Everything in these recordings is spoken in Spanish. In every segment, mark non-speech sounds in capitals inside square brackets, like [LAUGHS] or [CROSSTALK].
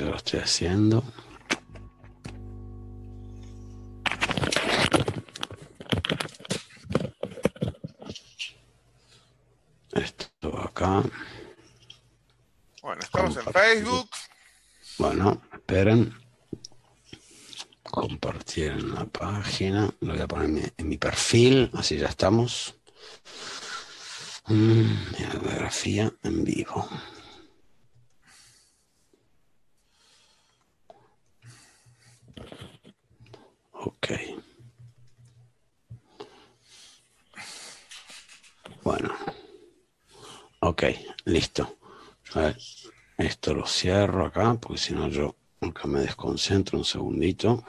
yo lo estoy haciendo. Esto acá. Bueno, estamos en Facebook. Bueno, esperen. Compartir en la página. Lo voy a poner en mi, perfil. Así ya estamos. Mm, biografía en vivo. cierro acá, porque si no yo acá me desconcentro un segundito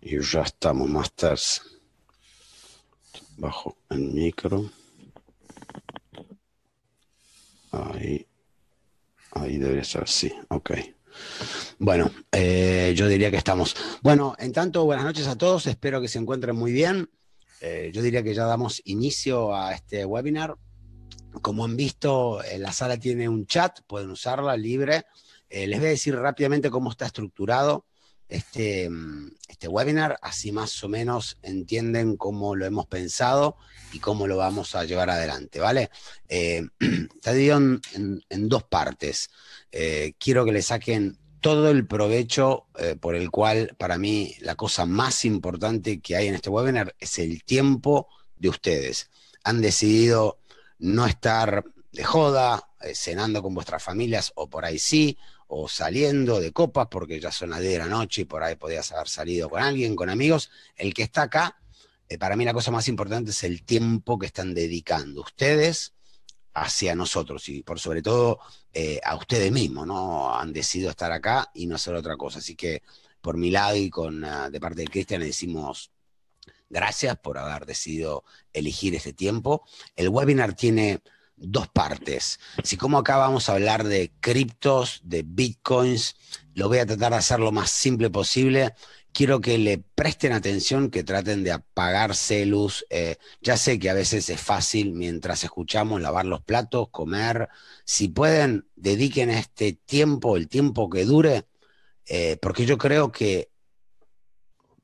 y ya estamos más tarde Bajo el micro. Ahí. Ahí debería estar, sí, ok. Bueno, eh, yo diría que estamos. Bueno, en tanto, buenas noches a todos, espero que se encuentren muy bien. Eh, yo diría que ya damos inicio a este webinar como han visto, eh, la sala tiene un chat, pueden usarla libre. Eh, les voy a decir rápidamente cómo está estructurado este, mm, este, webinar, así más o menos entienden cómo lo hemos pensado y cómo lo vamos a llevar adelante, ¿vale? Eh, [CLEARS THROAT] está dividido en, dos partes. quiero que le saquen todo el provecho por el cual para mí la cosa más importante que hay en este webinar es el tiempo de ustedes. Han decidido no estar de joda, eh, cenando con vuestras familias o por ahí sí, o saliendo de copas porque ya son las 10 de la noche y por ahí podías haber salido con alguien, con amigos. El que está acá, eh, para mí la cosa más importante es el tiempo que están dedicando ustedes hacia nosotros y por sobre todo eh, a ustedes mismos, ¿no? Han decidido estar acá y no hacer otra cosa. Así que por mi lado y con, ah, de parte de Cristian le decimos Gracias por haber decidido elegir este tiempo. El webinar tiene dos partes. Si como acá vamos a hablar de criptos, de bitcoins, lo voy a tratar de hacer lo más simple posible. Quiero que le presten atención, que traten de apagar celus. Eh, ya sé que a veces es fácil mientras escuchamos lavar los platos, comer. Si pueden, dediquen este tiempo, el tiempo que dure, eh, porque yo creo que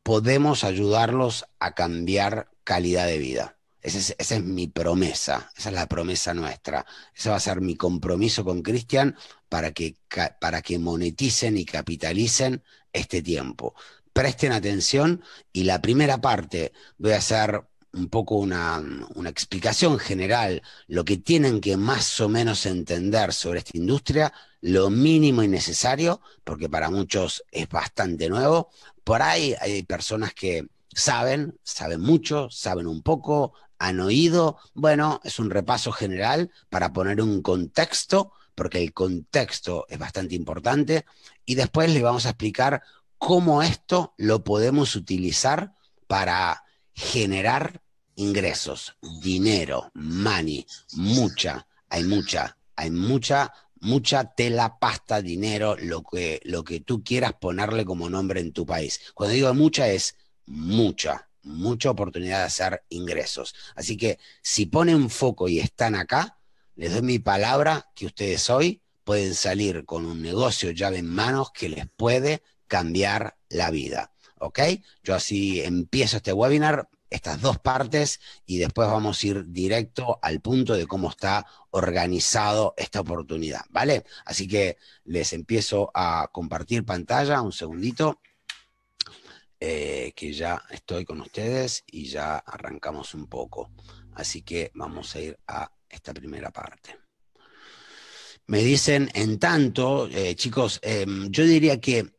podemos ayudarlos a cambiar calidad de vida. Esa es, mi promesa, esa es la promesa nuestra. Ese va a ser mi compromiso con Cristian para que, para que moneticen y capitalicen este tiempo. Presten atención y la primera parte voy a hacer un poco una, una explicación general, lo que tienen que más o menos entender sobre esta industria, lo mínimo y necesario, porque para muchos es bastante nuevo, por ahí hay personas que saben, saben mucho, saben un poco, han oído. Bueno, es un repaso general para poner un contexto, porque el contexto es bastante importante. Y después les vamos a explicar cómo esto lo podemos utilizar para generar ingresos, dinero, money, mucha, hay mucha, hay mucha mucha tela, pasta, dinero, lo que, lo que tú quieras ponerle como nombre en tu país. Cuando digo mucha es mucha, mucha oportunidad de hacer ingresos. Así que si ponen foco y están acá, les doy mi palabra que ustedes hoy pueden salir con un negocio llave en manos que les puede cambiar la vida. ¿Ok? Yo así empiezo este webinar estas dos partes y después vamos a ir directo al punto de cómo está organizado esta oportunidad, ¿vale? Así que les empiezo a compartir pantalla, un segundito, eh, que ya estoy con ustedes y ya arrancamos un poco. Así que vamos a ir a esta primera parte. Me dicen, en tanto, eh, chicos, em, yo diría que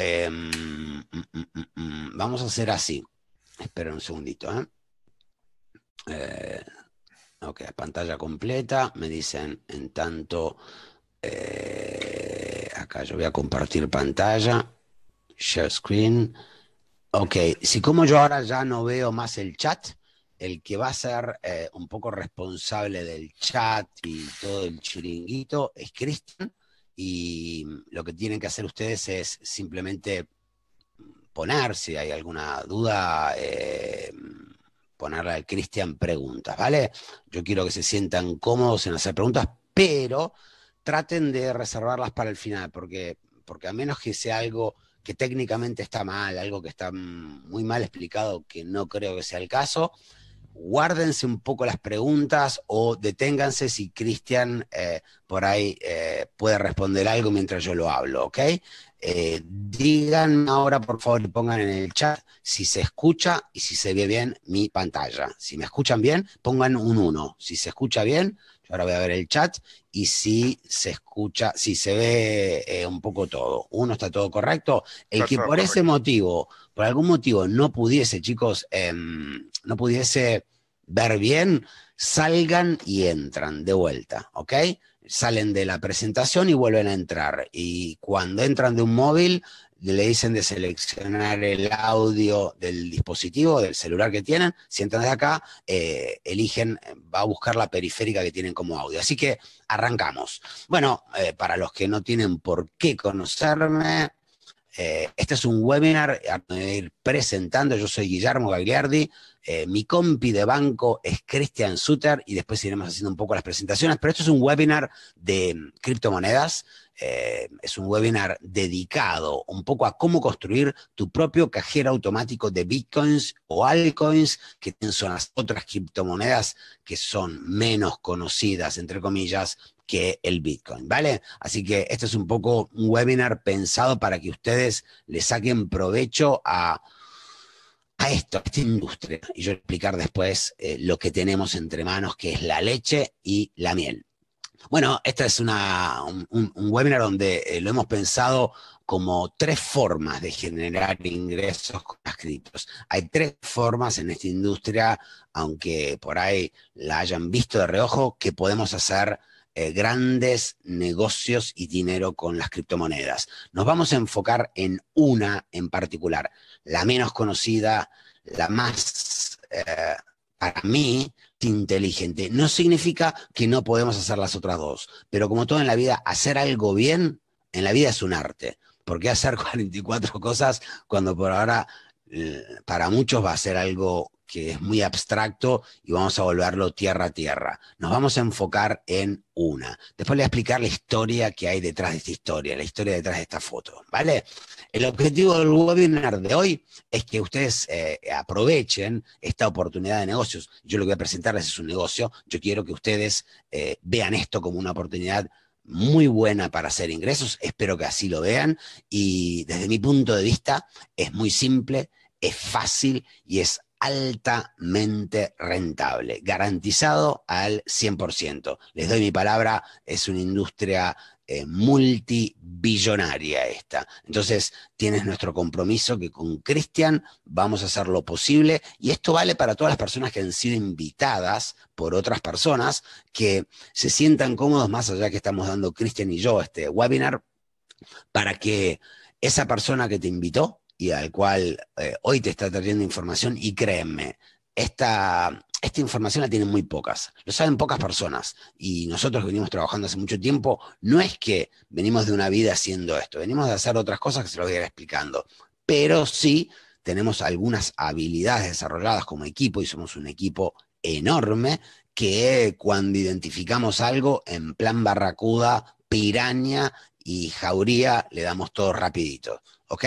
em, mm, mm, mm, vamos a hacer así. Esperen un segundito. ¿eh? ¿eh? ok, pantalla completa. Me dicen, en tanto, eh, acá yo voy a compartir pantalla. Share screen. Ok, si como yo ahora ya no veo más el chat, el que va a ser eh, un poco responsable del chat y todo el chiringuito es Cristian. Y lo que tienen que hacer ustedes es simplemente poner, si hay alguna duda, eh, ponerle al Cristian preguntas, ¿vale? Yo quiero que se sientan cómodos en hacer preguntas, pero traten de reservarlas para el final, porque, porque a menos que sea algo que técnicamente está mal, algo que está muy mal explicado, que no creo que sea el caso, guárdense un poco las preguntas o deténganse si Cristian eh, por ahí eh, puede responder algo mientras yo lo hablo, ¿ok? Eh, digan ahora, por favor, y pongan en el chat si se escucha y si se ve bien mi pantalla. Si me escuchan bien, pongan un 1. Si se escucha bien, yo ahora voy a ver el chat y si se escucha, si se ve eh, un poco todo. Uno está todo correcto. El que por ese motivo, por algún motivo, no pudiese, chicos, em, no pudiese ver bien, salgan y entran de vuelta, ¿ok? salen de la presentación y vuelven a entrar. Y cuando entran de un móvil, le dicen de seleccionar el audio del dispositivo, del celular que tienen. Si entran de acá, eh, eligen, va a buscar la periférica que tienen como audio. Así que arrancamos. Bueno, eh, para los que no tienen por qué conocerme, eh, este es un webinar eh, a ir presentando, yo soy Guillermo Gagliardi, eh, mi compi de banco es Christian Suter, y después iremos haciendo un poco las presentaciones, pero esto es un webinar de mm, criptomonedas, es un webinar dedicado un poco a cómo construir tu propio cajero automático de bitcoins o altcoins, que son las otras criptomonedas que son menos conocidas, entre comillas, que el Bitcoin, ¿vale? Así que esto es un poco un webinar pensado para que ustedes le saquen provecho a, esto, a esta industria. Y yo explicar después eh, lo que tenemos entre manos, que es la leche y la miel. Bueno, este es una, un, webinar donde eh, lo hemos pensado como tres formas de generar ingresos con las criptos. Hay tres formas en esta industria, aunque por ahí la hayan visto de reojo, que podemos hacer eh, grandes negocios y dinero con las criptomonedas. Nos vamos a enfocar en una en particular, la menos conocida, la más, eh, para mí, inteligente. No significa que no podemos hacer las otras dos, pero como todo en la vida, hacer algo bien en la vida es un arte. ¿Por qué hacer 44 [LAUGHS] cosas cuando por ahora eh, para muchos va a ser algo que es muy abstracto y vamos a volverlo tierra a tierra. Nos vamos a enfocar en una. Después le voy a explicar la historia que hay detrás de esta historia, la historia detrás de esta foto, ¿vale? El objetivo del webinar de hoy es que ustedes eh, aprovechen esta oportunidad de negocios. Yo lo que voy a presentarles es un negocio. Yo quiero que ustedes eh, vean esto como una oportunidad muy buena para hacer ingresos. Espero que así lo vean. Y desde mi punto de vista, es muy simple, es fácil y es altamente rentable, garantizado al 100%. Les doy mi palabra, es una industria eh, multibillonaria esta. Entonces, tienes nuestro compromiso que con Cristian vamos a hacer lo posible y esto vale para todas las personas que han sido invitadas por otras personas que se sientan cómodos más allá que estamos dando Cristian y yo este webinar para que esa persona que te invitó y al cual eh, hoy te está trayendo información y créeme, esta, esta información la tienen muy pocas, lo saben pocas personas y nosotros que venimos trabajando hace mucho tiempo, no es que venimos de una vida haciendo esto, venimos de hacer otras cosas que se lo voy a ir explicando, pero sí tenemos algunas habilidades desarrolladas como equipo y somos un equipo enorme que cuando identificamos algo en plan barracuda, piraña y jauría, le damos todo rapidito, ¿ok?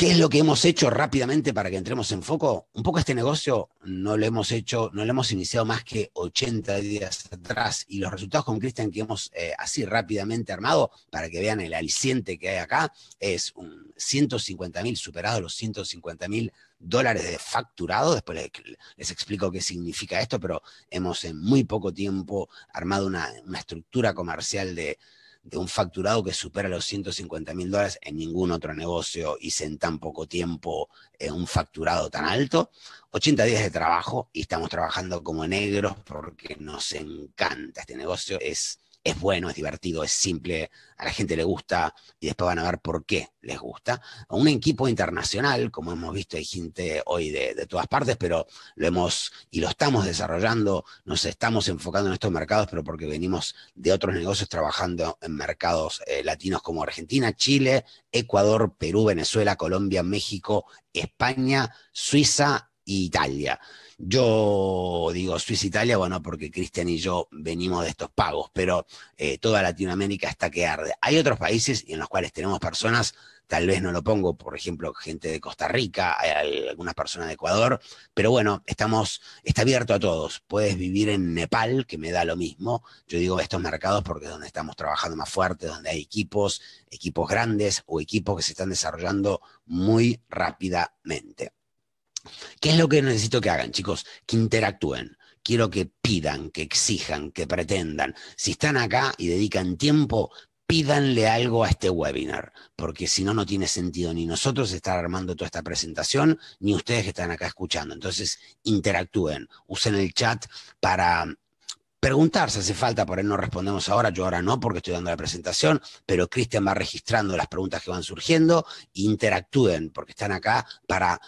¿Qué es lo que hemos hecho rápidamente para que entremos en foco? Un poco este negocio no lo hemos hecho, no lo hemos iniciado más que 80 días atrás y los resultados con Cristian que hemos eh, así rápidamente armado, para que vean el aliciente que hay acá, es un 150 mil, superados los 150 mil dólares de facturado. Después les, explico qué significa esto, pero hemos en muy poco tiempo armado una estructura comercial de de un facturado que supera los 150 mil dólares en ningún otro negocio hice en tan poco tiempo en eh, un facturado tan alto. 80 días de trabajo y estamos trabajando como negros porque nos encanta este negocio. Es es bueno, es divertido, es simple, a la gente le gusta y después van a ver por qué les gusta. Un equipo internacional, como hemos visto, hay gente hoy de, todas partes, pero lo hemos y lo estamos desarrollando, nos estamos enfocando en estos mercados, pero porque venimos de otros negocios trabajando en mercados eh, latinos como Argentina, Chile, Ecuador, Perú, Venezuela, Colombia, México, España, Suiza e Italia. Yo digo Suiza-Italia, bueno, porque Cristian y yo venimos de estos pagos, pero eh, toda Latinoamérica está que arde. Hay otros países en los cuales tenemos personas, tal vez no lo pongo, por ejemplo, gente de Costa Rica, hay algunas personas de Ecuador, pero bueno, estamos, está abierto a todos. Puedes vivir en Nepal, que me da lo mismo. Yo digo estos mercados porque es donde estamos trabajando más fuerte, donde hay equipos, equipos grandes o equipos que se están desarrollando muy rápidamente. ¿Qué es lo que necesito que hagan, chicos? Que interactúen. Quiero que pidan, que exijan, que pretendan. Si están acá y dedican tiempo, pídanle algo a este webinar, porque si no, no tiene sentido ni nosotros estar armando toda esta presentación, ni ustedes que están acá escuchando. Entonces, interactúen, usen el chat para preguntar si hace falta, por ahí no respondemos ahora, yo ahora no porque estoy dando la presentación, pero Cristian va registrando las preguntas que van surgiendo, interactúen porque están acá para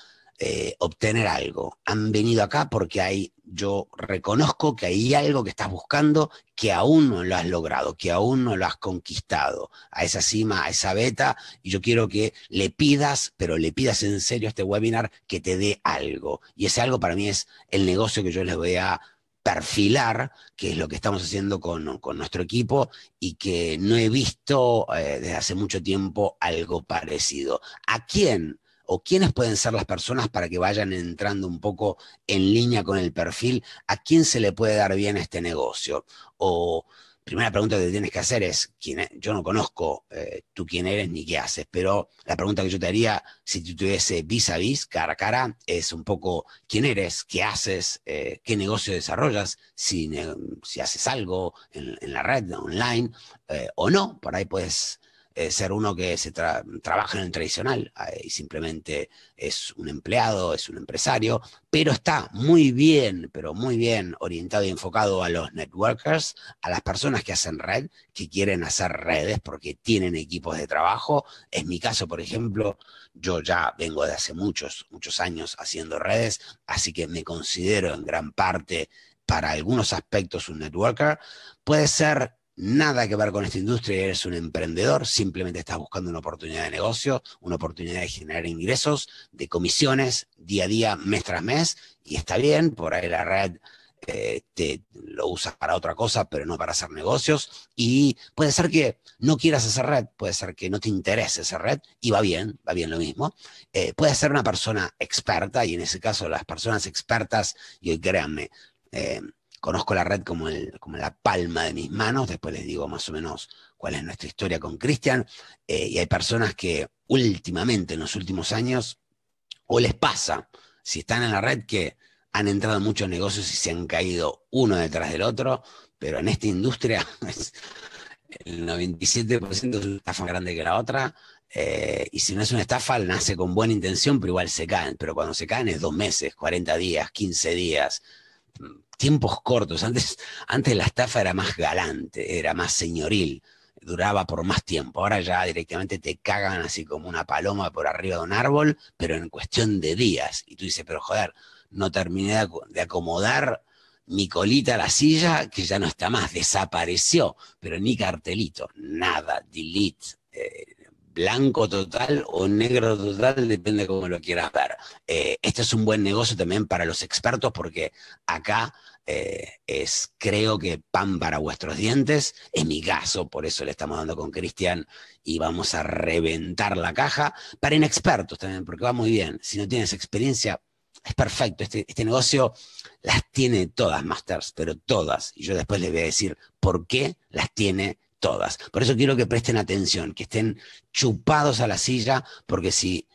eh, obtener algo. Han venido acá porque hay, yo reconozco que hay algo que estás buscando que aún no lo has logrado, que aún no lo has conquistado, a esa cima, a esa beta, y yo quiero que le pidas, pero le pidas en serio a este webinar que te dé algo. Y ese algo para mí es el negocio que yo les voy a perfilar, que es lo que estamos haciendo con, nuestro equipo y que no he visto eh, desde hace mucho tiempo algo parecido. ¿A quién o quiénes pueden ser las personas para que vayan entrando un poco en línea con el perfil, a quién se le puede dar bien este negocio. O primera pregunta que tienes que hacer es, ¿quién e-? yo no conozco eh, tú quién eres ni qué haces, pero la pregunta que yo te haría si tú tuviese vis a vis, cara a cara, es un poco quién eres, qué haces, eh, qué negocio desarrollas, si, si haces algo en, la red, online eh, o no, por ahí puedes eh, ser uno que se trabaja en el tradicional eh, y simplemente es un empleado, es un empresario, pero está muy bien, pero muy bien orientado y enfocado a los networkers, a las personas que hacen red, que quieren hacer redes porque tienen equipos de trabajo. En mi caso, por ejemplo, yo ya vengo de hace muchos, muchos años haciendo redes, así que me considero en gran parte para algunos aspectos un networker. Puede ser nada que ver con esta industria, eres un emprendedor, simplemente estás buscando una oportunidad de negocio, una oportunidad de generar ingresos, de comisiones día a día, mes tras mes, y está bien, por ahí la red eh, te, lo usas para otra cosa, pero no para hacer negocios, y puede ser que no quieras hacer red, puede ser que no te interese esa red, y va bien, va bien lo mismo. Eh, puede ser una persona experta, y en ese caso las personas expertas, y créanme, eh, conozco la red como, como la palma de mis manos, después les digo más o menos cuál es nuestra historia con Cristian, eh, y hay personas que últimamente, en los últimos años, o les pasa, si están en la red, que han entrado muchos negocios y se han caído uno detrás del otro, pero en esta industria [LAUGHS] el 97% es una estafa grande que la otra, eh, y si no es una estafa, nace con buena intención, pero igual se caen, pero cuando se caen es dos meses, 40 días, 15 días, tiempos cortos. Antes, antes la estafa era más galante, era más señoril, duraba por más tiempo. Ahora ya directamente te cagan así como una paloma por arriba de un árbol, pero en cuestión de días. Y tú dices, pero joder, no terminé de acomodar mi colita a la silla, que ya no está más, desapareció, pero ni cartelito, nada, delete. Eh, blanco total o negro total, depende de cómo lo quieras ver. Eh, esto este es un buen negocio también para los expertos porque acá eh, es creo que pan para vuestros dientes. En mi caso, por eso le estamos dando con Cristian y vamos a reventar la caja. Para inexpertos también, porque va muy bien. Si no tienes experiencia, es perfecto. Este, este negocio las tiene todas, Masters, pero todas. Y yo después les voy a decir por qué las tiene todas. Por eso quiero que presten atención, que estén chupados a la silla, porque si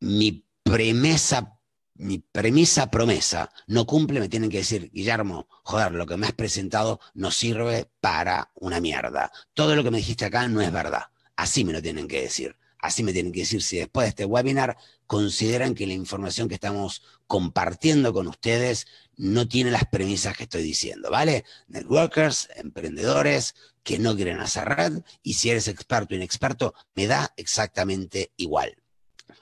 mi premisa mi premisa promesa no cumple, me tienen que decir, Guillermo, joder, lo que me has presentado no sirve para una mierda. Todo lo que me dijiste acá no es verdad. Así me lo tienen que decir. Así me tienen que decir si después de este webinar consideran que la información que estamos compartiendo con ustedes no tiene las premisas que estoy diciendo, ¿vale? Networkers, emprendedores que no quieren hacer red y si eres experto o inexperto, me da exactamente igual.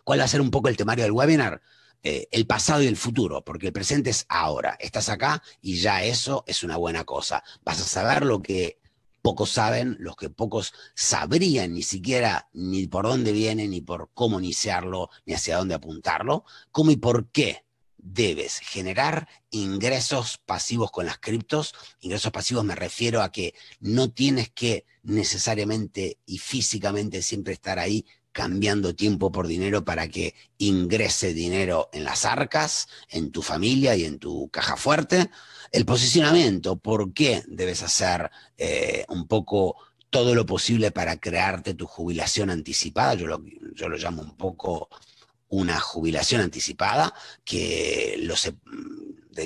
¿Cuál va a ser un poco el temario del webinar? Eh, el pasado y el futuro, porque el presente es ahora. Estás acá y ya eso es una buena cosa. Vas a saber lo que pocos saben, los que pocos sabrían ni siquiera ni por dónde viene, ni por cómo iniciarlo, ni hacia dónde apuntarlo, cómo y por qué debes generar ingresos pasivos con las criptos. Ingresos pasivos me refiero a que no tienes que necesariamente y físicamente siempre estar ahí cambiando tiempo por dinero para que ingrese dinero en las arcas, en tu familia y en tu caja fuerte. El posicionamiento, ¿por qué debes hacer eh, un poco todo lo posible para crearte tu jubilación anticipada? Yo lo, yo lo llamo un poco una jubilación anticipada, que desde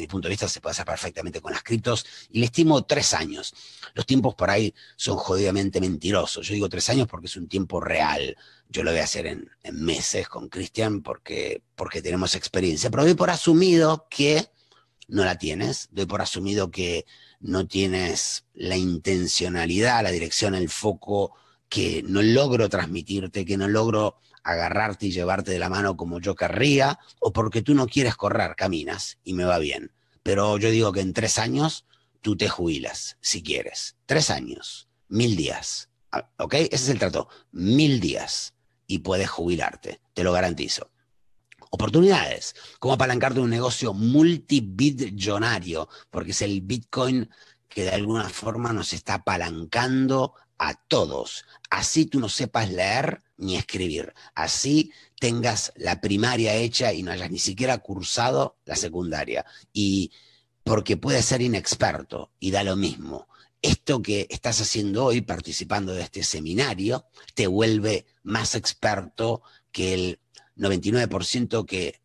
mi punto de vista se puede hacer perfectamente con las criptos, y le estimo tres años. Los tiempos por ahí son jodidamente mentirosos. Yo digo tres años porque es un tiempo real yo lo voy a hacer en, meses con Cristian porque, porque tenemos experiencia, pero doy por asumido que no la tienes, doy por asumido que no tienes la intencionalidad, la dirección, el foco, que no logro transmitirte, que no logro agarrarte y llevarte de la mano como yo querría, o porque tú no quieres correr, caminas y me va bien. Pero yo digo que en tres años tú te jubilas, si quieres. Tres años, mil días. ¿Ok? Ese es el trato. Mil días y puedes jubilarte, te lo garantizo. Oportunidades, como apalancarte un negocio multibillonario porque es el Bitcoin que de alguna forma nos está apalancando a todos. Así tú no sepas leer ni escribir. Así tengas la primaria hecha y no hayas ni siquiera cursado la secundaria. Y porque puedes ser inexperto y da lo mismo. Esto que estás haciendo hoy participando de este seminario te vuelve más experto que el 99% que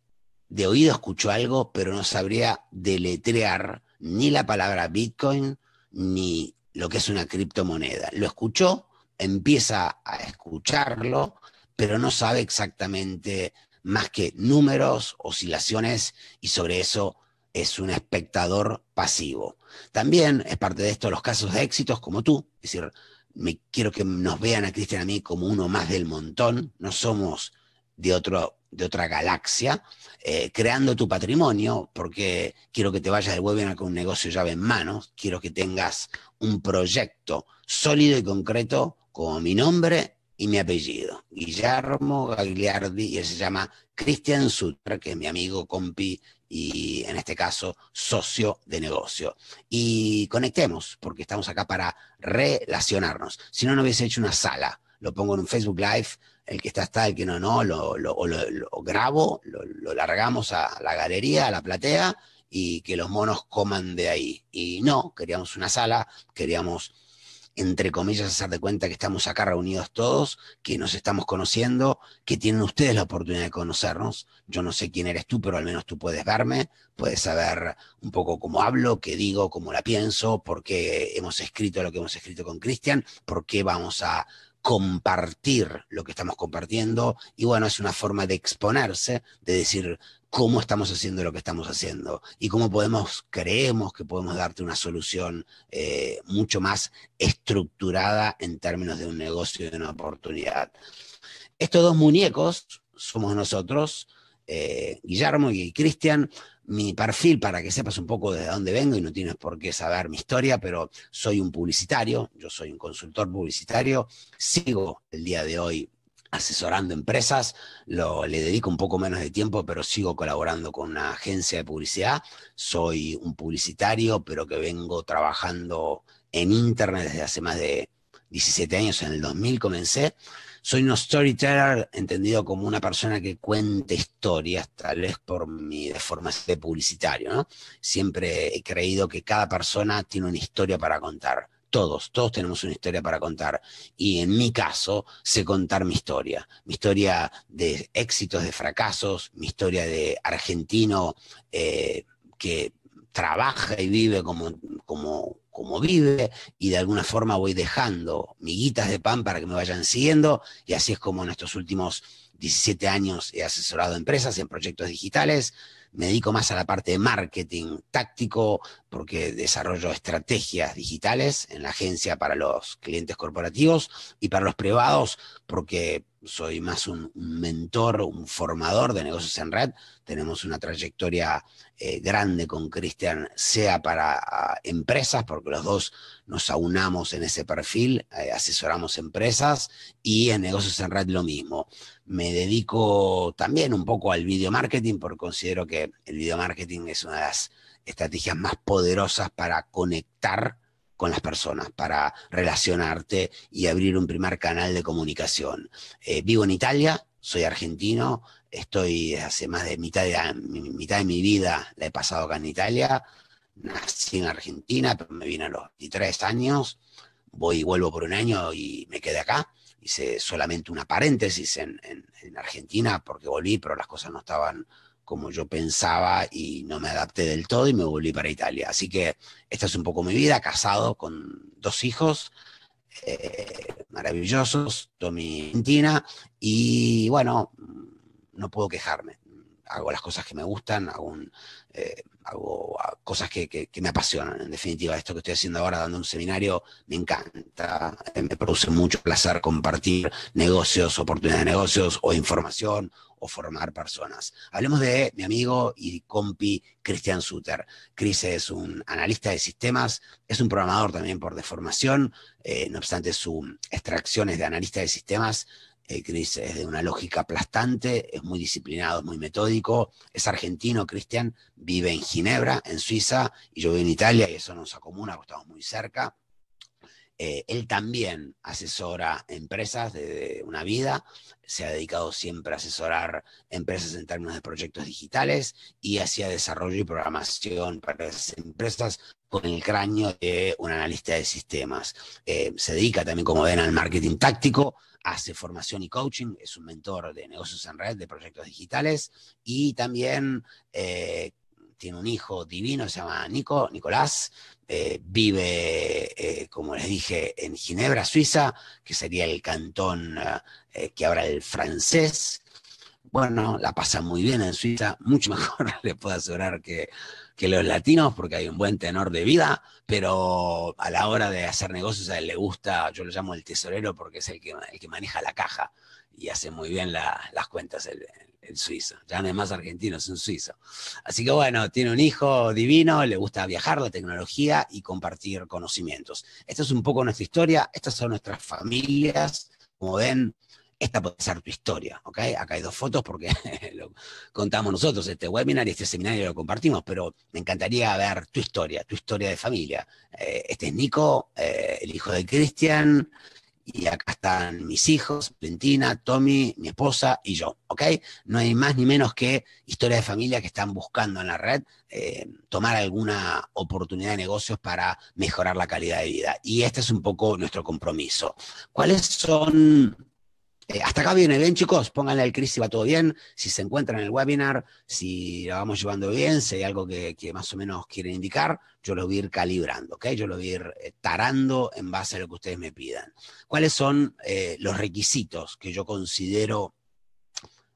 de oído escuchó algo, pero no sabría deletrear ni la palabra Bitcoin ni lo que es una criptomoneda. Lo escuchó, empieza a escucharlo, pero no sabe exactamente más que números, oscilaciones y sobre eso es un espectador pasivo. También es parte de esto los casos de éxitos como tú, es decir, me quiero que nos vean a Cristian a mí como uno más del montón, no somos de, otro, de otra galaxia, eh, creando tu patrimonio, porque quiero que te vayas de webinar con un negocio llave en manos. quiero que tengas un proyecto sólido y concreto como mi nombre y mi apellido, Guillermo Gagliardi, y él se llama Cristian Sutra, que es mi amigo, compi y en este caso socio de negocio. Y conectemos, porque estamos acá para relacionarnos. Si no, no hubiese hecho una sala. Lo pongo en un Facebook Live, el que está está, el que no, no, lo, lo grabo, lo largamos a la galería, a la platea, y que los monos coman de ahí. Y no, queríamos una sala, queríamos entre comillas, hacer de cuenta que estamos acá reunidos todos, que nos estamos conociendo, que tienen ustedes la oportunidad de conocernos. Yo no sé quién eres tú, pero al menos tú puedes verme, puedes saber un poco cómo hablo, qué digo, cómo la pienso, por qué hemos escrito lo que hemos escrito con Cristian, por qué vamos a compartir lo que estamos compartiendo. Y bueno, es una forma de exponerse, de decir cómo estamos haciendo lo que estamos haciendo y cómo podemos, creemos que podemos darte una solución eh, mucho más estructurada en términos de un negocio y de una oportunidad. Estos dos muñecos somos nosotros, eh, Guillermo y Cristian. Mi perfil, para que sepas un poco desde dónde vengo y no tienes por qué saber mi historia, pero soy un publicitario, yo soy un consultor publicitario, sigo el día de hoy asesorando empresas, le dedico un poco menos de tiempo, pero sigo colaborando con una agencia de publicidad. Soy un publicitario, pero que vengo trabajando en Internet desde hace más de 17 años, en el 2000 comencé. Soy un storyteller, entendido como una persona que cuenta historias, tal vez por mi formación de publicitario, Siempre he creído que cada persona tiene una historia para contar todos, todos tenemos una historia para contar. Y en mi caso, sé contar mi historia, mi historia de éxitos, de fracasos, mi historia de argentino eh, que trabaja y vive como, como, como vive y de alguna forma voy dejando miguitas de pan para que me vayan siguiendo y así es como en estos últimos 17 años he asesorado empresas en proyectos digitales me dedico más a la parte de marketing táctico, porque desarrollo estrategias digitales en la agencia para los clientes corporativos y para los privados, porque soy más un mentor, un formador de negocios en red. Tenemos una trayectoria eh, grande con Cristian, sea para ah, empresas, porque los dos nos aunamos en ese perfil, eh, asesoramos empresas y en negocios en red lo mismo. Me dedico también un poco al video marketing, porque considero que el video marketing es una de las estrategias más poderosas para conectar con las personas, para relacionarte y abrir un primer canal de comunicación. Eh, vivo en Italia, soy argentino, estoy eh, hace más de mitad de, mitad de mi vida, la he pasado acá en Italia, nací en Argentina, pero me vine a los 23 años, voy y vuelvo por un año y me quedé acá. Hice solamente una paréntesis en, en Argentina porque volví, pero las cosas no estaban como yo pensaba y no me adapté del todo y me volví para Italia. Así que esta es un poco mi vida, casado con dos hijos, maravillosos, Tommy Tina, y bueno, no puedo quejarme. Hago las cosas que me gustan, hago, eh, cosas que, que, me apasionan. En definitiva, esto que estoy haciendo ahora, dando un seminario, me encanta. Eh, me produce mucho placer compartir negocios, oportunidades de negocios o información o formar personas. Hablemos de mi amigo y compi Christian Suter. Chris es un analista de sistemas, es un programador también por deformación, eh, no obstante su extracción es de analista de sistemas. Eh, Chris es de una lógica aplastante, es muy disciplinado, es muy metódico, es argentino, Christian vive en Ginebra, en Suiza, y yo vivo en Italia, y eso nos acomuna, estamos muy cerca eh, él también asesora empresas desde una vida, se ha dedicado siempre a asesorar empresas en términos de proyectos digitales y hacía desarrollo y programación para las empresas con el cráneo de un analista de sistemas. Eh, se dedica también, como ven, al marketing táctico, hace formación y coaching, es un mentor de negocios en red, de proyectos digitales y también eh, tiene un hijo divino, se llama Nico, Nicolás, eh, vive, eh, como les dije, en Ginebra, Suiza, que sería el cantón eh, que habla el francés. Bueno, la pasa muy bien en Suiza, [LAUGHS] mucho mejor le puedo asegurar que, que los latinos, porque hay un buen tenor de vida, pero a la hora de hacer negocios a él le gusta, yo lo llamo el tesorero porque es el que, el que maneja la caja y hace muy bien las cuentas en Suiza. Ya no es más argentino, es un suiza Así que bueno, tiene un hijo divino, le gusta viajar, la tecnología y compartir conocimientos. Esta es un poco nuestra historia, estas son nuestras familias. Como ven, esta puede ser tu historia, ¿ok? Acá hay dos fotos porque [LAUGHS] lo contamos nosotros, este webinar y este seminario lo compartimos, pero me encantaría ver tu historia, tu historia de familia. Eh, este es Nico, eh, el hijo de Cristian, y acá están mis hijos, Valentina, Tommy, mi esposa y yo, ¿ok? No hay más ni menos que historias de familia que están buscando en la red eh, tomar alguna oportunidad de negocios para mejorar la calidad de vida. Y este es un poco nuestro compromiso. ¿Cuáles son eh, hasta acá viene bien, chicos. Pónganle el crisis si va todo bien, si se encuentran en el webinar, si la vamos llevando bien, si hay algo que, más o menos quieren indicar, yo lo voy a ir calibrando, ¿ok? Yo lo voy a ir eh, tarando en base a lo que ustedes me pidan. ¿Cuáles son eh, los requisitos que yo considero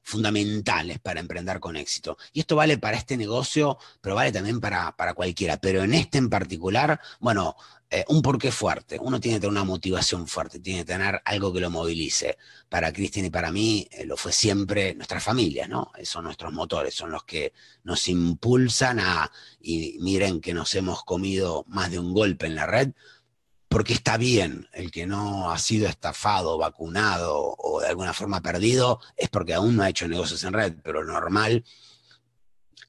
fundamentales para emprender con éxito. Y esto vale para este negocio, pero vale también para, cualquiera. Pero en este en particular, bueno, eh, un porqué fuerte. Uno tiene que tener una motivación fuerte, tiene que tener algo que lo movilice. Para Cristian y para mí eh, lo fue siempre nuestra familia, ¿no? Eh, son nuestros motores, son los que nos impulsan a, y miren que nos hemos comido más de un golpe en la red porque está bien. El que no ha sido estafado, vacunado o de alguna forma perdido es porque aún no ha hecho negocios en red, pero normal.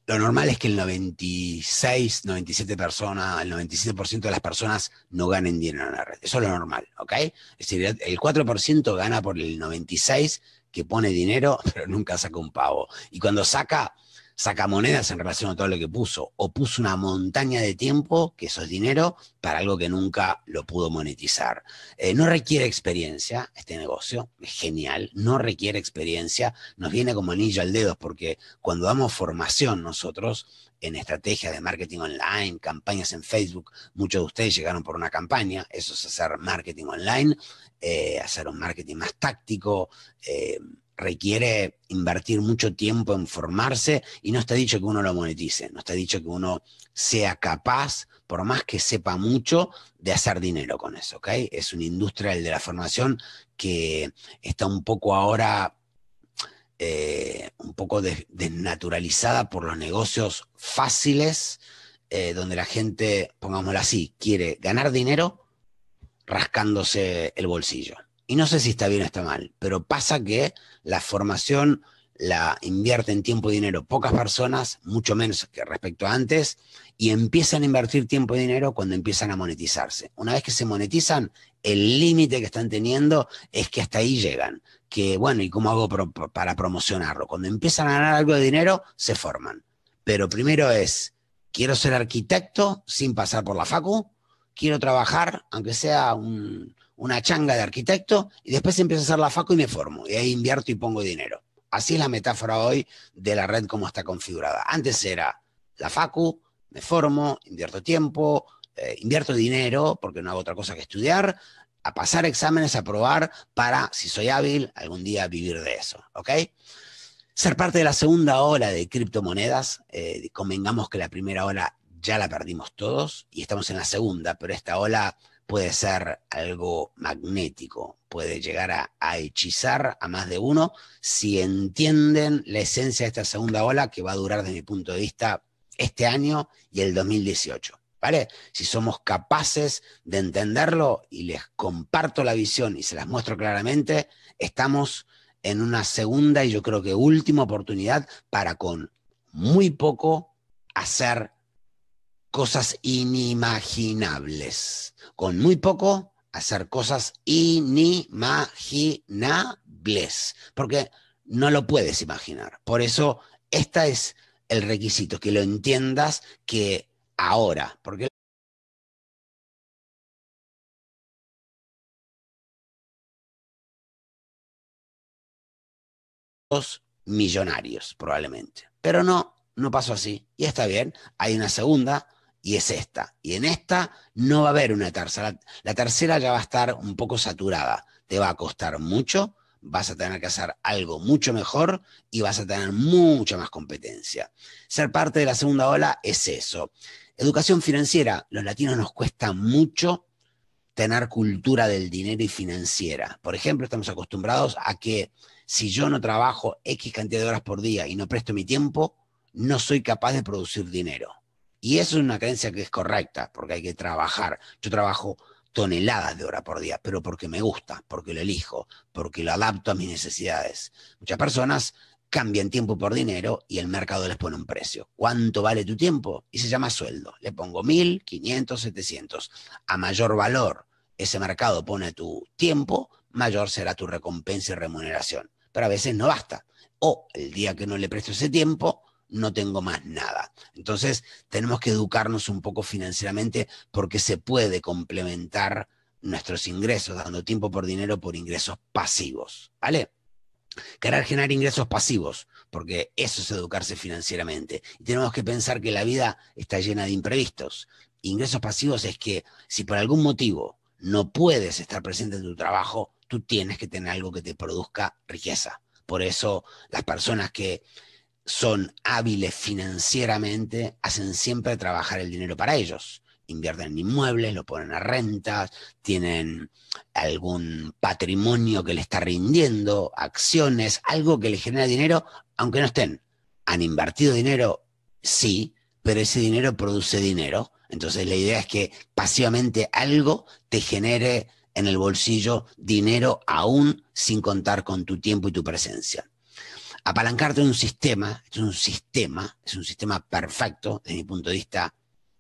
Lo normal es que el 96, 97 personas, el 97% de las personas no ganen dinero en la red. Eso es lo normal, ¿ok? Es decir, el 4% gana por el 96 que pone dinero, [LAUGHS] pero nunca saca un pavo. Y cuando saca, saca monedas en relación a todo lo que puso, o puso una montaña de tiempo, que eso es dinero, para algo que nunca lo pudo monetizar. Eh, no requiere experiencia este negocio, es genial, no requiere experiencia, nos viene como anillo al dedo, porque cuando damos formación nosotros en estrategias de marketing online, campañas en Facebook, muchos de ustedes llegaron por una campaña, eso es hacer marketing online, eh, hacer un marketing más táctico. Eh, requiere invertir mucho tiempo en formarse y no está dicho que uno lo monetice, no está dicho que uno sea capaz, por más que sepa mucho, de hacer dinero con eso, ¿ok? Es una industria el de la formación que está un poco ahora eh, un poco desnaturalizada por los negocios fáciles, eh, donde la gente, pongámoslo así, quiere ganar dinero rascándose el bolsillo. Y no sé si está bien o está mal, pero pasa que la formación la invierte en tiempo y dinero pocas personas, mucho menos que respecto a antes, y empiezan a invertir tiempo y dinero cuando empiezan a monetizarse. Una vez que se monetizan, el límite que están teniendo es que hasta ahí llegan. Que bueno, ¿y cómo hago para promocionarlo? Cuando empiezan a ganar algo de dinero, se forman. Pero primero es, quiero ser arquitecto sin pasar por la facu, quiero trabajar, aunque sea un, una changa de arquitecto y después empiezo a hacer la facu y me formo. Y ahí invierto y pongo dinero. Así es la metáfora hoy de la red como está configurada. Antes era la facu, me formo, invierto tiempo, eh, invierto dinero porque no hago otra cosa que estudiar, a pasar exámenes, a probar para, si soy hábil, algún día vivir de eso. ¿Ok? Ser parte de la segunda ola de criptomonedas, eh, convengamos que la primera ola ya la perdimos todos y estamos en la segunda, pero esta ola puede ser algo magnético, puede llegar a, hechizar a más de uno si entienden la esencia de esta segunda ola que va a durar desde mi punto de vista este año y el 2018. ¿Vale? Si somos capaces de entenderlo y les comparto la visión y se las muestro claramente, estamos en una segunda y yo creo que última oportunidad para con muy poco hacer cosas inimaginables. Con muy poco, hacer cosas inimaginables, porque no lo puedes imaginar. Por eso, este es el requisito, que lo entiendas que ahora, porque millonarios probablemente. Pero no, no pasó así. Y está bien, hay una segunda y es esta. Y en esta no va a haber una tercera. La tercera ya va a estar un poco saturada. Te va a costar mucho, vas a tener que hacer algo mucho mejor y vas a tener mucha más competencia. Ser parte de la segunda ola es eso. Educación financiera. Los latinos nos cuesta mucho tener cultura del dinero y financiera. Por ejemplo, estamos acostumbrados a que si yo no trabajo X cantidad de horas por día y no presto mi tiempo, no soy capaz de producir dinero. Y eso es una creencia que es correcta, porque hay que trabajar. Yo trabajo toneladas de horas por día, pero porque me gusta, porque lo elijo, porque lo adapto a mis necesidades. Muchas personas cambian tiempo por dinero y el mercado les pone un precio. ¿Cuánto vale tu tiempo? Y se llama sueldo. Le pongo 1.500, 700. A mayor valor ese mercado pone tu tiempo, mayor será tu recompensa y remuneración. Pero a veces no basta. O el día que no le presto ese tiempo, no tengo más nada. Entonces, tenemos que educarnos un poco financieramente porque se puede complementar nuestros ingresos, dando tiempo por dinero por ingresos pasivos, ¿vale? Querer generar ingresos pasivos, porque eso es educarse financieramente. Y tenemos que pensar que la vida está llena de imprevistos. Ingresos pasivos es que si por algún motivo no puedes estar presente en tu trabajo, tú tienes que tener algo que te produzca riqueza. Por eso las personas que son hábiles financieramente, hacen siempre trabajar el dinero para ellos. Invierten en inmuebles, lo ponen a rentas, tienen algún patrimonio que le está rindiendo, acciones, algo que le genera dinero, aunque no estén. Han invertido dinero, sí, pero ese dinero produce dinero. Entonces la idea es que pasivamente algo te genere en el bolsillo dinero aún sin contar con tu tiempo y tu presencia apalancarte en un sistema, es un sistema, es un sistema perfecto desde mi punto de vista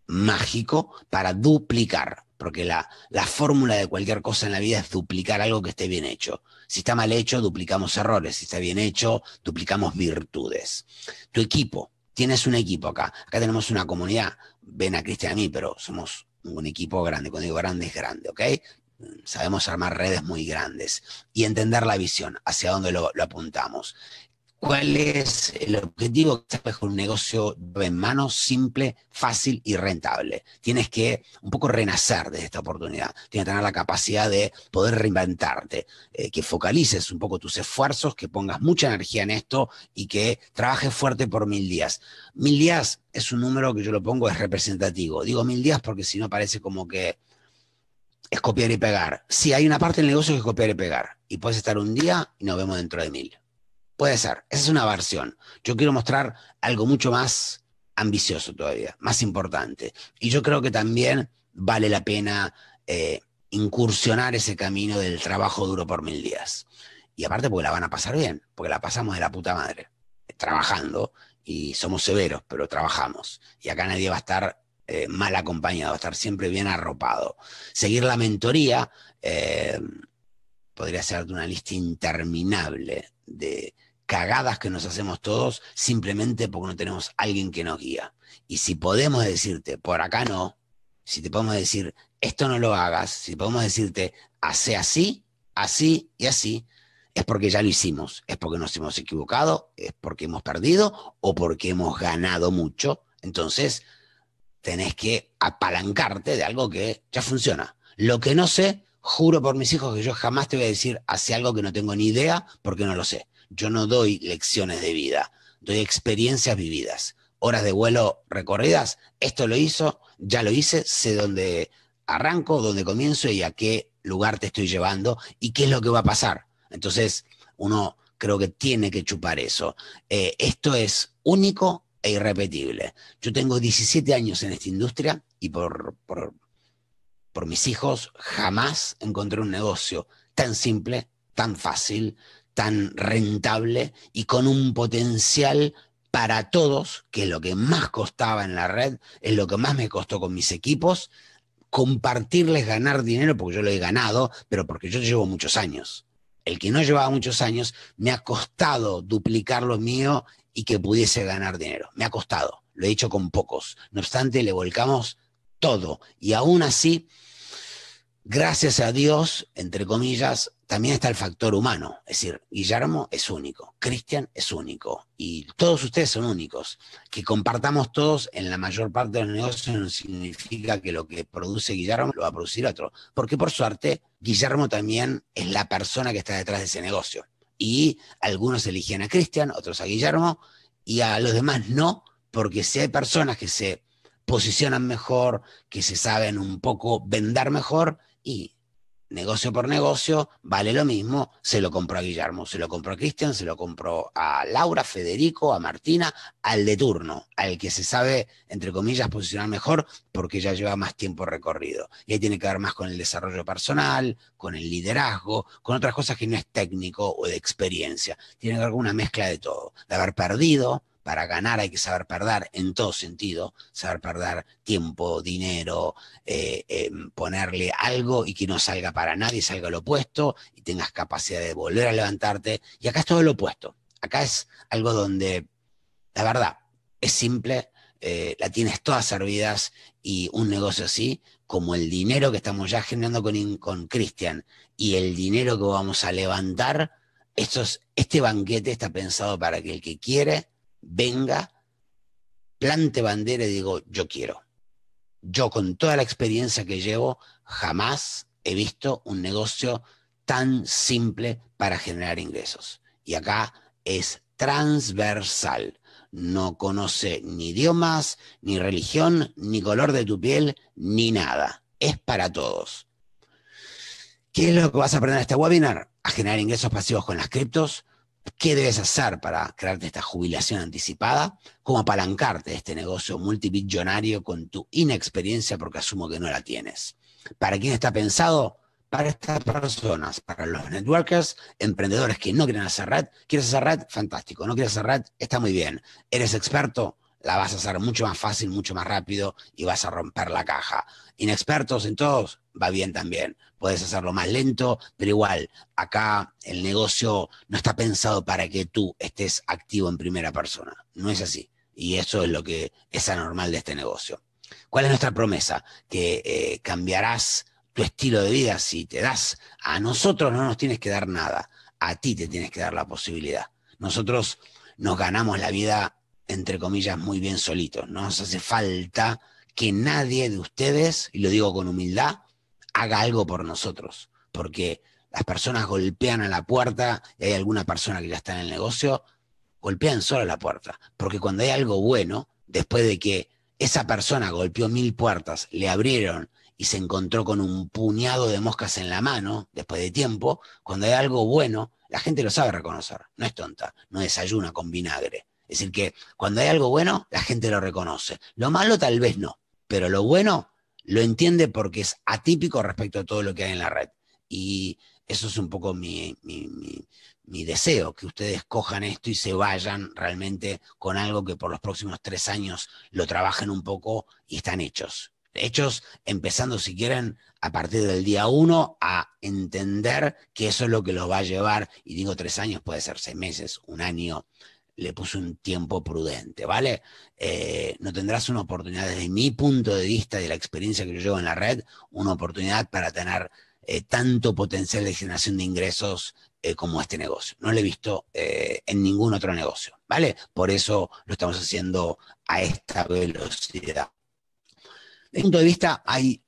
mágico para duplicar, porque la, la fórmula de cualquier cosa en la vida es duplicar algo que esté bien hecho. Si está mal hecho, duplicamos errores, si está bien hecho, duplicamos virtudes. Tu equipo, tienes un equipo acá, acá tenemos una comunidad, ven a Cristian a mí, pero somos un equipo grande, cuando digo grande es grande, ¿ok? sabemos armar redes muy grandes y entender la visión, hacia dónde lo, apuntamos. ¿Cuál es el objetivo que con un negocio en mano, simple, fácil y rentable? Tienes que un poco renacer desde esta oportunidad. Tienes que tener la capacidad de poder reinventarte, eh, que focalices un poco tus esfuerzos, que pongas mucha energía en esto y que trabajes fuerte por mil días. Mil días es un número que yo lo pongo, es representativo. Digo mil días porque si no parece como que es copiar y pegar. Si hay una parte del negocio que es copiar y pegar. Y puedes estar un día y nos vemos dentro de mil. Puede ser, esa es una versión. Yo quiero mostrar algo mucho más ambicioso todavía, más importante. Y yo creo que también vale la pena eh, incursionar ese camino del trabajo duro por mil días. Y aparte porque la van a pasar bien, porque la pasamos de la puta madre, eh, trabajando y somos severos, pero trabajamos. Y acá nadie va a estar eh, mal acompañado, va a estar siempre bien arropado. Seguir la mentoría podría ser una lista interminable de, cagadas que nos hacemos todos simplemente porque no tenemos alguien que nos guía. Y si podemos decirte, por acá no, si te podemos decir, esto no lo hagas, si podemos decirte, hace así, así y así, es porque ya lo hicimos, es porque nos hemos equivocado, es porque hemos perdido o porque hemos ganado mucho. Entonces, tenés que apalancarte de algo que ya funciona. Lo que no sé, juro por mis hijos que yo jamás te voy a decir hace algo que no tengo ni idea porque no lo sé. Yo no doy lecciones de vida, doy experiencias vividas, horas de vuelo recorridas. Esto lo hizo, ya lo hice, sé dónde arranco, dónde comienzo y a qué lugar te estoy llevando y qué es lo que va a pasar. Entonces, uno creo que tiene que chupar eso. Eh, esto es único e irrepetible. Yo tengo 17 años en esta industria y por, por mis hijos jamás encontré un negocio tan simple, tan fácil, tan rentable y con un potencial para todos, que lo que más costaba en la red, es lo que más me costó con mis equipos, compartirles ganar dinero, porque yo lo he ganado, pero porque yo llevo muchos años. El que no llevaba muchos años, me ha costado duplicar lo mío y que pudiese ganar dinero. Me ha costado, lo he hecho con pocos. No obstante, le volcamos todo y aún así gracias a Dios, entre comillas, también está el factor humano. Es decir, Guillermo es único, Cristian es único y todos ustedes son únicos. Que compartamos todos en la mayor parte del negocio no significa que lo que produce Guillermo lo va a producir otro. Porque por suerte, Guillermo también es la persona que está detrás de ese negocio. Y algunos eligen a Cristian, otros a Guillermo y a los demás no, porque si hay personas que se posicionan mejor, que se saben un poco vender mejor, y negocio por negocio, vale lo mismo, se lo compró a Guillermo, se lo compró a Cristian, se lo compró a Laura, Federico, a Martina, al de turno, al que se sabe, entre comillas, posicionar mejor porque ya lleva más tiempo recorrido. Y ahí tiene que ver más con el desarrollo personal, con el liderazgo, con otras cosas que no es técnico o de experiencia. Tiene que ver con una mezcla de todo, de haber perdido, para ganar hay que saber perder en todo sentido, saber perder tiempo, dinero, eh, em, ponerle algo y que no salga para nadie, salga lo opuesto y tengas capacidad de volver a levantarte. Y acá es todo lo opuesto. Acá es algo donde, la verdad, es simple, eh, la tienes todas servidas y un negocio así, como el dinero que estamos ya generando con Cristian y el dinero que vamos a levantar, estos, este banquete está pensado para que el que quiere venga, plante bandera y digo, yo quiero. Yo con toda la experiencia que llevo, jamás he visto un negocio tan simple para generar ingresos. Y acá es transversal. No conoce ni idiomas, ni religión, ni color de tu piel, ni nada. Es para todos. ¿Qué es lo que vas a aprender en este webinar? A generar ingresos pasivos con las criptos, qué debes hacer para crearte esta jubilación anticipada, cómo apalancarte este negocio multimillonario con tu inexperiencia, porque asumo que no la tienes. ¿Para quién está pensado? Para estas personas, para los networkers, emprendedores que no quieren hacer red. ¿Quieres hacer red? Fantástico. ¿No quieres hacer red? Está muy bien. ¿Eres experto? La vas a hacer mucho más fácil, mucho más rápido y vas a romper la caja. ¿Inexpertos en todos? va bien también. Puedes hacerlo más lento, pero igual, acá el negocio no está pensado para que tú estés activo en primera persona. No es así. Y eso es lo que es anormal de este negocio. ¿Cuál es nuestra promesa? Que eh, cambiarás tu estilo de vida si te das. A nosotros no nos tienes que dar nada. A ti te tienes que dar la posibilidad. Nosotros nos ganamos la vida, entre comillas, muy bien solitos. No nos hace falta que nadie de ustedes, y lo digo con humildad, haga algo por nosotros, porque las personas golpean a la puerta y hay alguna persona que ya está en el negocio, golpean solo la puerta, porque cuando hay algo bueno, después de que esa persona golpeó mil puertas, le abrieron y se encontró con un puñado de moscas en la mano, después de tiempo, cuando hay algo bueno, la gente lo sabe reconocer, no es tonta, no desayuna con vinagre. Es decir, que cuando hay algo bueno, la gente lo reconoce. Lo malo tal vez no, pero lo bueno lo entiende porque es atípico respecto a todo lo que hay en la red. Y eso es un poco mi, deseo, que ustedes cojan esto y se vayan realmente con algo que por los próximos tres años lo trabajen un poco y están hechos. Hechos empezando, si quieren, a partir del día uno, a entender que eso es lo que los va a llevar, y digo tres años, puede ser seis meses, un año, le puse un tiempo prudente, ¿vale? Eh, no tendrás una oportunidad, desde mi punto de vista y de la experiencia que yo llevo en la red, una oportunidad para tener eh, tanto potencial de generación de ingresos eh, como este negocio. No lo he visto en ningún otro negocio, ¿vale? Por eso lo estamos haciendo a esta velocidad. Desde mi punto de vista, hay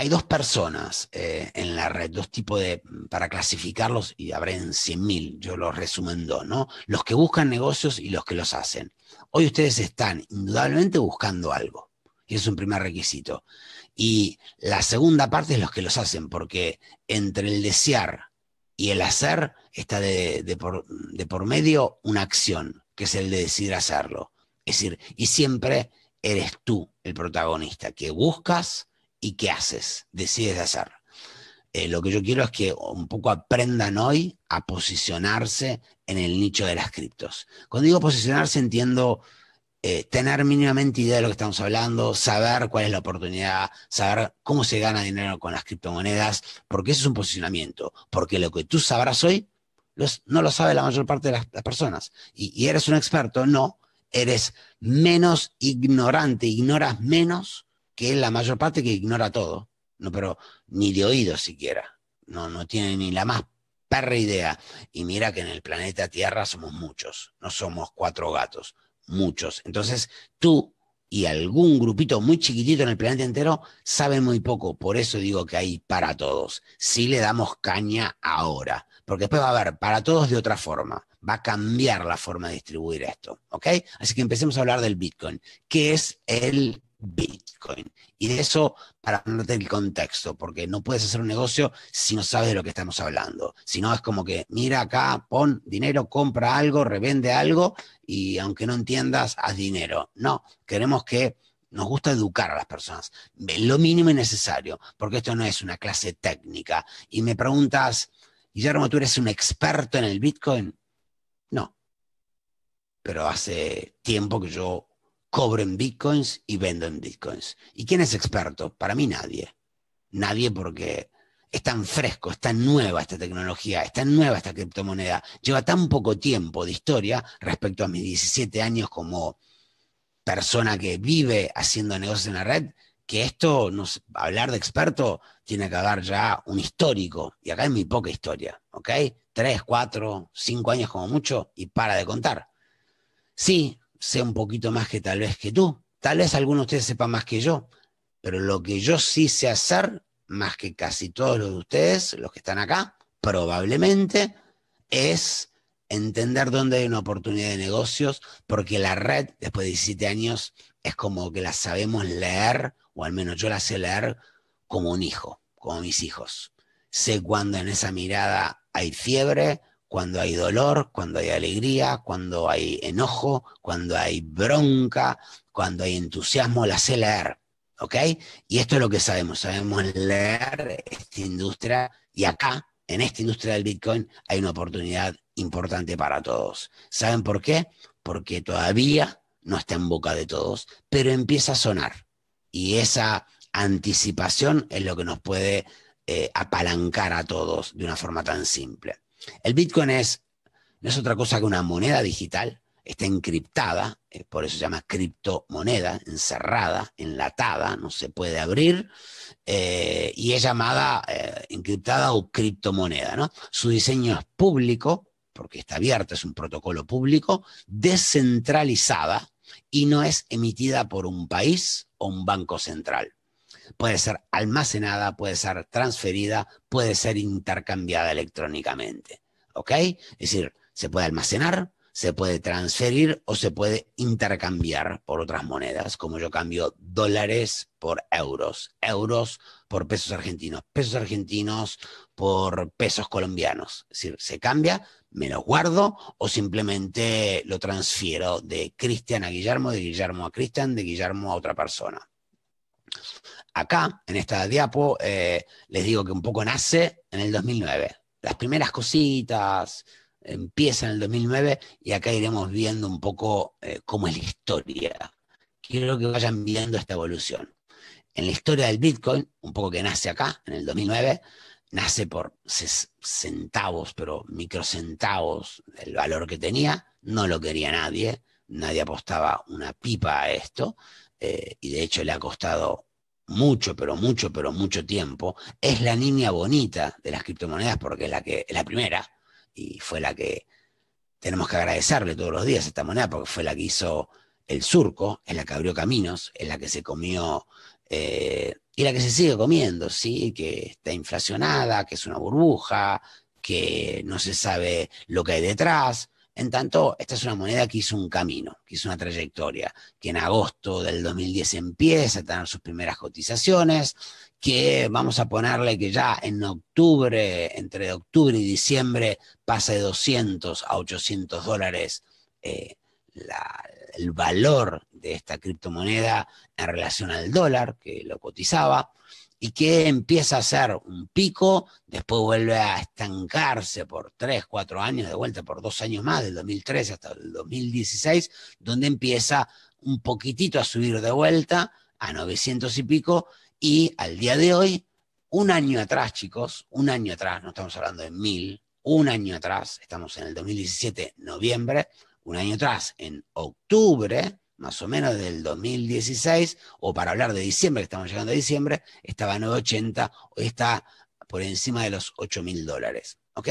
hay dos personas eh, en la red, dos tipos de, para clasificarlos, y habré en 100.000, yo los resumen dos, ¿no? Los que buscan negocios y los que los hacen. Hoy ustedes están indudablemente buscando algo, y es un primer requisito. Y la segunda parte es los que los hacen, porque entre el desear y el hacer está de, por, de por medio una acción, que es el de decidir hacerlo. Es decir, y siempre eres tú el protagonista, que buscas y qué haces, decides hacer. Eh, lo que yo quiero es que un poco aprendan hoy a posicionarse en el nicho de las criptos. Cuando digo posicionarse entiendo eh, tener mínimamente idea de lo que estamos hablando, saber cuál es la oportunidad, saber cómo se gana dinero con las criptomonedas, porque eso es un posicionamiento, porque lo que tú sabrás hoy no lo sabe la mayor parte de las, personas. Y, y eres un experto, no, eres menos ignorante, ignoras menos que es la mayor parte que ignora todo, no, pero ni de oído siquiera, no, no tiene ni la más perra idea. Y mira que en el planeta Tierra somos muchos, no somos cuatro gatos, muchos. Entonces tú y algún grupito muy chiquitito en el planeta entero saben muy poco, por eso digo que hay para todos. Si le damos caña ahora, porque después va a haber para todos de otra forma. Va a cambiar la forma de distribuir esto, Así que empecemos a hablar del Bitcoin. ¿Qué es el Bitcoin. Y de eso, para ponerte el contexto, porque no puedes hacer un negocio si no sabes de lo que estamos hablando. Si no, es como que mira acá, pon dinero, compra algo, revende algo y aunque no entiendas, haz dinero. No, queremos que nos gusta educar a las personas, lo mínimo y necesario, porque esto no es una clase técnica. Y me preguntas, Guillermo, ¿tú eres un experto en el Bitcoin? No. Pero hace tiempo que yo cobren bitcoins y venden bitcoins. ¿Y quién es experto? Para mí nadie. Nadie porque es tan fresco, es tan nueva esta tecnología, es tan nueva esta criptomoneda. Lleva tan poco tiempo de historia respecto a mis 17 años como persona que vive haciendo negocios en la red, que esto, hablar de experto, tiene que haber ya un histórico. Y acá es mi poca historia, ¿ok? Tres, cuatro, cinco años como mucho y para de contar. Sí, sé un poquito más que tal vez que tú. Tal vez algunos de ustedes sepan más que yo, pero lo que yo sí sé hacer, más que casi todos los de ustedes, los que están acá, probablemente, es entender dónde hay una oportunidad de negocios, porque la red, después de 17 años, es como que la sabemos leer, o al menos yo la sé leer como un hijo, como mis hijos. Sé cuando en esa mirada hay fiebre, cuando hay dolor, cuando hay alegría, cuando hay enojo, cuando hay bronca, cuando hay entusiasmo, la sé leer. ¿Ok? Y esto es lo que sabemos. Sabemos leer esta industria y acá, en esta industria del Bitcoin, hay una oportunidad importante para todos. ¿Saben por qué? Porque todavía no está en boca de todos, pero empieza a sonar. Y esa anticipación es lo que nos puede eh, apalancar a todos de una forma tan simple. El Bitcoin es, no es otra cosa que una moneda digital, está encriptada, eh, por eso se llama criptomoneda, encerrada, enlatada, no se puede abrir, eh, y es llamada eh, encriptada o criptomoneda. ¿no? Su diseño es público, porque está abierta, es un protocolo público, descentralizada y no es emitida por un país o un banco central puede ser almacenada, puede ser transferida, puede ser intercambiada electrónicamente. ¿Ok? Es decir, se puede almacenar, se puede transferir o se puede intercambiar por otras monedas, como yo cambio dólares por euros, euros por pesos argentinos, pesos argentinos por pesos colombianos. Es decir, se cambia, me lo guardo o simplemente lo transfiero de Cristian a Guillermo, de Guillermo a Cristian, de Guillermo a otra persona. Acá, en esta diapo, eh, les digo que un poco nace en el 2009. Las primeras cositas empiezan en el 2009 y acá iremos viendo un poco eh, cómo es la historia. Quiero que vayan viendo esta evolución. En la historia del Bitcoin, un poco que nace acá, en el 2009, nace por centavos, pero microcentavos, el valor que tenía, no lo quería nadie, nadie apostaba una pipa a esto, eh, y de hecho le ha costado mucho, pero mucho, pero mucho tiempo, es la niña bonita de las criptomonedas porque es la, que, la primera y fue la que tenemos que agradecerle todos los días a esta moneda porque fue la que hizo el surco, es la que abrió caminos, es la que se comió eh, y la que se sigue comiendo, ¿sí? que está inflacionada, que es una burbuja, que no se sabe lo que hay detrás, en tanto, esta es una moneda que hizo un camino, que hizo una trayectoria, que en agosto del 2010 empieza a tener sus primeras cotizaciones, que vamos a ponerle que ya en octubre, entre octubre y diciembre, pasa de 200 a 800 dólares eh, el valor de esta criptomoneda en relación al dólar que lo cotizaba y que empieza a hacer un pico, después vuelve a estancarse por 3, 4 años, de vuelta por dos años más, del 2013 hasta el 2016, donde empieza un poquitito a subir de vuelta a 900 y pico, y al día de hoy, un año atrás, chicos, un año atrás, no estamos hablando de mil, un año atrás, estamos en el 2017, noviembre, un año atrás, en octubre, más o menos del 2016, o para hablar de diciembre, que estamos llegando a diciembre, estaba 980, está por encima de los 8 mil dólares. ¿Ok?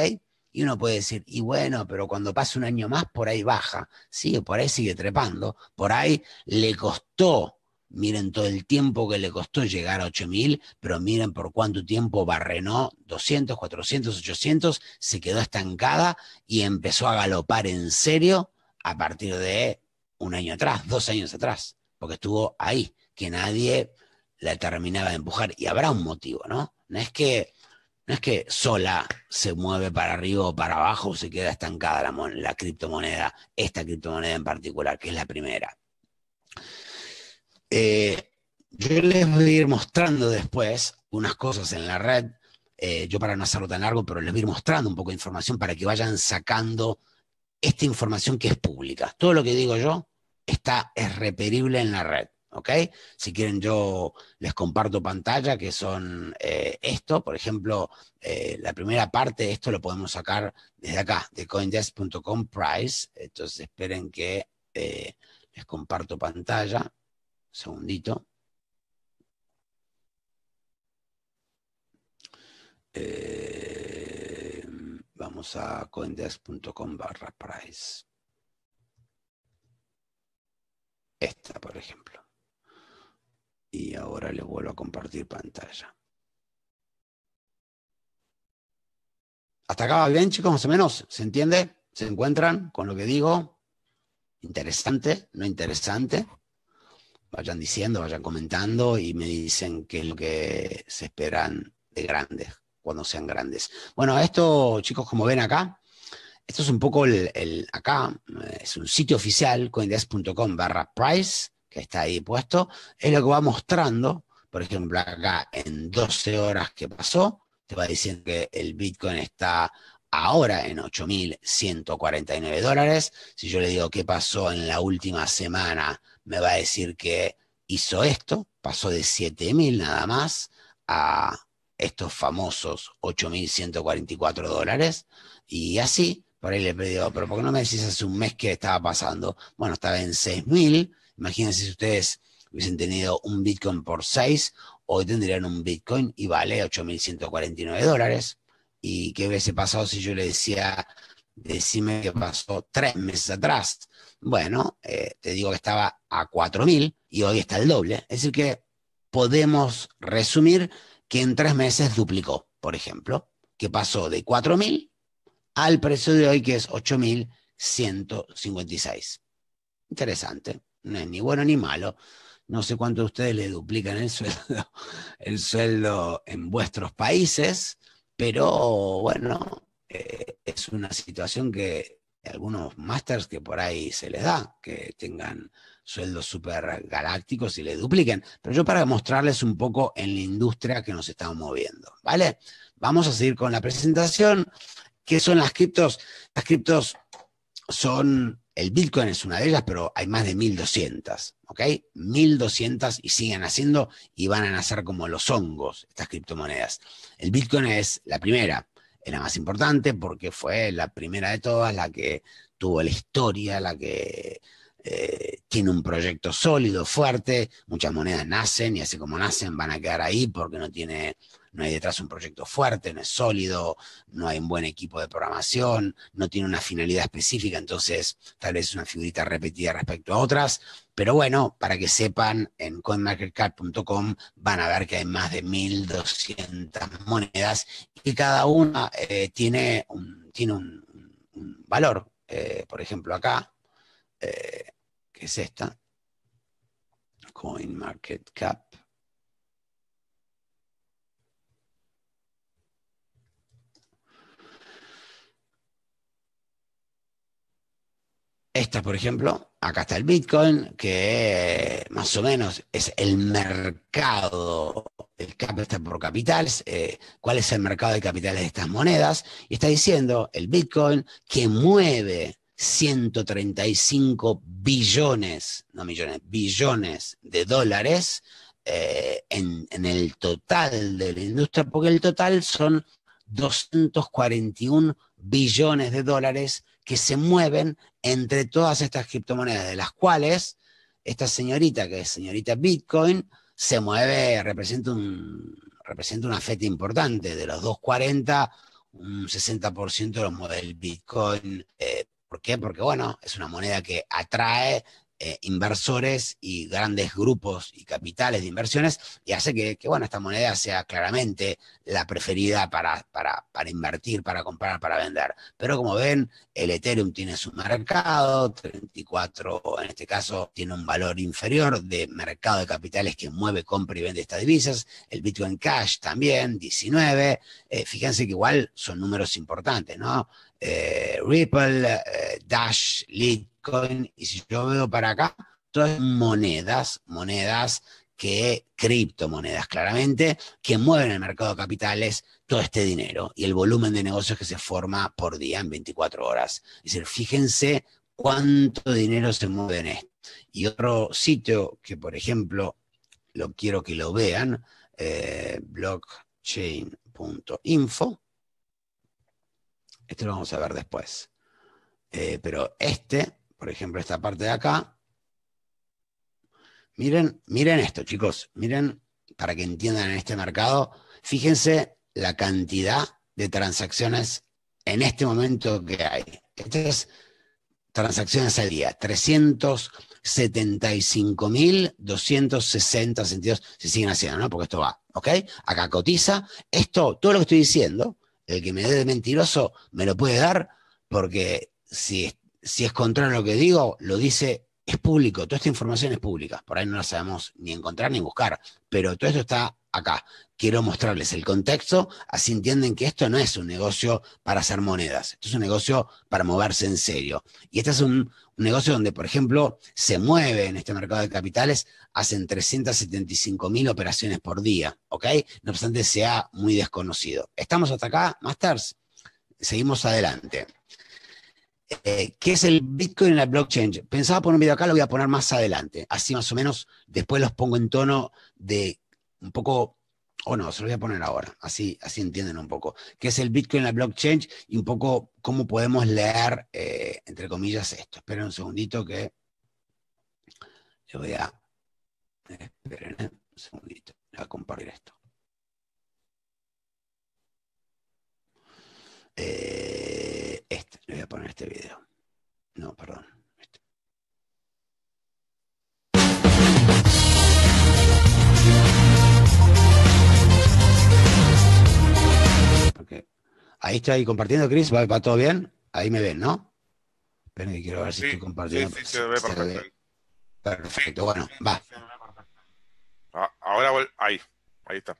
Y uno puede decir, y bueno, pero cuando pasa un año más, por ahí baja. sigue por ahí sigue trepando. Por ahí le costó, miren todo el tiempo que le costó llegar a 8000, pero miren por cuánto tiempo barrenó 200, 400, 800, se quedó estancada y empezó a galopar en serio a partir de un año atrás, dos años atrás, porque estuvo ahí, que nadie la terminaba de empujar. Y habrá un motivo, ¿no? No es que, no es que sola se mueve para arriba o para abajo o se queda estancada la, criptomoneda, esta criptomoneda en particular, que es la primera. Eh, yo les voy a ir mostrando después unas cosas en la red. Eh, yo para no hacerlo tan largo, pero les voy a ir mostrando un poco de información para que vayan sacando esta información que es pública, todo lo que digo yo está, es reperible en la red. Si quieren yo les comparto pantalla, que son eh, esto, por ejemplo, eh, la primera parte de esto lo podemos sacar desde acá, de coindesk.com price, entonces esperen que eh, les comparto pantalla, segundito. Eh, Vamos a coindex.com barra price. Esta, por ejemplo. Y ahora le vuelvo a compartir pantalla. Hasta acá va bien, chicos, más o menos. ¿Se entiende? ¿Se encuentran con lo que digo? Interesante, no interesante. Vayan diciendo, vayan comentando y me dicen qué es lo que se esperan de grandes cuando sean grandes. Bueno, esto, chicos, como ven acá, esto es un poco el, acá, es un sitio oficial, coindex.com barra price, que está ahí puesto, es lo que va mostrando, por ejemplo, acá en 12 horas que pasó, te va diciendo que el Bitcoin está ahora en 8.149 dólares. Si yo le digo qué pasó en la última semana, me va a decir que hizo esto, pasó de 7.000 nada más a estos famosos 8.144 dólares. Y así, por ahí le pedido, pero ¿por qué no me decís hace un mes que estaba pasando? Bueno, estaba en 6.000. Imagínense si ustedes hubiesen tenido un Bitcoin por 6, hoy tendrían un Bitcoin y vale 8.149 dólares. ¿Y qué hubiese pasado si yo le decía, decime qué pasó tres meses atrás? Bueno, eh, te digo que estaba a 4.000 y hoy está el doble. Es decir que podemos resumir que en tres meses duplicó, por ejemplo, que pasó de 4.000 al precio de hoy que es 8.156. Interesante, no es ni bueno ni malo. No sé cuánto de ustedes le duplican el sueldo, [LAUGHS] el sueldo en vuestros países, pero bueno, eh, es una situación que algunos másters que por ahí se les da, que tengan sueldos super galácticos y le dupliquen, pero yo para mostrarles un poco en la industria que nos estamos moviendo, ¿vale? Vamos a seguir con la presentación. ¿Qué son las criptos? Las criptos son, el Bitcoin es una de ellas, pero hay más de 1200, ¿ok? 1200 y siguen haciendo y van a nacer como los hongos, estas criptomonedas. El Bitcoin es la primera, es la más importante porque fue la primera de todas, la que tuvo la historia, la que eh, tiene un proyecto sólido, fuerte, muchas monedas nacen y así como nacen van a quedar ahí porque no tiene, no hay detrás un proyecto fuerte, no es sólido, no hay un buen equipo de programación, no tiene una finalidad específica, entonces tal vez es una figurita repetida respecto a otras, pero bueno, para que sepan, en coinmarketcap.com van a ver que hay más de 1.200 monedas y cada una eh, tiene, un, tiene valor. Eh, por ejemplo, acá que es esta, CoinMarketCap. Esta, por ejemplo, acá está el Bitcoin, que eh, más o menos es el mercado, el cap está por capitales, eh, cuál es el mercado de capitales de estas monedas, y está diciendo el Bitcoin que mueve 135 billones, no millones, billones de dólares eh, en, el total de la industria, porque el total son 241 billones de dólares que se mueven entre todas estas criptomonedas, de las cuales esta señorita, que es señorita Bitcoin, se mueve, representa, una feta importante, de los 240, un 60% los mueve Bitcoin. Eh, ¿Por qué? Porque, bueno, es una moneda que atrae eh, inversores y grandes grupos y capitales de inversiones y hace que, bueno, esta moneda sea claramente la preferida para, invertir, para comprar, para vender. Pero como ven, el Ethereum tiene su mercado, 34 en este caso tiene un valor inferior de mercado de capitales que mueve, compra y vende estas divisas, el Bitcoin Cash también, 19, eh, fíjense que igual son números importantes, ¿no? Eh, Ripple, eh, Dash, Litecoin, y si yo veo para acá, todas monedas, monedas que criptomonedas, claramente, que mueven el mercado de capitales todo este dinero y el volumen de negocios que se forma por día en 24 horas. Es decir, fíjense cuánto dinero se mueve en esto. Y otro sitio que, por ejemplo, lo quiero que lo vean, eh, blockchain.info, esto lo vamos a ver después. Eh, pero este, por ejemplo, esta parte de acá. Miren, miren esto, chicos. Miren, para que entiendan en este mercado, fíjense la cantidad de transacciones en este momento que hay. Estas transacciones al día, 375.260 sentidos se siguen haciendo, ¿no? Porque esto va, ¿ok? Acá cotiza. Esto, todo lo que estoy diciendo, el que me dé de mentiroso me lo puede dar, porque si, si es contrario a lo que digo, lo dice, es público, toda esta información es pública, por ahí no la sabemos ni encontrar ni buscar, pero todo esto está acá. Quiero mostrarles el contexto, así entienden que esto no es un negocio para hacer monedas, esto es un negocio para moverse en serio. Y este es un, negocio donde, por ejemplo, se mueve en este mercado de capitales, hacen 375 mil operaciones por día, ¿ok? No obstante, sea muy desconocido. ¿Estamos hasta acá, Masters? Seguimos adelante. Eh, ¿Qué es el Bitcoin en la blockchain? Pensaba poner un video acá, lo voy a poner más adelante. Así más o menos, después los pongo en tono de un poco, o oh no, se lo voy a poner ahora, así, así entienden un poco, qué es el Bitcoin, la blockchain y un poco cómo podemos leer, eh, entre comillas, esto. Esperen un segundito que le voy a... Esperen eh, un segundito, voy a compartir esto. Eh, este, le voy a poner este video. No, perdón. Ahí está ahí compartiendo, Chris. ¿Va, todo bien? Ahí me ven, ¿no? que quiero ver si sí, estoy compartiendo. Sí, pues, se ve perfecto. Perfecto, bueno, va. Ah, ahora, ahí, ahí está.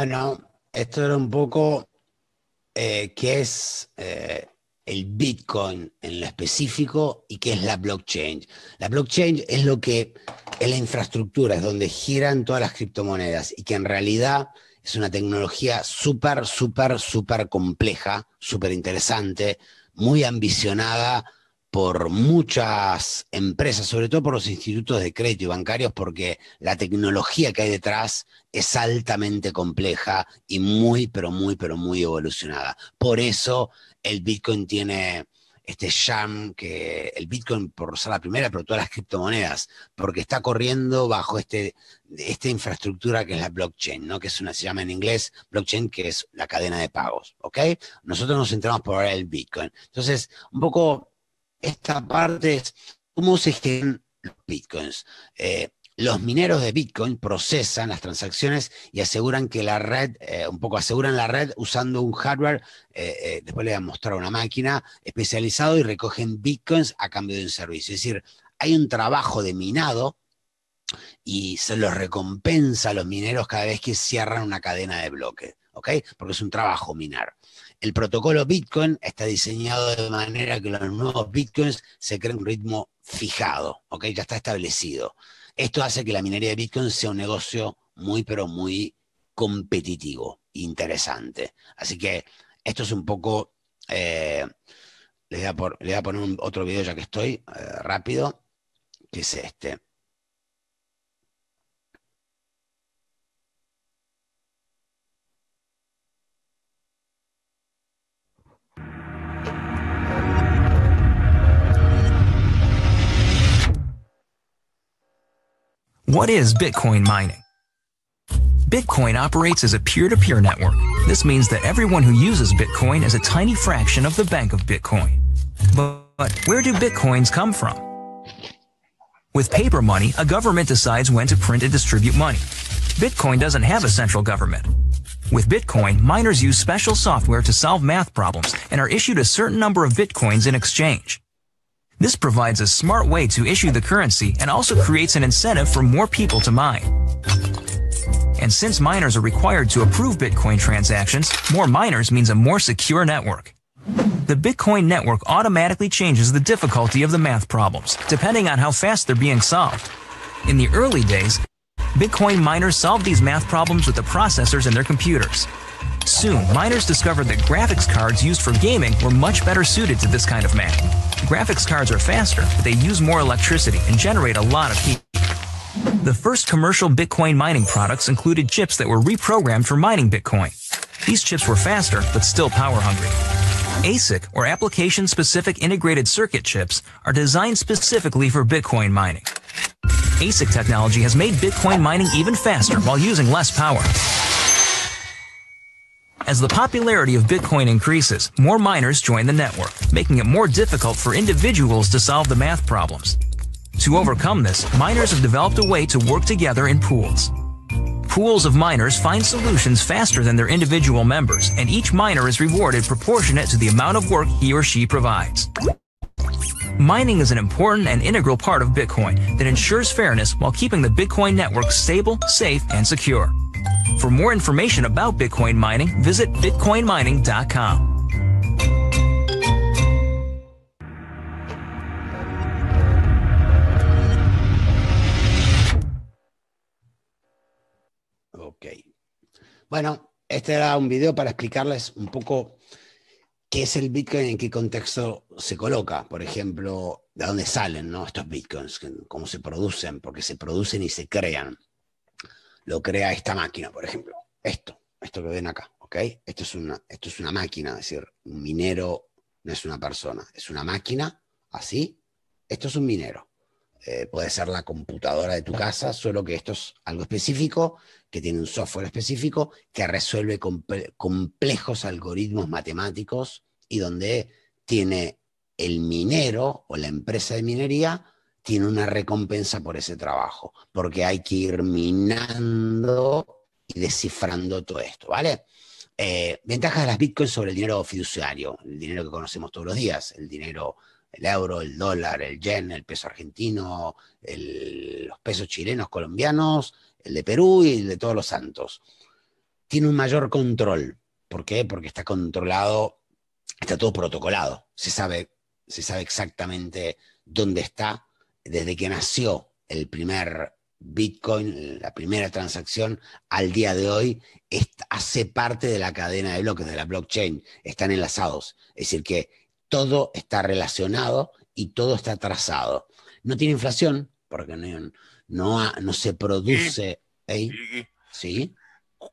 Bueno, esto era un poco eh, qué es eh, el Bitcoin en lo específico y qué es la blockchain. La blockchain es lo que es la infraestructura, es donde giran todas las criptomonedas y que en realidad es una tecnología súper, súper, súper compleja, súper interesante, muy ambicionada por muchas empresas, sobre todo por los institutos de crédito y bancarios, porque la tecnología que hay detrás es altamente compleja y muy, pero muy, pero muy evolucionada. Por eso el Bitcoin tiene este jam, que el Bitcoin por ser la primera, pero todas las criptomonedas, porque está corriendo bajo este, esta infraestructura que es la blockchain, ¿no? que es una, se llama en inglés blockchain, que es la cadena de pagos. Nosotros nos centramos por ahora el Bitcoin. Entonces, un poco esta parte es cómo se generan los bitcoins. Eh, los mineros de Bitcoin procesan las transacciones y aseguran que la red, eh, un poco aseguran la red usando un hardware, eh, después le voy a mostrar una máquina especializada y recogen Bitcoins a cambio de un servicio. Es decir, hay un trabajo de minado y se los recompensa a los mineros cada vez que cierran una cadena de bloques. ¿ok? Porque es un trabajo minar. El protocolo Bitcoin está diseñado de manera que los nuevos Bitcoins se creen un ritmo fijado, ¿ok? Ya está establecido. Esto hace que la minería de Bitcoin sea un negocio muy, pero muy competitivo, interesante. Así que esto es un poco... Eh, les voy, a poner un, otro video ya que estoy, eh, rápido, que es este. What is Bitcoin mining? Bitcoin operates as a peer-to-peer network. This means that everyone who uses Bitcoin is a tiny fraction of the bank of Bitcoin. But where do Bitcoins come from? With paper money, a government decides when to print and distribute money. Bitcoin doesn't have a central government. With Bitcoin, miners use special software to solve math problems and are issued a certain number of Bitcoins in exchange. This provides a smart way to issue the currency and also creates an incentive for more people to mine. And since miners are required to approve Bitcoin transactions, more miners means a more secure network. The Bitcoin network automatically changes the difficulty of the math problems, depending on how fast they're being solved. In the early days, Bitcoin miners solved these math problems with the processors in their computers. Soon, miners discovered that graphics cards used for gaming were much better suited to this kind of Mac. Graphics cards are faster, but they use more electricity and generate a lot of heat. The first commercial Bitcoin mining products included chips that were reprogrammed for mining Bitcoin. These chips were faster, but still power hungry. ASIC, or application-specific integrated circuit chips, are designed specifically for Bitcoin mining. ASIC technology has made Bitcoin mining even faster while using less power. As the popularity of Bitcoin increases, more miners join the network, making it more difficult for individuals to solve the math problems. To overcome this, miners have developed a way to work together in pools. Pools of miners find solutions faster than their individual members, and each miner is rewarded proportionate to the amount of work he or she provides. Mining is an important and integral part of Bitcoin that ensures fairness while keeping the Bitcoin network stable, safe, and secure. For more information about Bitcoin mining, visit bitcoinmining.com. Ok. Bueno, este era un video para explicarles un poco qué es el Bitcoin, en qué contexto se coloca, por ejemplo, de dónde salen ¿no? estos Bitcoins, cómo se producen, porque se producen y se crean lo crea esta máquina, por ejemplo. Esto, esto que ven acá, ¿ok? Esto es una, esto es una máquina, es decir, un minero no es una persona, es una máquina, así. Esto es un minero. Eh, puede ser la computadora de tu casa, solo que esto es algo específico, que tiene un software específico, que resuelve complejos algoritmos matemáticos y donde tiene el minero o la empresa de minería tiene una recompensa por ese trabajo, porque hay que ir minando y descifrando todo esto, ¿vale? Eh, ventajas de las bitcoins sobre el dinero fiduciario, el dinero que conocemos todos los días, el dinero, el euro, el dólar, el yen, el peso argentino, los pesos chilenos, colombianos, el de Perú y el de todos los santos. Tiene un mayor control. ¿Por qué? Porque está controlado, está todo protocolado. Se sabe, se sabe exactamente dónde está, desde que nació el primer Bitcoin, la primera transacción, al día de hoy, hace parte de la cadena de bloques, de la blockchain, están enlazados. Es decir, que todo está relacionado y todo está trazado. No tiene inflación, porque no, no, se produce. ¿Sí? ¿eh?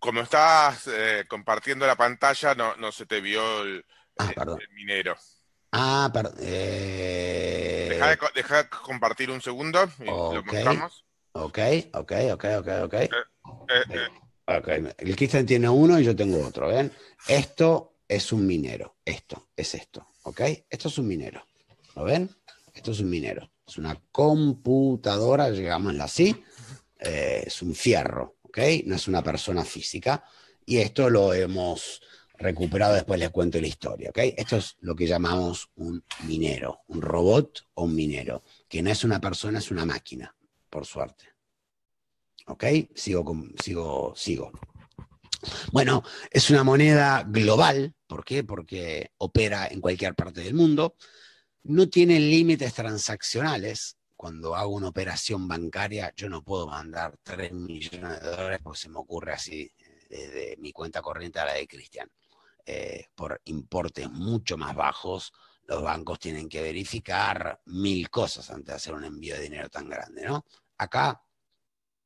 Como estás eh, compartiendo la pantalla, no, se te vio el ah, minero. Ah, perdón. Eh. Deja, de, compartir un segundo y lo mostramos. Ok, ok, ok, ok, ok. Eh, eh, el Cristian tiene uno y yo tengo otro, ¿ven? Esto es un minero, esto, es esto, ¿ok? Esto es un minero, ¿lo ven? Esto es un minero, es una computadora, llamémosla así, es un fierro, ¿ok? No es una persona física. Y esto lo hemos recuperado, después les cuento la historia, ¿ok? Esto es lo que llamamos un minero, un robot o un minero, que no es una persona, es una máquina, por suerte. ¿Ok? Sigo, con, sigo, sigo. Bueno, es una moneda global, ¿por qué? Porque opera en cualquier parte del mundo, no tiene límites transaccionales, cuando hago una operación bancaria, yo no puedo mandar 3 millones de dólares porque se me ocurre así eh, desde mi cuenta corriente a la de Cristian. Eh, por importes mucho más bajos, los bancos tienen que verificar mil cosas antes de hacer un envío de dinero tan grande, ¿no? Acá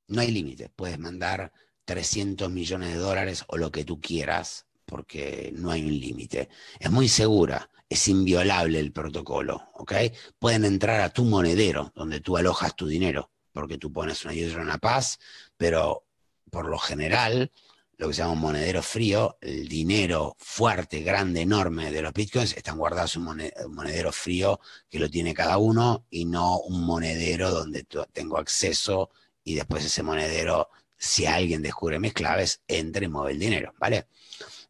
no hay límites, puedes mandar 300 millones de dólares o lo que tú quieras, porque no hay un límite. Es muy segura, es inviolable el protocolo, ¿ok? Pueden entrar a tu monedero, donde tú alojas tu dinero, porque tú pones una en una paz, pero por lo general lo que se llama monedero frío, el dinero fuerte, grande, enorme de los bitcoins, están guardados en un monedero frío que lo tiene cada uno y no un monedero donde tengo acceso y después ese monedero, si alguien descubre mis claves, entra y mueve el dinero, ¿vale?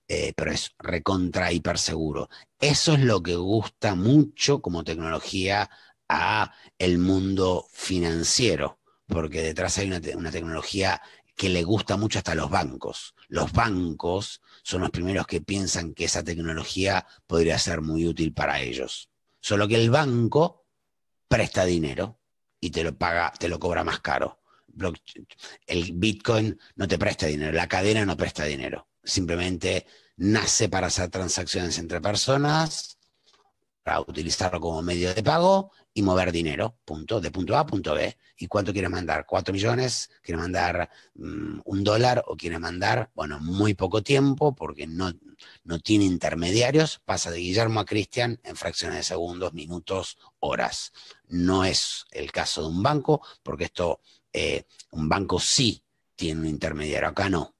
Eh, pero es recontra hiper seguro. Eso es lo que gusta mucho como tecnología a el mundo financiero, porque detrás hay una tecnología que le gusta mucho hasta los bancos. Los bancos son los primeros que piensan que esa tecnología podría ser muy útil para ellos. Solo que el banco presta dinero y te lo paga, te lo cobra más caro. El Bitcoin no te presta dinero, la cadena no presta dinero. Simplemente nace para hacer transacciones entre personas, para utilizarlo como medio de pago y mover dinero, punto, de punto A a punto B. ¿Y cuánto quiere mandar? ¿Cuatro millones? ¿Quiere mandar mm, un dólar? ¿O quiere mandar, bueno, muy poco tiempo porque no, no tiene intermediarios? Pasa de Guillermo a Cristian en fracciones de segundos, minutos, horas. No es el caso de un banco porque esto, eh, un banco sí tiene un intermediario, acá no.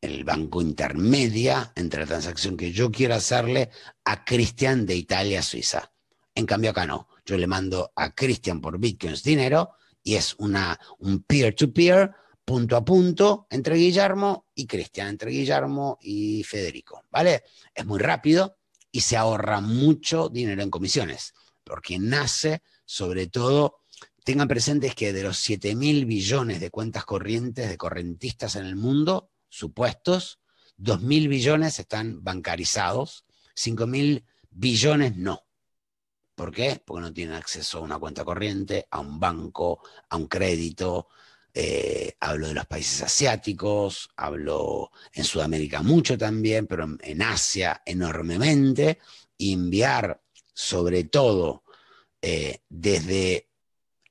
El banco intermedia entre la transacción que yo quiero hacerle a Cristian de Italia Suiza. En cambio acá no yo le mando a Cristian por bitcoins dinero y es una, un peer-to-peer, punto a punto, entre Guillermo y Cristian, entre Guillermo y Federico, ¿vale? Es muy rápido y se ahorra mucho dinero en comisiones, porque nace sobre todo, tengan presentes que de los 7 mil billones de cuentas corrientes de correntistas en el mundo, supuestos, 2 mil billones están bancarizados, 5 mil billones no. ¿Por qué? Porque no tienen acceso a una cuenta corriente, a un banco, a un crédito. Eh, hablo de los países asiáticos, hablo en Sudamérica mucho también, pero en Asia enormemente. enviar, sobre todo, eh, desde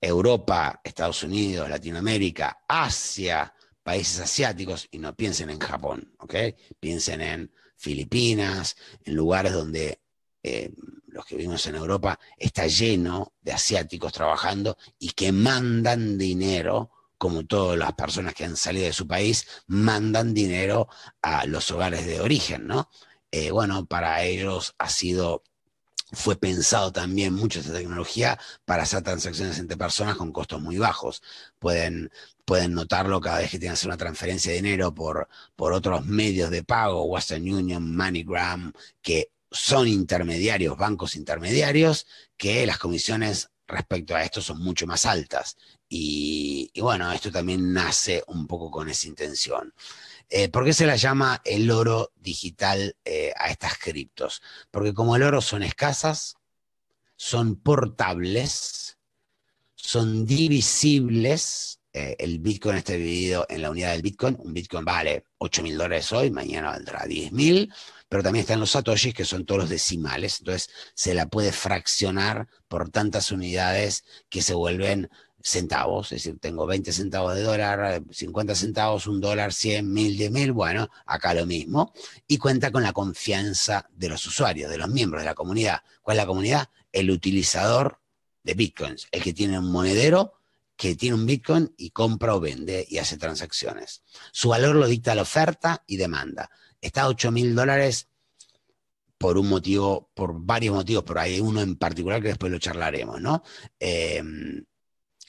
Europa, Estados Unidos, Latinoamérica, Asia, países asiáticos, y no piensen en Japón, ¿ok? Piensen en Filipinas, en lugares donde... Eh, los que vivimos en Europa, está lleno de asiáticos trabajando y que mandan dinero, como todas las personas que han salido de su país, mandan dinero a los hogares de origen, ¿no? Eh, bueno, para ellos ha sido fue pensado también mucho esta tecnología para hacer transacciones entre personas con costos muy bajos. Pueden, pueden notarlo cada vez que tienen que hacer una transferencia de dinero por, por otros medios de pago, Western Union, MoneyGram, que son intermediarios, bancos intermediarios, que las comisiones respecto a esto son mucho más altas. Y, bueno, esto también nace un poco con esa intención. Eh, ¿Por qué se la llama el oro digital eh, a estas criptos? Porque como el oro son escasas, son portables, son divisibles. Eh, el Bitcoin está dividido en la unidad del Bitcoin. Un Bitcoin vale 8 mil dólares hoy, mañana valdrá 10 mil pero también están los satoshis, que son todos los decimales, entonces se la puede fraccionar por tantas unidades que se vuelven centavos, es decir, tengo 20 centavos de dólar, 50 centavos, un dólar, 100, 1000, de mil, bueno, acá lo mismo, y cuenta con la confianza de los usuarios, de los miembros de la comunidad. ¿Cuál es la comunidad? El utilizador de bitcoins, el que tiene un monedero, que tiene un bitcoin y compra o vende y hace transacciones. Su valor lo dicta la oferta y demanda está a 8 mil dólares por un motivo, por varios motivos, pero hay uno en particular que después lo charlaremos, ¿no? Em,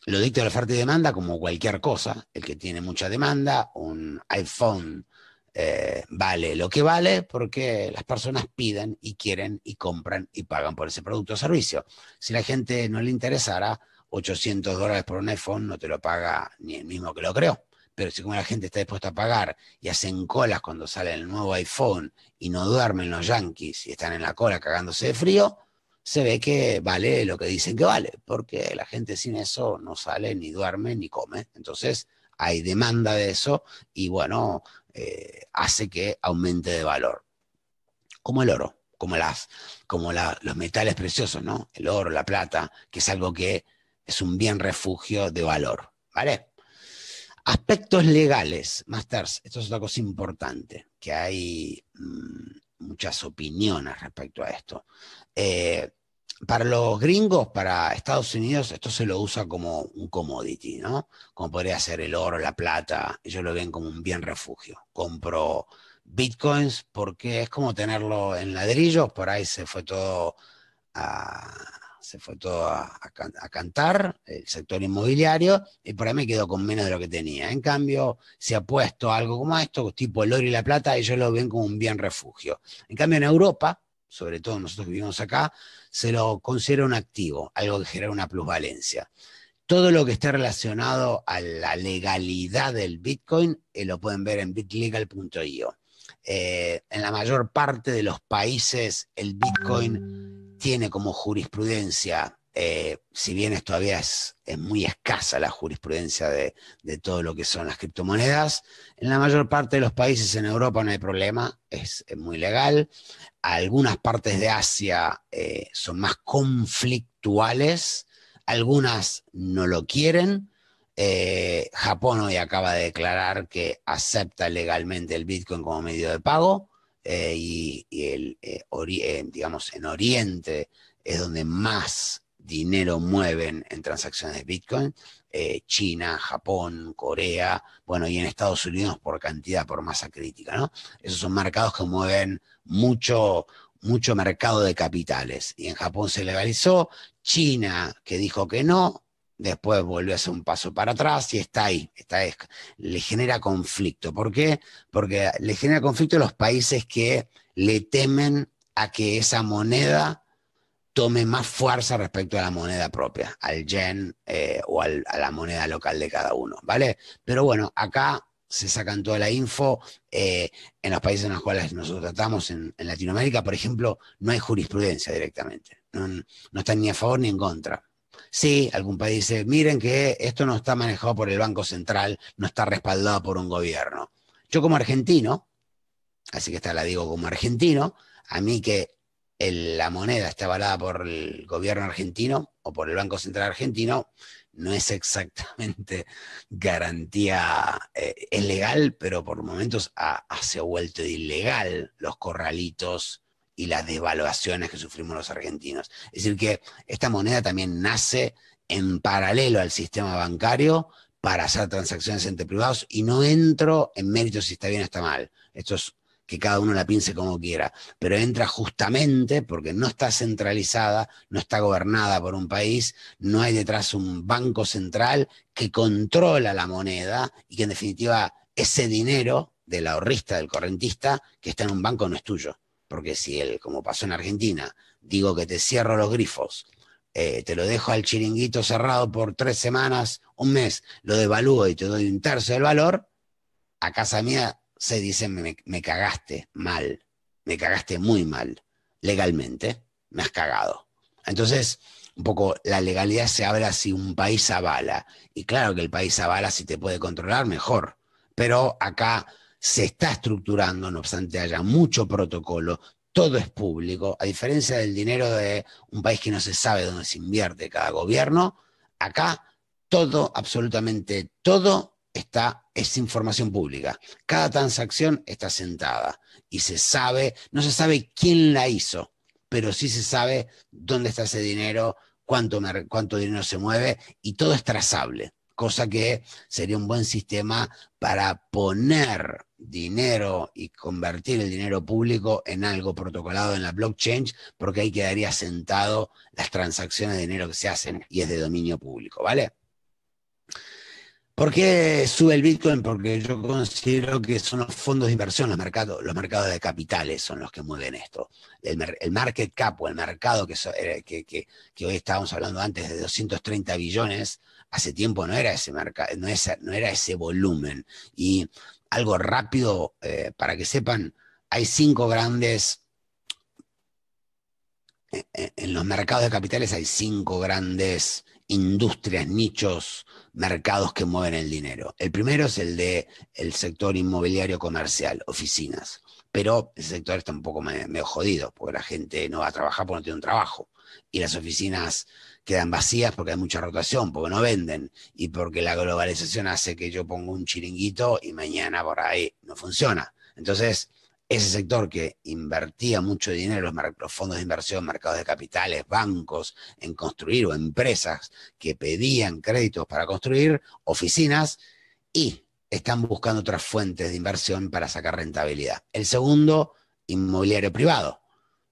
lo dicta la oferta y demanda como cualquier cosa. El que tiene mucha demanda, un iPhone eh, vale lo que vale porque las personas piden y quieren y compran y pagan por ese producto o servicio. Si la gente no le interesara, 800 dólares por un iPhone no te lo paga ni el mismo que lo creó pero si como la gente está dispuesta a pagar y hacen colas cuando sale el nuevo iPhone y no duermen los yankees y están en la cola cagándose de frío, se ve que vale lo que dicen que vale, porque la gente sin eso no sale, ni duerme, ni come. Entonces hay demanda de eso y bueno, eh, hace que aumente de valor. Como el oro, como, las, como los metales preciosos, ¿no? El oro, la plata, que es algo que es un bien refugio de valor, ¿vale? Aspectos legales, Masters, esto es otra cosa importante, que hay mm, muchas opiniones respecto a esto. Eh, para los gringos, para Estados Unidos, esto se lo usa como un commodity, ¿no? Como podría ser el oro, la plata, ellos lo ven como un bien refugio. Compro bitcoins porque es como tenerlo en ladrillos, por ahí se fue todo a se fue todo a, cantar, el sector inmobiliario, y por ahí me quedo con menos de lo que tenía. En cambio, se ha puesto algo como esto, tipo el oro y la plata, y ellos lo ven como un bien refugio. En cambio, en Europa, sobre todo nosotros que vivimos acá, se lo considera un activo, algo que genera una plusvalencia. Todo lo que esté relacionado a la legalidad del Bitcoin eh, lo pueden ver en bitlegal.io. Eh, en la mayor parte de los países el Bitcoin tiene como jurisprudencia, eh, si bien es todavía es, muy escasa la jurisprudencia de, todo lo que son las criptomonedas, en la mayor parte de los países en Europa no hay problema, es, muy legal. Algunas partes de Asia eh, son más conflictuales, algunas no lo quieren. Eh, Japón hoy acaba de declarar que acepta legalmente el Bitcoin como medio de pago. Eh, y, el, eh, eh, digamos, en Oriente es donde más dinero mueven en transacciones de Bitcoin, China, Japón, Corea, bueno, y en Estados Unidos por cantidad, por masa crítica, ¿no? Esos son mercados que mueven mucho, mucho mercado de capitales. Y en Japón se legalizó, China que dijo que no, después vuelve a hacer un paso para atrás y está ahí, está le genera conflicto. ¿Por qué? Porque le genera conflicto a los países que le temen a que esa moneda tome más fuerza respecto a la moneda propia, al yen eh, o a la moneda local de cada uno, ¿vale? Pero bueno, acá se sacan toda la info. Eh, en los países en los cuales nosotros tratamos, en, Latinoamérica, por ejemplo, no hay jurisprudencia directamente. No, no están ni a favor ni en contra. Sí, algún país dice, miren que esto no está manejado por el Banco Central, no está respaldado por un gobierno. Yo como argentino, así que esta la digo como argentino, a mí que la moneda está avalada por el gobierno argentino o por el Banco Central argentino, no es exactamente [LAUGHS] garantía, eh, es legal, pero por momentos hace ha, vuelto ilegal los corralitos y las devaluaciones que sufrimos los argentinos. Es decir, que esta moneda también nace en paralelo al sistema bancario para hacer transacciones entre privados y no entro en mérito si está bien o está mal. Esto es que cada uno la piense como quiera, pero entra justamente porque no está centralizada, no está gobernada por un país, no hay detrás un banco central que controla la moneda y que en definitiva ese dinero del ahorrista, del correntista, que está en un banco no es tuyo, porque si él, como pasó en Argentina, digo que te cierro los grifos, eh, te lo dejo al chiringuito cerrado por tres semanas, un mes, lo devalúo y te doy un tercio del valor, a casa mía se dice, me, me cagaste mal, me cagaste muy mal, legalmente, me has cagado. Entonces, un poco la legalidad se habla si un país avala. Y claro que el país avala si te puede controlar, mejor. Pero acá se está estructurando, no obstante haya mucho protocolo, todo es público, a diferencia del dinero de un país que no se sabe dónde se invierte cada gobierno, acá todo, absolutamente todo está, es información pública. Cada transacción está sentada y se sabe, no se sabe quién la hizo, pero sí se sabe dónde está ese dinero, cuánto, cuánto dinero se mueve y todo es trazable, cosa que sería un buen sistema para poner dinero y convertir el dinero público en algo protocolado en la blockchain, porque ahí quedaría sentado las transacciones de dinero que se hacen y es de dominio público, ¿vale? ¿Por qué sube el Bitcoin? Porque yo considero que son los fondos de inversión, los mercados, los mercados de capitales son los que mueven esto. El, market cap o el mercado eh, que, que, hoy estábamos hablando antes de 230 billones, hace tiempo no era ese mercado, no, no, era ese volumen. Y algo rápido eh, para que sepan, hay cinco grandes, eh, eh, en, los mercados de capitales hay cinco grandes industrias, nichos, mercados que mueven el dinero. El primero es el de sector inmobiliario comercial, oficinas. Pero ese sector está un poco medio jodido, porque la gente no va a trabajar porque no tiene un trabajo. Y las oficinas quedan vacías porque hay mucha rotación, porque no venden y porque la globalización hace que yo ponga un chiringuito y mañana por ahí no funciona. Entonces, ese sector que invertía mucho dinero, los, los, fondos de inversión, mercados de capitales, bancos, en construir o empresas que pedían créditos para construir oficinas y están buscando otras fuentes de inversión para sacar rentabilidad. El segundo, inmobiliario privado.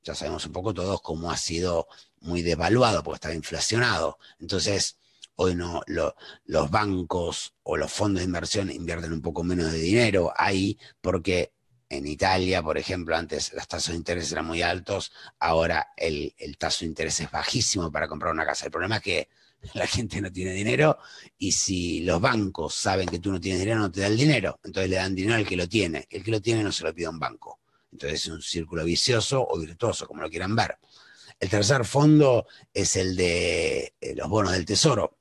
Ya sabemos un poco todos cómo ha sido muy devaluado porque estaba inflacionado. Entonces, hoy no, los bancos o los fondos de inversión invierten un poco menos de dinero ahí porque en Italia, por ejemplo, antes las tasas de interés eran muy altos, ahora el, el taso de interés es bajísimo para comprar una casa. El problema es que [LAUGHS] la gente no tiene dinero y si los bancos saben que tú no tienes dinero, no te dan el dinero. Entonces le dan dinero al que lo tiene. El que lo tiene no se lo pide a un banco. Entonces es un círculo vicioso o virtuoso, como lo quieran ver. El tercer fondo es el de eh, los bonos del tesoro,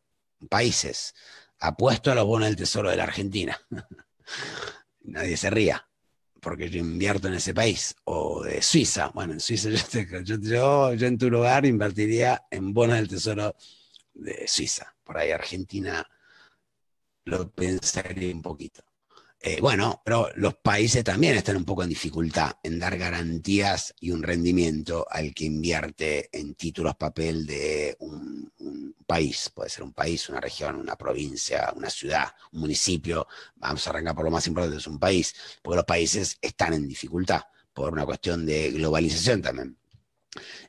países. Apuesto a los bonos del tesoro de la Argentina. [LAUGHS] Nadie se ría, porque yo invierto en ese país. O de Suiza. Bueno, en Suiza [LAUGHS] yo, en tu lugar invertiría en bonos del tesoro de Suiza. Por ahí Argentina lo pensaría un poquito. Eh, bueno, pero los países también están un poco en dificultad en dar garantías y un rendimiento al que invierte en títulos papel de un, país. Puede ser un país, una región, una provincia, una ciudad, un municipio. Vamos a arrancar por lo más importante, es un país, porque los países están en dificultad por una cuestión de globalización también.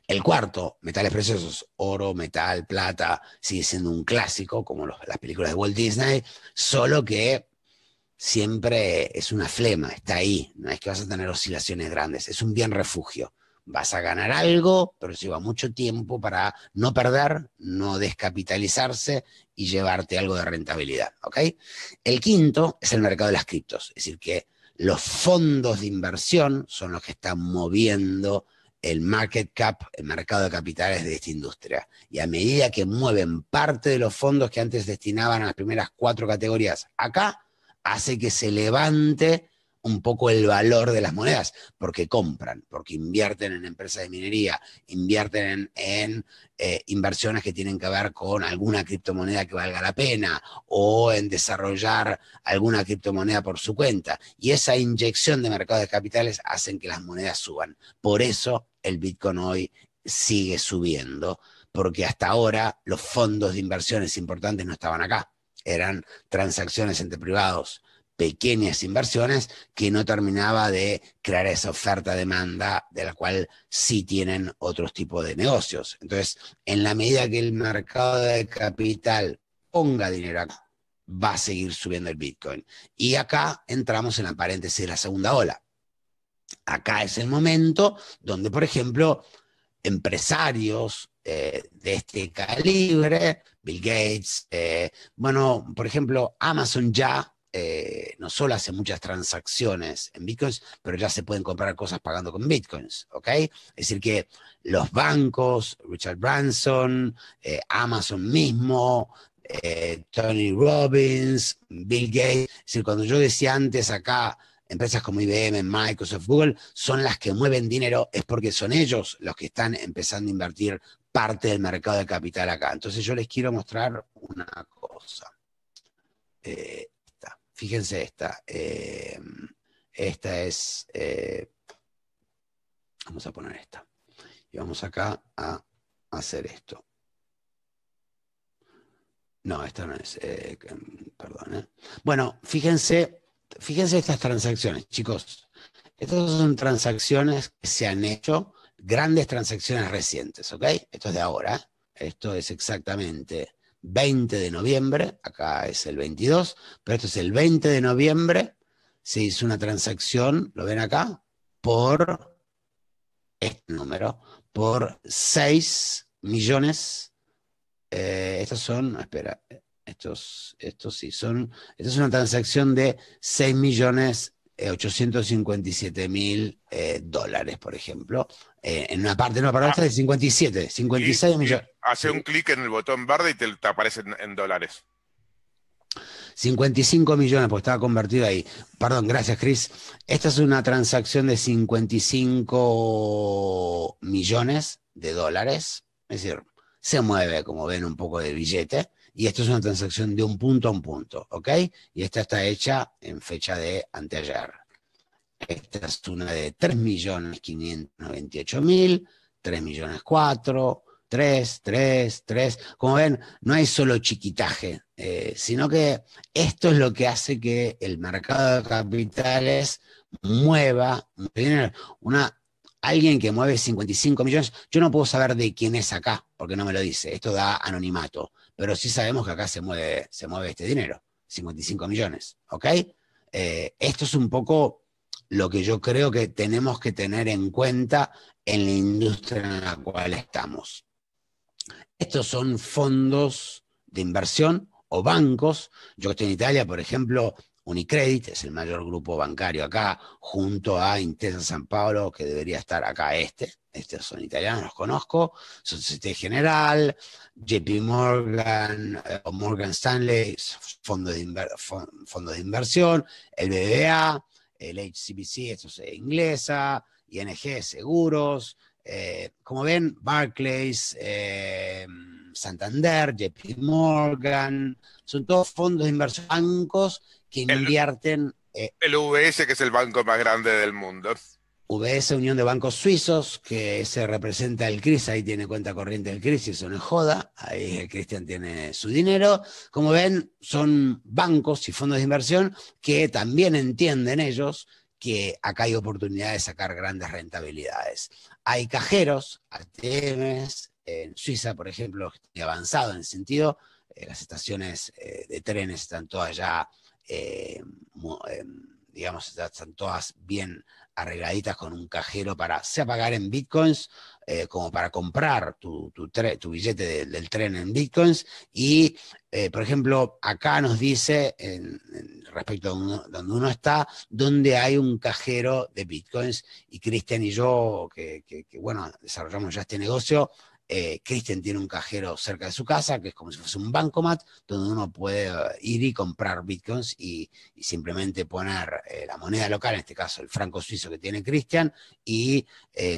El cuarto, metales preciosos, oro, metal, plata, sigue siendo un clásico como las películas de Walt Disney, solo que siempre es una flema, está ahí, no es que vas a tener oscilaciones grandes, es un bien refugio. Vas a ganar algo, pero lleva mucho tiempo para no perder, no descapitalizarse y llevarte algo de rentabilidad. ¿ok? El quinto es el mercado de las criptos, es decir, que los fondos de inversión son los que están moviendo el market cap, el mercado de capitales de esta industria. Y a medida que mueven parte de los fondos que antes destinaban a las primeras cuatro categorías acá, hace que se levante un poco el valor de las monedas, porque compran, porque invierten en empresas de minería, invierten en, eh, inversiones que tienen que ver con alguna criptomoneda que valga la pena o en desarrollar alguna criptomoneda por su cuenta. Y esa inyección de mercados de capitales hacen que las monedas suban. Por eso el Bitcoin hoy sigue subiendo, porque hasta ahora los fondos de inversiones importantes no estaban acá eran transacciones entre privados, pequeñas inversiones, que no terminaba de crear esa oferta-demanda de la cual sí tienen otros tipos de negocios. Entonces, en la medida que el mercado de capital ponga dinero acá, va a seguir subiendo el Bitcoin. Y acá entramos en la paréntesis de la segunda ola. Acá es el momento donde, por ejemplo, empresarios eh, de este calibre Bill Gates. Eh, bueno, por ejemplo, Amazon ya eh, no solo hace muchas transacciones en bitcoins, pero ya se pueden comprar cosas pagando con bitcoins, ¿ok? Es decir, que los bancos, Richard Branson, eh, Amazon mismo, Tony Robbins, Bill Gates, es decir, cuando yo decía antes acá, empresas como IBM, Microsoft, Google, son las que mueven dinero, es porque son ellos los que están empezando a invertir parte del mercado de capital acá. Entonces yo les quiero mostrar una cosa. Eh, esta, fíjense esta. Eh, esta es... Eh, vamos a poner esta. Y vamos acá a hacer esto. No, esta no es. perdón. Bueno, fíjense, fíjense estas transacciones, chicos. Estas son transacciones que se han hecho grandes transacciones recientes, ¿ok? Esto es de ahora, ¿eh? esto es exactamente 20 de noviembre, acá es el 22, pero esto es el 20 de noviembre, se hizo una transacción, lo ven acá, por este número, por 6 millones, eh, estos son, espera, estos, estos sí son, Esto es una transacción de 6 millones 857 eh, mil dólares, por ejemplo, eh, en una parte, no, para otra de 57, 56 millones. hace un clic en el botón verde y te, aparece en dólares. 55 millones, pues estaba convertido ahí. Perdón, gracias, Chris. Esta es una transacción de 55 millones de dólares. Es decir, se mueve, como ven, un poco de billete. Y esto es una transacción de un punto a un punto, ¿ok? Y esta está hecha en fecha de anteayer. Esta es una de 3.598.000, 3.004.000, 3, 3, 3. Como ven, no hay solo chiquitaje, eh, sino que esto es lo que hace que el mercado de capitales mueva Una, alguien que mueve 55 millones, yo no puedo saber de quién es acá, porque no me lo dice. Esto da anonimato, pero sí sabemos que acá se mueve, se mueve este dinero, 55 millones, ¿ok? Eh, esto es un poco lo que yo creo que tenemos que tener en cuenta en la industria en la cual estamos. Estos son fondos de inversión o bancos. Yo estoy en Italia, por ejemplo, Unicredit es el mayor grupo bancario acá, junto a Intesa San Paolo, que debería estar acá este. Estos son italianos, los conozco. Societe General, JP Morgan eh, o Morgan Stanley, fondos de, de inversión, el BBA, el HCBC, eso es inglesa, ING Seguros, eh, como ven, Barclays, eh, Santander, JP Morgan, son todos fondos de inversión, bancos que invierten. Eh, el, VS el UBS, que es el banco más grande del mundo. VS Unión de Bancos Suizos, que se representa el CRIS, ahí tiene cuenta corriente del CRIS, eso no es joda, ahí Cristian tiene su dinero. Como ven, son bancos y fondos de inversión que también entienden ellos que acá hay oportunidad de sacar grandes rentabilidades. Hay cajeros, ATMs, en Suiza, por ejemplo, avanzado en ese sentido, eh, las estaciones eh, de trenes están todas ya, eh, digamos, están todas bien arregladitas con un cajero para, sea pagar en bitcoins, eh, como para comprar tu, tu, billete del tren en bitcoins. Y, eh, por ejemplo, acá nos dice, respecto a donde uno está, donde hay un cajero de bitcoins. Y Cristian y yo, que, que, bueno, desarrollamos ya este negocio, eh, Christian tiene un cajero cerca de su casa, que es como si fuese un bancomat, donde uno puede eh, ir y comprar bitcoins y, simplemente poner eh, la moneda local, en este caso el franco suizo que tiene Christian, y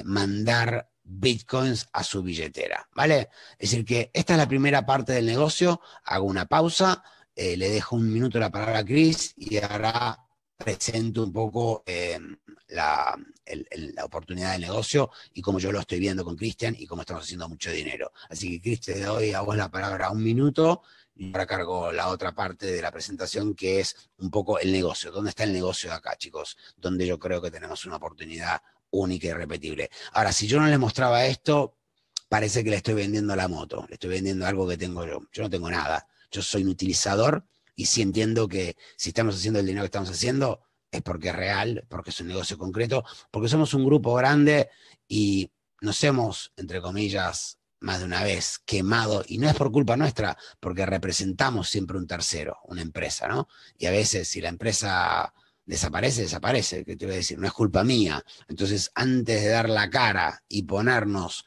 mandar bitcoins a su billetera, ¿vale? Es decir, que esta es la primera parte del negocio, hago una pausa, le dejo un minuto la palabra a Chris y ahora presento un poco la, oportunidad de negocio y como yo lo estoy viendo con Cristian y cómo estamos haciendo mucho dinero. Así que, Cristian, te doy a vos la palabra un minuto y ahora cargo la otra parte de la presentación que es un poco el negocio. ¿Dónde está el negocio de acá, chicos? Donde yo creo que tenemos una oportunidad única y repetible. Ahora, si yo no le mostraba esto, parece que le estoy vendiendo la moto, le estoy vendiendo algo que tengo yo. Yo no tengo nada. Yo soy un utilizador y sí entiendo que si estamos haciendo el dinero que estamos haciendo, es porque es real, porque es un negocio concreto, porque somos un grupo grande y nos hemos, entre comillas, más de una vez quemado, y no es por culpa nuestra, porque representamos siempre un tercero, una empresa, ¿no? Y a veces si la empresa desaparece, desaparece, que te voy a decir, no es culpa mía. Entonces, antes de dar la cara y ponernos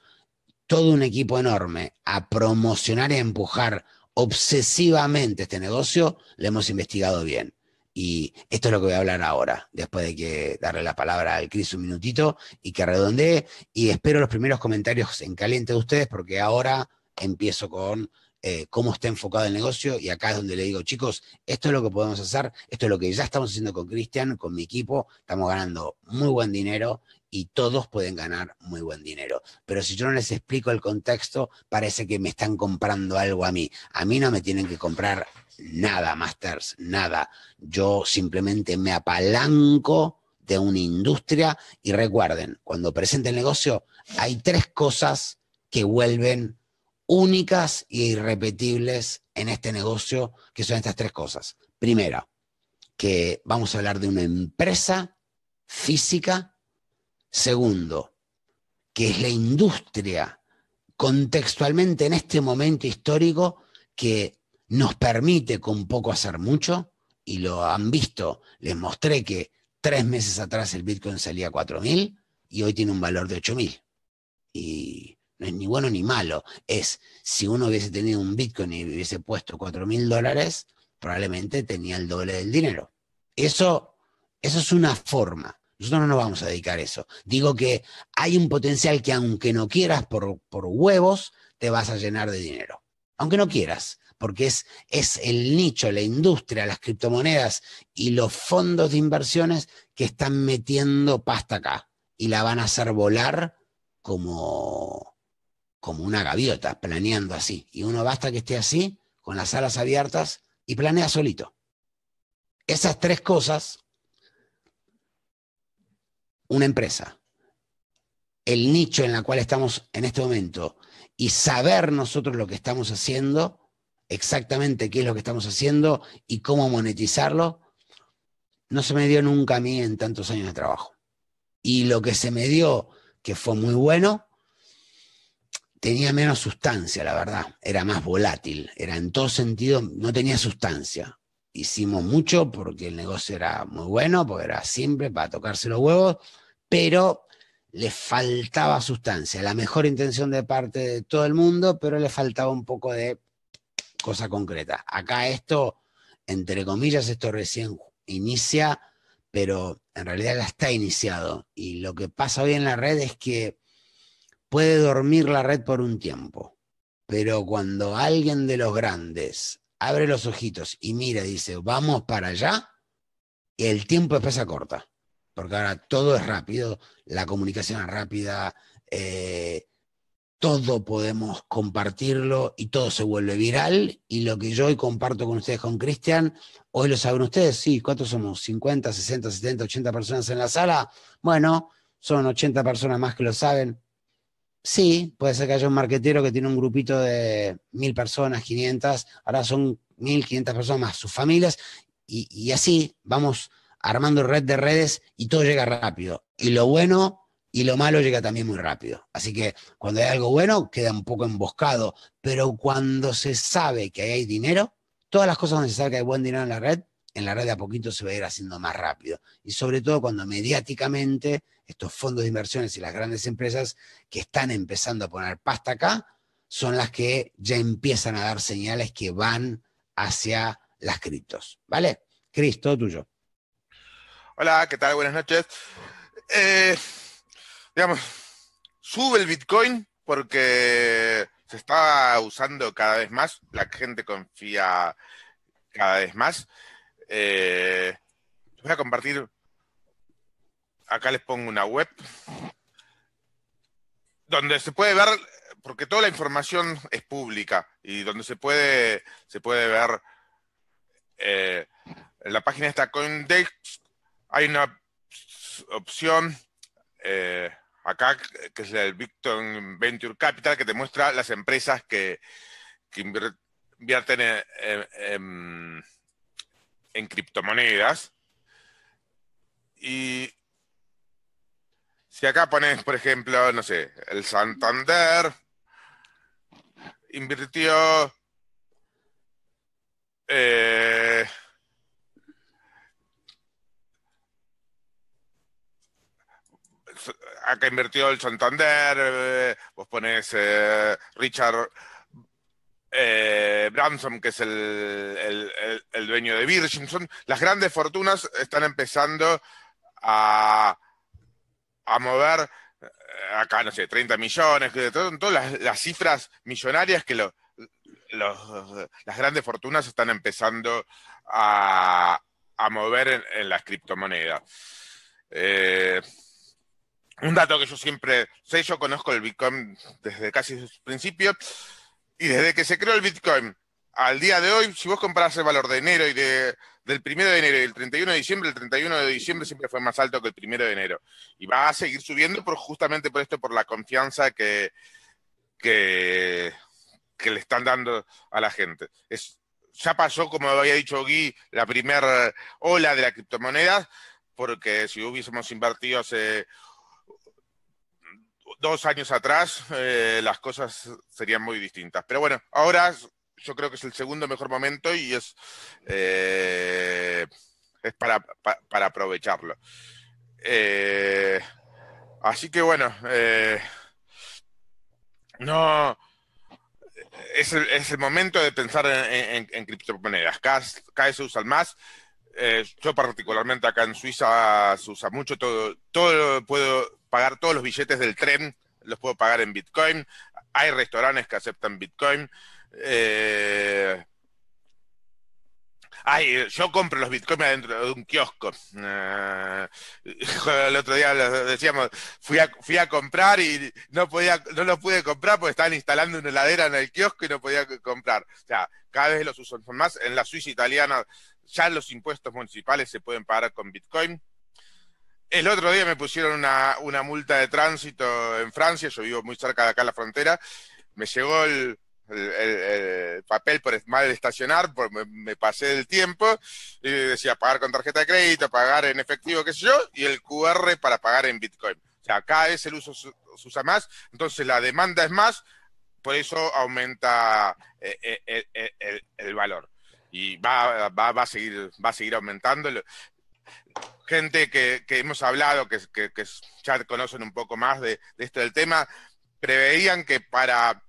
todo un equipo enorme a promocionar y a empujar obsesivamente este negocio, le hemos investigado bien. Y esto es lo que voy a hablar ahora, después de que darle la palabra al Cris un minutito y que redondee. Y espero los primeros comentarios en caliente de ustedes, porque ahora empiezo con eh, cómo está enfocado el negocio. Y acá es donde le digo, chicos, esto es lo que podemos hacer, esto es lo que ya estamos haciendo con Cristian, con mi equipo. Estamos ganando muy buen dinero y todos pueden ganar muy buen dinero. Pero si yo no les explico el contexto, parece que me están comprando algo a mí. A mí no me tienen que comprar nada, Masters, nada. Yo simplemente me apalanco de una industria y recuerden, cuando presenten el negocio, hay tres cosas que vuelven únicas e irrepetibles en este negocio, que son estas tres cosas. Primero, que vamos a hablar de una empresa física. Segundo, que es la industria contextualmente en este momento histórico que nos permite con poco hacer mucho, y lo han visto. Les mostré que tres meses atrás el Bitcoin salía a 4.000 y hoy tiene un valor de 8.000. Y no es ni bueno ni malo. Es, si uno hubiese tenido un Bitcoin y hubiese puesto 4.000 dólares, probablemente tenía el doble del dinero. Eso, eso es una forma. Nosotros no nos vamos a dedicar a eso. Digo que hay un potencial que aunque no quieras por huevos, te vas a llenar de dinero. Aunque no quieras porque es, el nicho, la industria, las criptomonedas y los fondos de inversiones que están metiendo pasta acá y la van a hacer volar como, como una gaviota, planeando así. Y uno basta que esté así, con las alas abiertas, y planea solito. Esas tres cosas, una empresa, el nicho en la cual estamos en este momento y saber nosotros lo que estamos haciendo exactamente qué es lo que estamos haciendo y cómo monetizarlo, no se me dio nunca a mí en tantos años de trabajo. Y lo que se me dio, que fue muy bueno, tenía menos sustancia, la verdad. Era más volátil, era en todo sentido, no tenía sustancia. Hicimos mucho porque el negocio era muy bueno, porque era simple para tocarse los huevos, pero le faltaba sustancia. La mejor intención de parte de todo el mundo, pero le faltaba un poco de cosa concreta. Acá esto, entre comillas, esto recién inicia, pero en realidad ya está iniciado. Y lo que pasa hoy en la red es que puede dormir la red por un tiempo, pero cuando alguien de los grandes abre los ojitos y mira dice, vamos para allá, el tiempo después se corta, porque ahora todo es rápido, la comunicación es rápida, eh, todo podemos compartirlo y todo se vuelve viral. Y lo que yo hoy comparto con ustedes, con Cristian, hoy lo saben ustedes, sí, ¿cuántos somos? ¿50, 60, 70, 80 personas en la sala? Bueno, son 80 personas más que lo saben. Sí, puede ser que haya un marquetero que tiene un grupito de mil personas, 500, ahora son 1500 personas más sus familias, y así vamos armando red de redes y todo llega rápido. Y lo bueno y lo malo llega también muy rápido. Así que cuando hay algo bueno, queda un poco emboscado, pero cuando se sabe que hay dinero, todas las cosas donde se sabe que hay buen dinero en la red, en la red de a poquito se va a ir haciendo más rápido. Y sobre todo cuando mediáticamente estos fondos de inversiones y las grandes empresas que están empezando a poner pasta acá, son las que ya empiezan a dar señales que van hacia las criptos. ¿Vale? Cris, todo tuyo. Hola, ¿qué tal? Buenas noches. Eh, digamos, sube el Bitcoin porque se está usando cada vez más, la gente confía cada vez más. Eh, voy a compartir, acá les pongo una web, donde se puede ver, porque toda la información es pública y donde se puede, se puede ver eh, en la página esta CoinDex, hay una opción... Eh, acá, que es el Victor Venture Capital, que te muestra las empresas que, invierten en, en, criptomonedas. Y si acá pones, por ejemplo, no sé, el Santander invirtió eh, Acá invirtió el Santander, eh, vos pones eh, Richard eh, Branson, que es el, dueño de Virgin, las grandes fortunas están empezando a, a mover acá, no sé, 30 millones, todas, todas las, cifras millonarias que los, las grandes fortunas están empezando a, a mover en, en las criptomonedas un dato que yo siempre sé, yo conozco el Bitcoin desde casi sus principios, y desde que se creó el Bitcoin al día de hoy, si vos comparás el valor de enero y del 1 de enero y el 31 de diciembre, el 31 de diciembre siempre fue más alto que el 1 de enero. Y va a seguir subiendo justamente por esto, por la confianza que, le están dando a la gente. Es, ya pasó, como había dicho Gui, la primera ola de la criptomoneda, porque si hubiésemos invertido hace dos años atrás eh, las cosas serían muy distintas. Pero bueno, ahora yo creo que es el segundo mejor momento y es, eh, es para, aprovecharlo. Eh, así que bueno, no es el, momento de pensar en, criptomonedas. Cada, cada vez se usan más. Eh, yo particularmente acá en Suiza se usa mucho todo, todo puedo pagar todos los billetes del tren, los puedo pagar en Bitcoin, hay restaurantes que aceptan Bitcoin. Eh, ay, yo compro los bitcoins adentro de un kiosco. Eh, [LAUGHS] el otro día decíamos, fui a, comprar y no podía, no los pude comprar porque estaban instalando una heladera en el kiosco y no podía comprar. O sea, cada vez los usan más. En la Suiza italiana ya los impuestos municipales se pueden pagar con bitcoin. El otro día me pusieron una, una multa de tránsito en Francia, yo vivo muy cerca de acá a la frontera, me llegó el, el, papel por mal estacionar, pues me, pasé del tiempo, y decía pagar con tarjeta de crédito, pagar en efectivo, qué sé yo, y el QR para pagar en Bitcoin. O sea, cada vez el uso se, usa más, entonces la demanda es más, por eso aumenta eh, eh, eh, el, valor. Y va, a seguir, va a seguir aumentando. Gente que, hemos hablado, que, ya conocen un poco más de, de esto del tema, preveían que para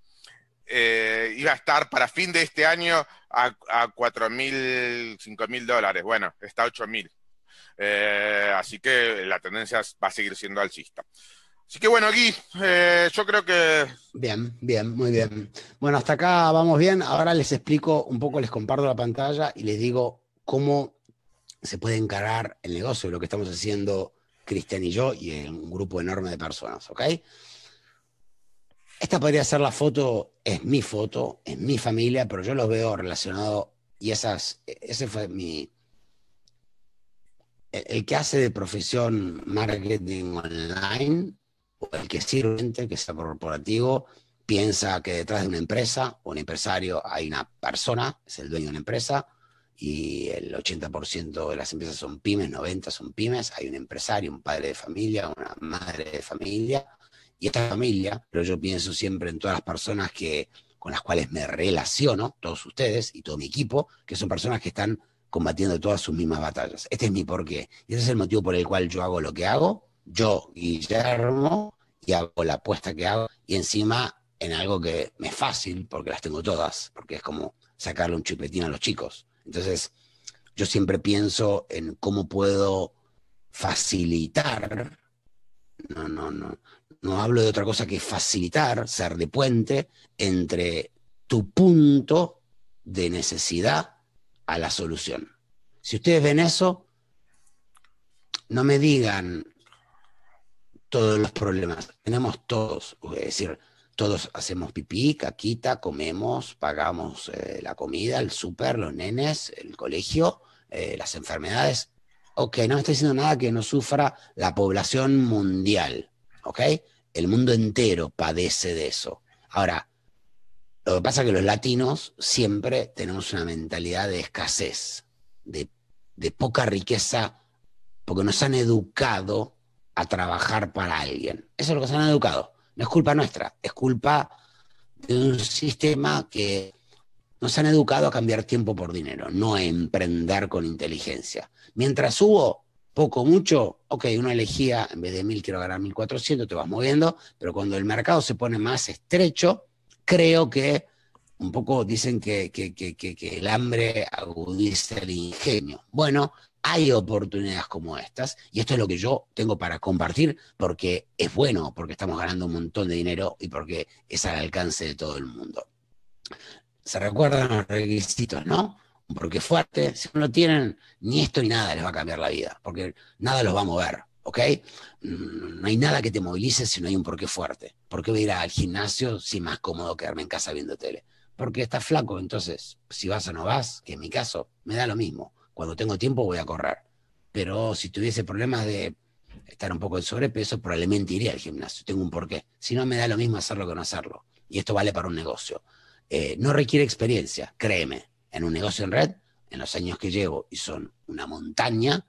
eh, iba a estar para fin de este año a, 4.000, 5.000 dólares. Bueno, está a 8.000. Eh, así que la tendencia va a seguir siendo alcista. Así que bueno, Gui, eh, yo creo que... Bien, bien, muy bien. Bueno, hasta acá vamos bien. Ahora les explico un poco, les comparto la pantalla y les digo cómo se puede encarar el negocio, lo que estamos haciendo Cristian y yo y un grupo enorme de personas, ¿ok? Esta podría ser la foto, es mi foto, es mi familia, pero yo los veo relacionado y esas, ese fue mi... E-, el, que hace de profesión marketing online, o el que sirve, el que es corporativo, piensa que detrás de una empresa o un empresario hay una persona, es el dueño de una empresa, y el 80% de las empresas son pymes, 90% son pymes, hay un empresario, un padre de familia, una madre de familia, y esta familia, pero yo pienso siempre en todas las personas que, con las cuales me relaciono, todos ustedes y todo mi equipo, que son personas que están combatiendo todas sus mismas batallas. Este es mi porqué. Y ese es el motivo por el cual yo hago lo que hago, yo, Guillermo, y hago la apuesta que hago, y encima en algo que me es fácil, porque las tengo todas, porque es como sacarle un chupetín a los chicos. Entonces, yo siempre pienso en cómo puedo facilitar, no, no, no, no hablo de otra cosa que facilitar, ser de puente entre tu punto de necesidad a la solución. Si ustedes ven eso, no me digan todos los problemas, tenemos todos, es decir, todos hacemos pipí, caquita, comemos, pagamos eh, la comida, el súper, los nenes, el colegio, eh, las enfermedades. Ok, no estoy diciendo nada que no sufra la población mundial. ¿ok? El mundo entero padece de eso. Ahora, lo que pasa es que los latinos siempre tenemos una mentalidad de escasez, de, poca riqueza, porque nos han educado a trabajar para alguien. Eso es lo que se han educado. No es culpa nuestra, es culpa de un sistema que nos han educado a cambiar tiempo por dinero, no a emprender con inteligencia. Mientras hubo poco, mucho, ok, uno elegía, en vez de 1000 quiero ganar 1400, te vas moviendo, pero cuando el mercado se pone más estrecho, creo que un poco dicen que, que el hambre agudiza el ingenio. Bueno, hay oportunidades como estas y esto es lo que yo tengo para compartir porque es bueno, porque estamos ganando un montón de dinero y porque es al alcance de todo el mundo. Se recuerdan los requisitos, ¿no? porque fuerte, si no lo tienen, ni esto ni nada les va a cambiar la vida, porque nada los va a mover, ¿ok? Mm, no hay nada que te movilice si no hay un porqué fuerte. ¿Por qué voy a ir al gimnasio si es más cómodo quedarme en casa viendo tele? Porque estás flaco, entonces, si vas o no vas, que en mi caso me da lo mismo. Cuando tengo tiempo voy a correr. Pero si tuviese problemas de estar un poco en sobrepeso, probablemente iría al gimnasio. Tengo un porqué. Si no, me da lo mismo hacerlo que no hacerlo. Y esto vale para un negocio. Eh, no requiere experiencia, créeme en un negocio en red, en los años que llevo, y son una montaña,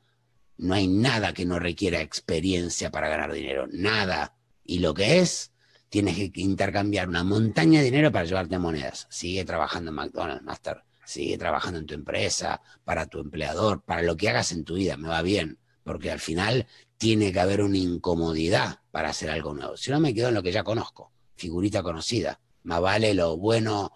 no hay nada que no requiera experiencia para ganar dinero, nada. Y lo que es, tienes que intercambiar una montaña de dinero para llevarte monedas. Sigue trabajando en McDonald's, Master. Sigue trabajando en tu empresa, para tu empleador, para lo que hagas en tu vida, me va bien. Porque al final tiene que haber una incomodidad para hacer algo nuevo. Si no, me quedo en lo que ya conozco, figurita conocida. Más vale lo bueno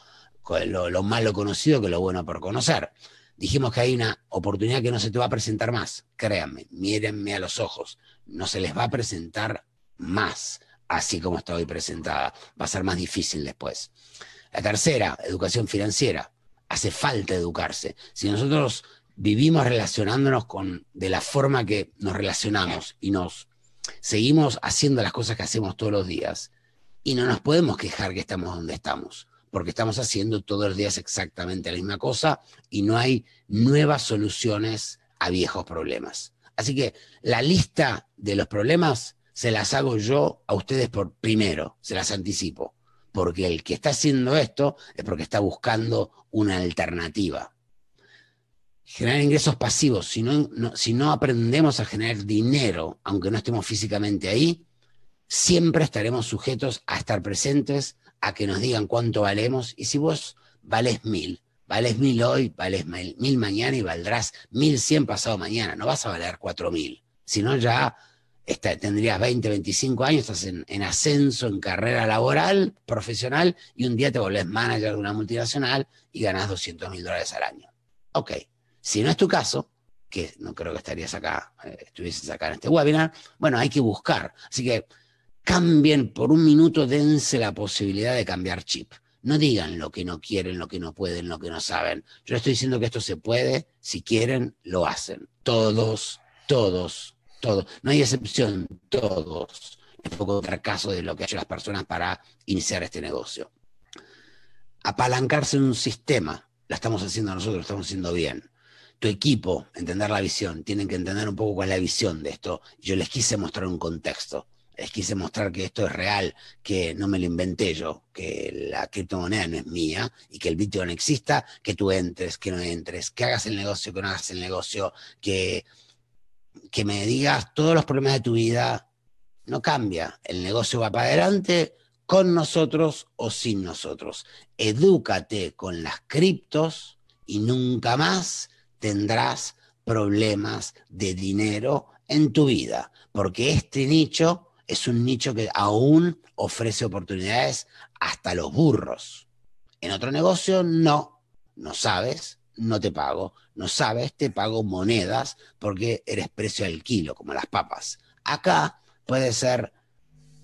lo, malo conocido que lo bueno por conocer. Dijimos que hay una oportunidad que no se te va a presentar más. Créanme, mírenme a los ojos. No se les va a presentar más así como está hoy presentada. Va a ser más difícil después. La tercera, educación financiera. Hace falta educarse. Si nosotros vivimos relacionándonos con de la forma que nos relacionamos y nos seguimos haciendo las cosas que hacemos todos los días y no nos podemos quejar que estamos donde estamos porque estamos haciendo todos los días exactamente la misma cosa y no hay nuevas soluciones a viejos problemas. Así que la lista de los problemas se las hago yo a ustedes por primero, se las anticipo, porque el que está haciendo esto es porque está buscando una alternativa. Generar ingresos pasivos, si no, si no aprendemos a generar dinero, aunque no estemos físicamente ahí, siempre estaremos sujetos a estar presentes a que nos digan cuánto valemos y si vos valés mil, valés mil hoy, vales mil, mañana y valdrás mil cien pasado mañana, no vas a valer cuatro mil, sino ya tendrías 20, 25 años, estás en, ascenso, en carrera laboral, profesional, y un día te volvés manager de una multinacional y ganás 200 mil dólares al año. Ok, si no es tu caso, que no creo que estarías acá, eh, estuvieses acá en este webinar, bueno, hay que buscar. Así que cambien por un minuto, dense la posibilidad de cambiar chip. No digan lo que no quieren, lo que no pueden, lo que no saben. Yo estoy diciendo que esto se puede, si quieren, lo hacen. Todos, todos, todos. No hay excepción, todos. Es poco fracaso de lo que hacen las personas para iniciar este negocio. Apalancarse en un sistema, la estamos haciendo nosotros, lo estamos haciendo bien tu equipo entender la visión, tienen que entender un poco cuál es la visión de esto. Yo les quise mostrar un contexto les quise mostrar que esto es real, que no me lo inventé yo, que la criptomoneda no es mía y que el Bitcoin exista, que tú entres, que no entres, que hagas el negocio, que no hagas el negocio, que, que me digas todos los problemas de tu vida, no cambia. El negocio va para adelante con nosotros o sin nosotros. Edúcate con las criptos y nunca más tendrás problemas de dinero en tu vida, porque este nicho es un nicho que aún ofrece oportunidades hasta los burros. En otro negocio no, no sabes, no te pago, no sabes, te pago monedas porque eres precio al kilo, como las papas. Acá puede ser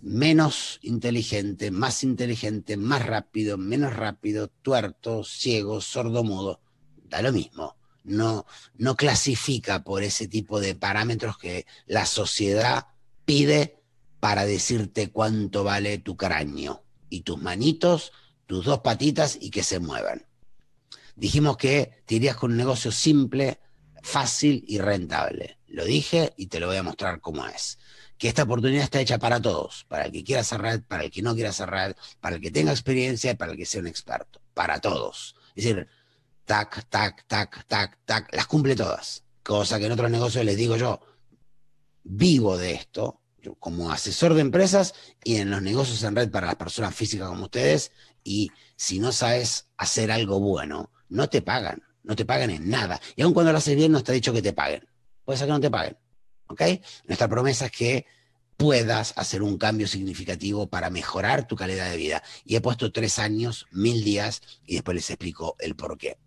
menos inteligente, más inteligente, más rápido, menos rápido, tuerto, ciego, sordomudo, da lo mismo. No, no clasifica por ese tipo de parámetros que la sociedad pide para decirte cuánto vale tu cráneo y tus manitos, tus dos patitas y que se muevan. Dijimos que te irías con un negocio simple, fácil y rentable. Lo dije y te lo voy a mostrar cómo es. Que esta oportunidad está hecha para todos, para el que quiera cerrar, para el que no quiera cerrar, para el que tenga experiencia y para el que sea un experto, para todos. Es decir, tac, tac, tac, tac, tac, las cumple todas. Cosa que en otros negocios les digo yo, vivo de esto, como asesor de empresas y en los negocios en red para las personas físicas como ustedes. Y si no sabes hacer algo bueno, no te pagan, no te pagan en nada. Y aun cuando lo haces bien, no está dicho que te paguen. Puede ser que no te paguen. ¿Ok? Nuestra promesa es que puedas hacer un cambio significativo para mejorar tu calidad de vida. Y he puesto tres años, mil días, y después les explico el por qué.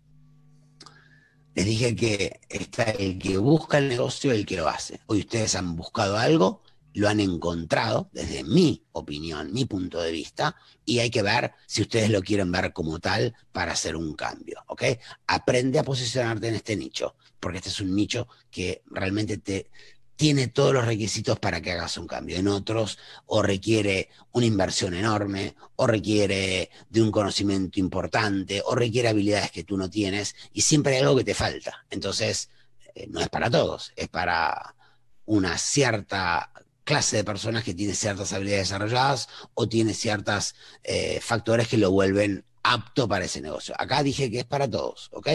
Les dije que está el que busca el negocio, y el que lo hace. Hoy ustedes han buscado algo lo han encontrado desde mi opinión, mi punto de vista, y hay que ver si ustedes lo quieren ver como tal para hacer un cambio, ¿ok? Aprende a posicionarte en este nicho, porque este es un nicho que realmente te tiene todos los requisitos para que hagas un cambio. En otros o requiere una inversión enorme, o requiere de un conocimiento importante, o requiere habilidades que tú no tienes, y siempre hay algo que te falta. Entonces, eh, no es para todos, es para una cierta clase de personas que tiene ciertas habilidades desarrolladas o tiene ciertos eh, factores que lo vuelven apto para ese negocio. Acá dije que es para todos, ¿ok?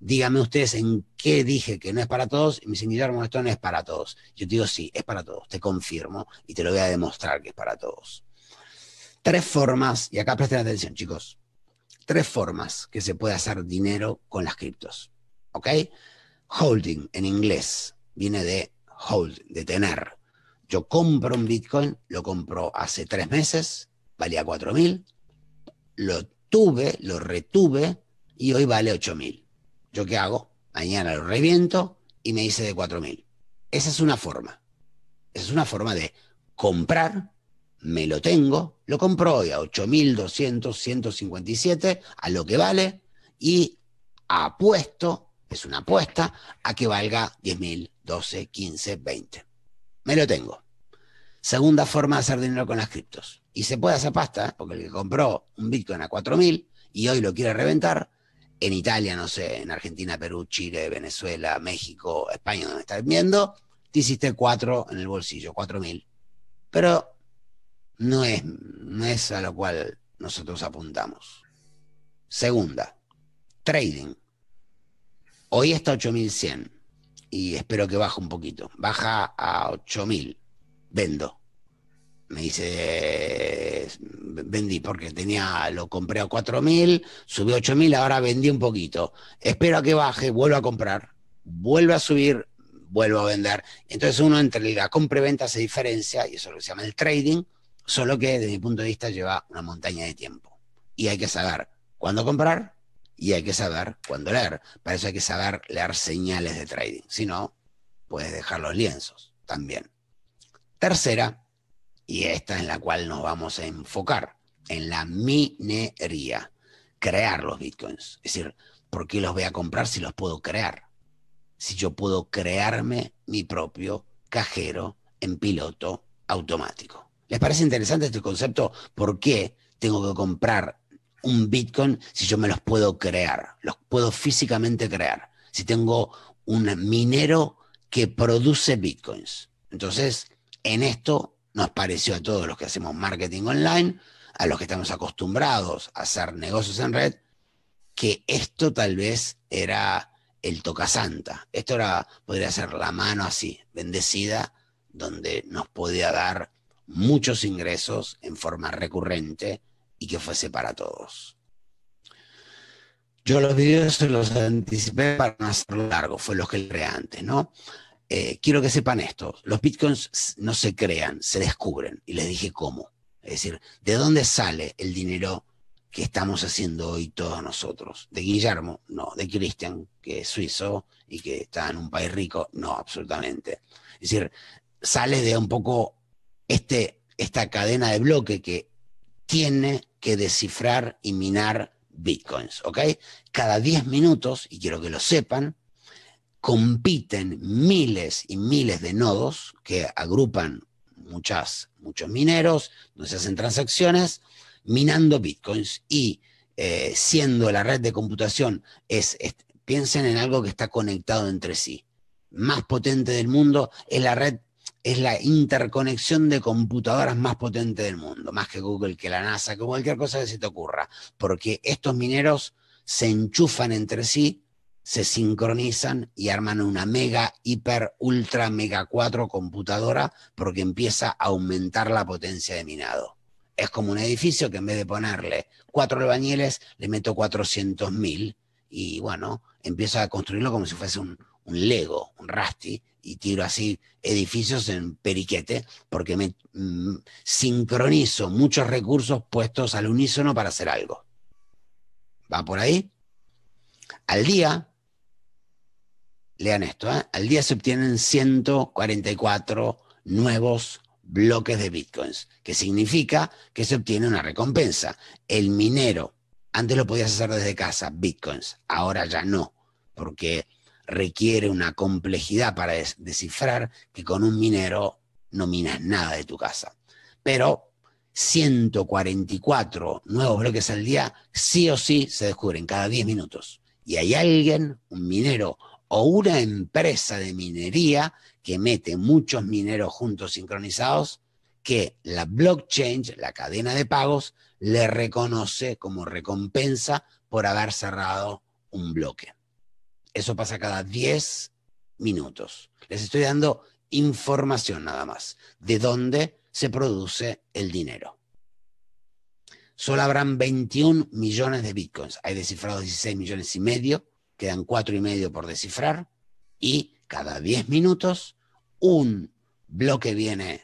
Díganme ustedes en qué dije que no es para todos y me dicen, esto no es para todos. Yo te digo, sí, es para todos, te confirmo y te lo voy a demostrar que es para todos. Tres formas, y acá presten atención, chicos, tres formas que se puede hacer dinero con las criptos, ¿ok? Holding en inglés viene de hold, de tener. Yo compro un Bitcoin, lo compro hace tres meses, valía 4.000, lo tuve, lo retuve y hoy vale 8.000. ¿Yo qué hago? Mañana lo reviento y me hice de 4.000. Esa es una forma. Esa es una forma de comprar, me lo tengo, lo compro hoy a 8.200, 157, a lo que vale y apuesto, es una apuesta, a que valga 10.000, 12, 15, 20 me lo tengo. Segunda forma de hacer dinero con las criptos. Y se puede hacer pasta, porque el que compró un Bitcoin a 4.000 y hoy lo quiere reventar, en Italia, no sé, en Argentina, Perú, Chile, Venezuela, México, España, donde estás viendo, te hiciste 4 en el bolsillo, 4.000. Pero no es, no es a lo cual nosotros apuntamos. Segunda, trading. Hoy está 8100 y espero que baje un poquito. Baja a 8000. Vendo. Me dice, vendí porque tenía, lo compré a 4000, subí a 8000, ahora vendí un poquito. Espero a que baje, vuelvo a comprar, vuelvo a subir, vuelvo a vender. Entonces uno entre la compra y venta se diferencia y eso es lo que se llama el trading, solo que desde mi punto de vista lleva una montaña de tiempo. Y hay que saber cuándo comprar, y hay que saber cuándo leer. Para eso hay que saber leer señales de trading. Si no, puedes dejar los lienzos también. Tercera, y esta es la cual nos vamos a enfocar, en la minería. Crear los bitcoins. Es decir, ¿por qué los voy a comprar si los puedo crear? Si yo puedo crearme mi propio cajero en piloto automático. ¿Les parece interesante este concepto? ¿Por qué tengo que comprar un Bitcoin si yo me los puedo crear, los puedo físicamente crear, si tengo un minero que produce Bitcoins. Entonces, en esto nos pareció a todos los que hacemos marketing online, a los que estamos acostumbrados a hacer negocios en red, que esto tal vez era el toca santa. Esto era, podría ser la mano así, bendecida, donde nos podía dar muchos ingresos en forma recurrente y que fuese para todos. Yo los videos se los anticipé para no hacerlo largo, fue los que creé antes, ¿no? Eh, quiero que sepan esto, los bitcoins no se crean, se descubren, y les dije cómo. Es decir, ¿de dónde sale el dinero que estamos haciendo hoy todos nosotros? ¿De Guillermo? No, de Christian, que es suizo y que está en un país rico, no, absolutamente. Es decir, sale de un poco este, esta cadena de bloque que tiene que descifrar y minar bitcoins, ¿ok? Cada 10 minutos, y quiero que lo sepan, compiten miles y miles de nodos que agrupan muchas, muchos mineros, donde se hacen transacciones, minando bitcoins y eh, siendo la red de computación, piensen en algo que está conectado entre sí. Más potente del mundo es la red es la interconexión de computadoras más potente del mundo, más que Google, que la NASA, que cualquier cosa que se te ocurra, porque estos mineros se enchufan entre sí, se sincronizan y arman una mega, hiper, ultra, mega cuatro computadora porque empieza a aumentar la potencia de minado. Es como un edificio que en vez de ponerle cuatro albañiles, le meto 400.000 y bueno, empieza a construirlo como si fuese un, un Lego, un Rusty, y tiro así edificios en periquete, porque me mm, sincronizo muchos recursos puestos al unísono para hacer algo. ¿Va por ahí? Al día, lean esto, ¿eh? al día se obtienen 144 nuevos bloques de bitcoins, que significa que se obtiene una recompensa. El minero, antes lo podías hacer desde casa, bitcoins, ahora ya no, porque requiere una complejidad para descifrar que con un minero no minas nada de tu casa. Pero 144 nuevos bloques al día sí o sí se descubren cada 10 minutos. Y hay alguien, un minero o una empresa de minería que mete muchos mineros juntos sincronizados que la blockchain, la cadena de pagos, le reconoce como recompensa por haber cerrado un bloque. Eso pasa cada 10 minutos. Les estoy dando información nada más de dónde se produce el dinero. Solo habrán 21 millones de bitcoins. Hay descifrados 16 millones y medio, quedan 4 y medio por descifrar y cada 10 minutos un bloque viene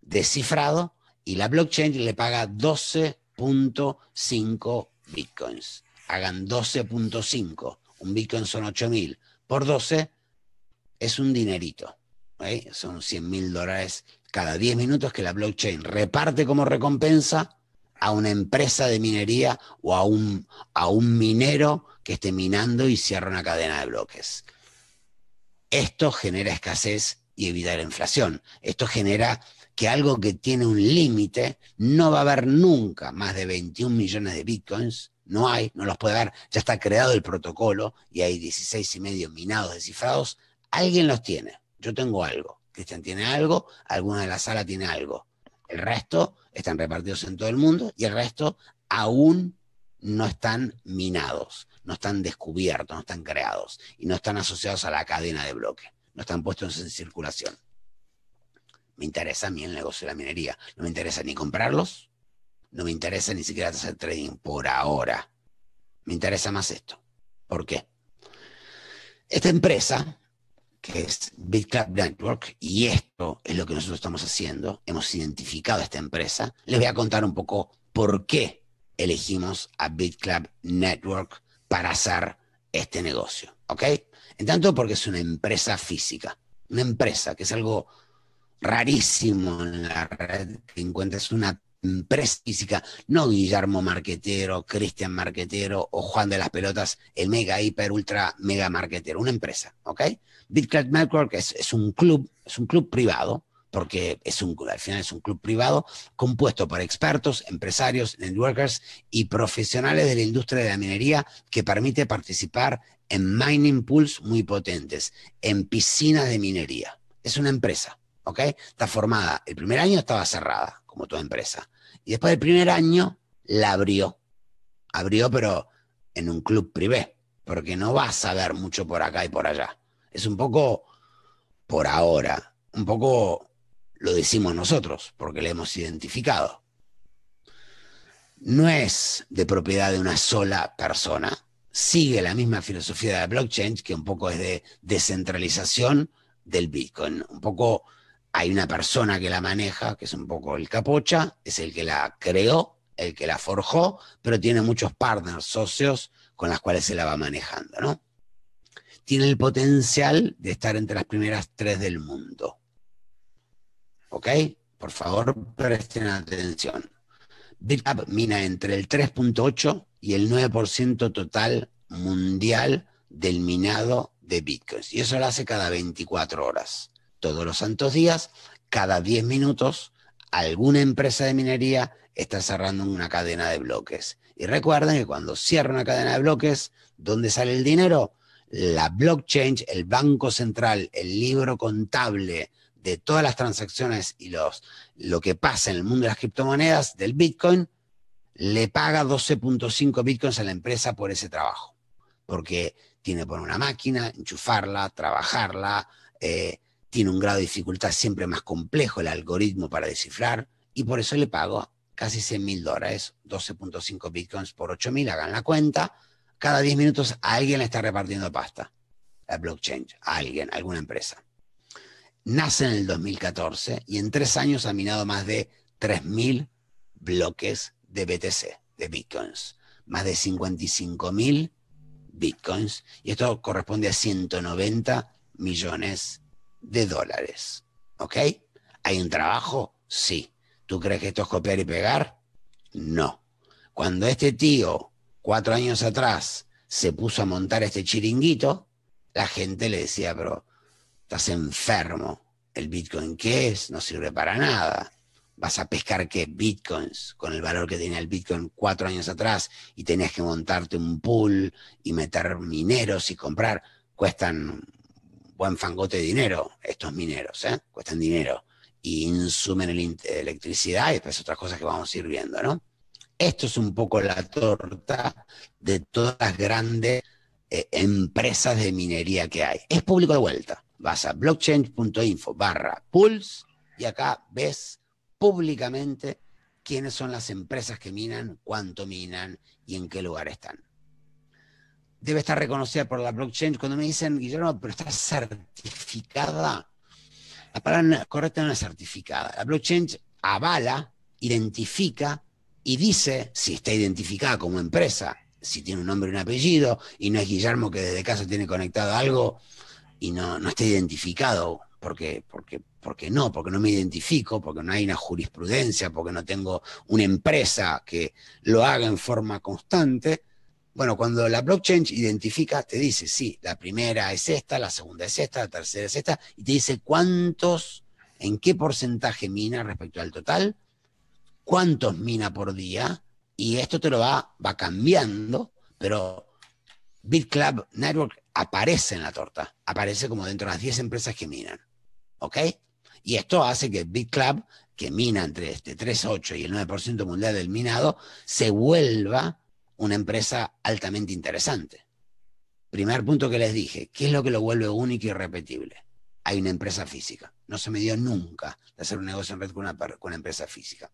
descifrado y la blockchain le paga 12.5 bitcoins. Hagan 12.5 un Bitcoin son 8.000 por 12, es un dinerito. ¿eh? Son 100.000 mil dólares cada 10 minutos que la blockchain reparte como recompensa a una empresa de minería o a un, a un minero que esté minando y cierra una cadena de bloques. Esto genera escasez y evita la inflación. Esto genera que algo que tiene un límite, no va a haber nunca más de 21 millones de bitcoins, no hay, no los puede dar, ya está creado el protocolo y hay 16 y medio minados descifrados, alguien los tiene, yo tengo algo, Cristian tiene algo, alguna de la sala tiene algo, el resto están repartidos en todo el mundo y el resto aún no están minados, no están descubiertos, no están creados y no están asociados a la cadena de bloque, no están puestos en circulación. Me interesa a mí el negocio de la minería, no me interesa ni comprarlos, no me interesa ni siquiera hacer trading por ahora. Me interesa más esto. ¿Por qué? Esta empresa, que es BitClub Network, y esto es lo que nosotros estamos haciendo, hemos identificado a esta empresa. Les voy a contar un poco por qué elegimos a BitClub Network para hacer este negocio, ¿ok? En tanto porque es una empresa física, una empresa que es algo rarísimo en la red que es una empresa física, no Guillermo Marquetero, Cristian Marquetero o Juan de las Pelotas, el mega, hiper, ultra, mega marquetero, una empresa, ¿ok? Bitcard Network es, un club, es un club privado, porque es un, al final es un club privado compuesto por expertos, empresarios, networkers y profesionales de la industria de la minería que permite participar en mining pools muy potentes, en piscinas de minería. Es una empresa, ¿ok? Está formada, el primer año estaba cerrada, como toda empresa. Y después del primer año la abrió. Abrió, pero en un club privé, porque no vas a ver mucho por acá y por allá. Es un poco, por ahora, un poco lo decimos nosotros, porque le hemos identificado. No es de propiedad de una sola persona, sigue la misma filosofía de la blockchain, que un poco es de descentralización del Bitcoin, un poco hay una persona que la maneja, que es un poco el capocha, es el que la creó, el que la forjó, pero tiene muchos partners, socios con las cuales se la va manejando, ¿no? Tiene el potencial de estar entre las primeras tres del mundo. ¿Ok? Por favor, presten atención. BitHub mina entre el 3.8 y el 9% total mundial del minado de bitcoins. Y eso lo hace cada 24 horas todos los santos días, cada 10 minutos, alguna empresa de minería está cerrando una cadena de bloques. Y recuerden que cuando cierra una cadena de bloques, ¿dónde sale el dinero? La blockchain, el banco central, el libro contable de todas las transacciones y los, lo que pasa en el mundo de las criptomonedas del Bitcoin, le paga 12.5 Bitcoins a la empresa por ese trabajo. Porque tiene por una máquina, enchufarla, trabajarla, eh, tiene un grado de dificultad siempre más complejo el algoritmo para descifrar y por eso le pago casi 100 mil dólares, 12.5 bitcoins por 8.000, mil, hagan la cuenta, cada 10 minutos alguien le está repartiendo pasta a blockchain, a alguien, a alguna empresa. Nace en el 2014 y en tres años ha minado más de 3.000 bloques de BTC, de bitcoins, más de 55.000 bitcoins y esto corresponde a 190 millones de dólares. ¿Ok? ¿Hay un trabajo? Sí. ¿Tú crees que esto es copiar y pegar? No. Cuando este tío, cuatro años atrás, se puso a montar este chiringuito, la gente le decía, pero estás enfermo. ¿El Bitcoin qué es? No sirve para nada. ¿Vas a pescar qué? Bitcoins, con el valor que tenía el Bitcoin cuatro años atrás y tenías que montarte un pool y meter mineros y comprar. Cuestan buen fangote de dinero estos mineros, ¿eh? Cuestan dinero. Y insumen el, electricidad y otras cosas que vamos a ir viendo, ¿no? Esto es un poco la torta de todas las grandes eh, empresas de minería que hay. Es público de vuelta. Vas a blockchain.info barra pulse y acá ves públicamente quiénes son las empresas que minan, cuánto minan y en qué lugar están debe estar reconocida por la blockchain. Cuando me dicen, Guillermo, pero está certificada, la palabra correcta no es certificada. La blockchain avala, identifica y dice si está identificada como empresa, si tiene un nombre y un apellido, y no es Guillermo que desde casa tiene conectado algo y no, no está identificado, porque, porque, porque no, porque no me identifico, porque no hay una jurisprudencia, porque no tengo una empresa que lo haga en forma constante bueno, cuando la blockchain identifica, te dice, sí, la primera es esta, la segunda es esta, la tercera es esta, y te dice cuántos, en qué porcentaje mina respecto al total, cuántos mina por día, y esto te lo va, va cambiando, pero BitClub Network aparece en la torta, aparece como dentro de las 10 empresas que minan, ¿ok? Y esto hace que BitClub, que mina entre este 3,8 y el 9% mundial del minado, se vuelva una empresa altamente interesante. Primer punto que les dije, ¿qué es lo que lo vuelve único y irrepetible? Hay una empresa física. No se me dio nunca de hacer un negocio en red con una, empresa física.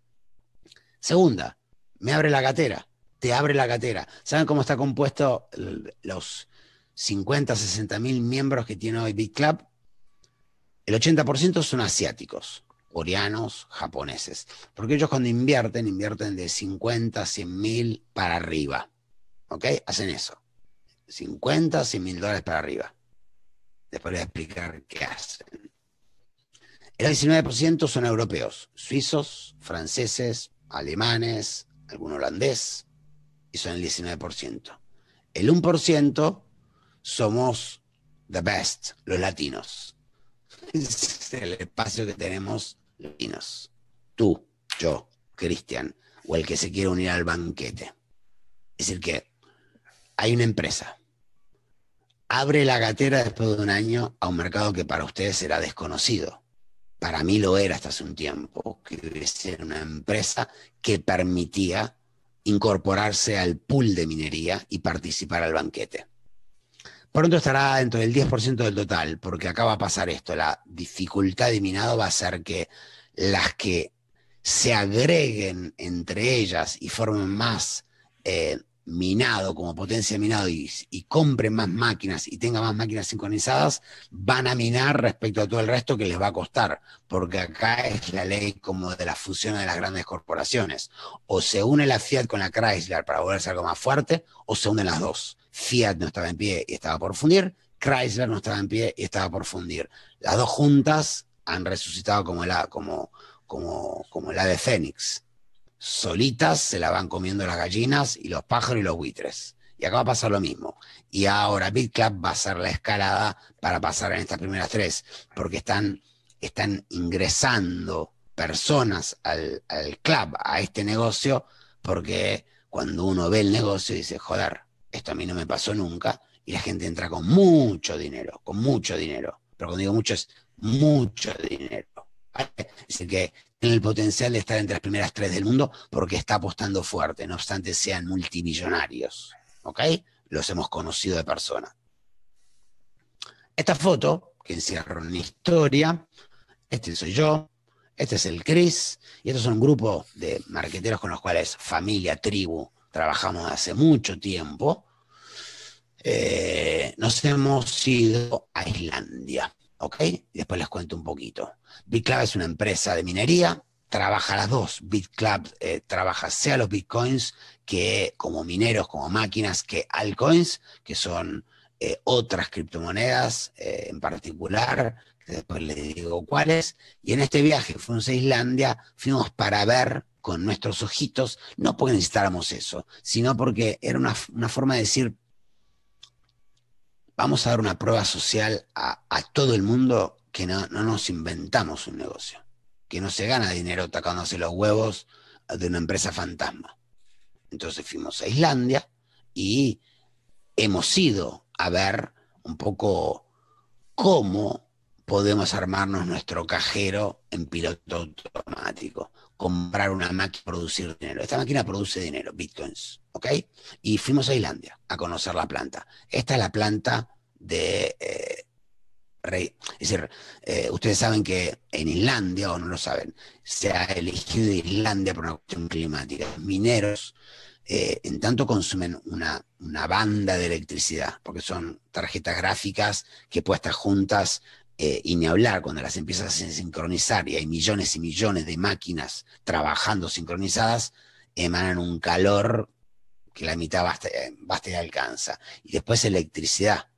Segunda, me abre la gatera, te abre la gatera. ¿Saben cómo está compuesto los 50, 60 mil miembros que tiene hoy Big Club? El 80% son asiáticos coreanos, japoneses. Porque ellos cuando invierten, invierten de 50, 100 mil para arriba. ¿Ok? Hacen eso. 50, 100 mil dólares para arriba. Después les voy a explicar qué hacen. El 19% son europeos, suizos, franceses, alemanes, algún holandés, y son el 19%. El 1% somos the best, los latinos. [LAUGHS] Es el espacio que tenemos Tú, yo, Cristian, o el que se quiere unir al banquete. Es decir, que hay una empresa. Abre la gatera después de un año a un mercado que para ustedes era desconocido. Para mí lo era hasta hace un tiempo, que era una empresa que permitía incorporarse al pool de minería y participar al banquete pronto estará dentro del 10% del total, porque acá va a pasar esto, la dificultad de minado va a ser que las que se agreguen entre ellas y formen más eh, minado como potencia de minado y, y, compren más máquinas y tengan más máquinas sincronizadas, van a minar respecto a todo el resto que les va a costar, porque acá es la ley como de la fusión de las grandes corporaciones. O se une la Fiat con la Chrysler para volverse algo más fuerte, o se unen las dos. Fiat no estaba en pie y estaba por fundir, Chrysler no estaba en pie y estaba por fundir. Las dos juntas han resucitado como la, como, como, la de Fénix. Solitas se la van comiendo las gallinas y los pájaros y los buitres. Y acá va a pasar lo mismo. Y ahora Club va a ser la escalada para pasar en estas primeras tres, porque están, están ingresando personas al, al club, a este negocio, porque cuando uno ve el negocio dice, joder, esto a mí no me pasó nunca, y la gente entra con mucho dinero, con mucho dinero. Pero cuando digo mucho es mucho dinero. Es decir que tiene el potencial de estar entre las primeras tres del mundo porque está apostando fuerte, no obstante sean multimillonarios. ¿Ok? Los hemos conocido de persona. Esta foto, que encierra una historia, este soy yo, este es el Chris, y estos son un grupo de marqueteros con los cuales familia, tribu, trabajamos hace mucho tiempo, eh, nos hemos ido a Islandia, ¿ok? Después les cuento un poquito. BitClub es una empresa de minería, trabaja las dos. BitClub eh, trabaja sea los bitcoins que como mineros, como máquinas, que altcoins, que son eh, otras criptomonedas, en particular Después le digo cuáles. Y en este viaje fuimos a Islandia, fuimos para ver con nuestros ojitos, no porque necesitáramos eso, sino porque era una, forma de decir, vamos a dar una prueba social a, todo el mundo que no, no, nos inventamos un negocio, que no se gana dinero tacándose los huevos de una empresa fantasma. Entonces fuimos a Islandia y hemos ido a ver un poco cómo podemos armarnos nuestro cajero en piloto automático, comprar una máquina, producir dinero. Esta máquina produce dinero, bitcoins, ¿ok? Y fuimos a Islandia a conocer la planta. Esta es la planta de... Eh, es decir, eh, ustedes saben que en Islandia, o no lo saben, se ha elegido Islandia por una cuestión climática. Los mineros, eh, en tanto consumen una, una, banda de electricidad, porque son tarjetas gráficas que puestas juntas eh, y ni hablar cuando las empiezas a sincronizar y hay millones y millones de máquinas trabajando sincronizadas, emanan un calor que la mitad basta, y alcanza. Y después electricidad.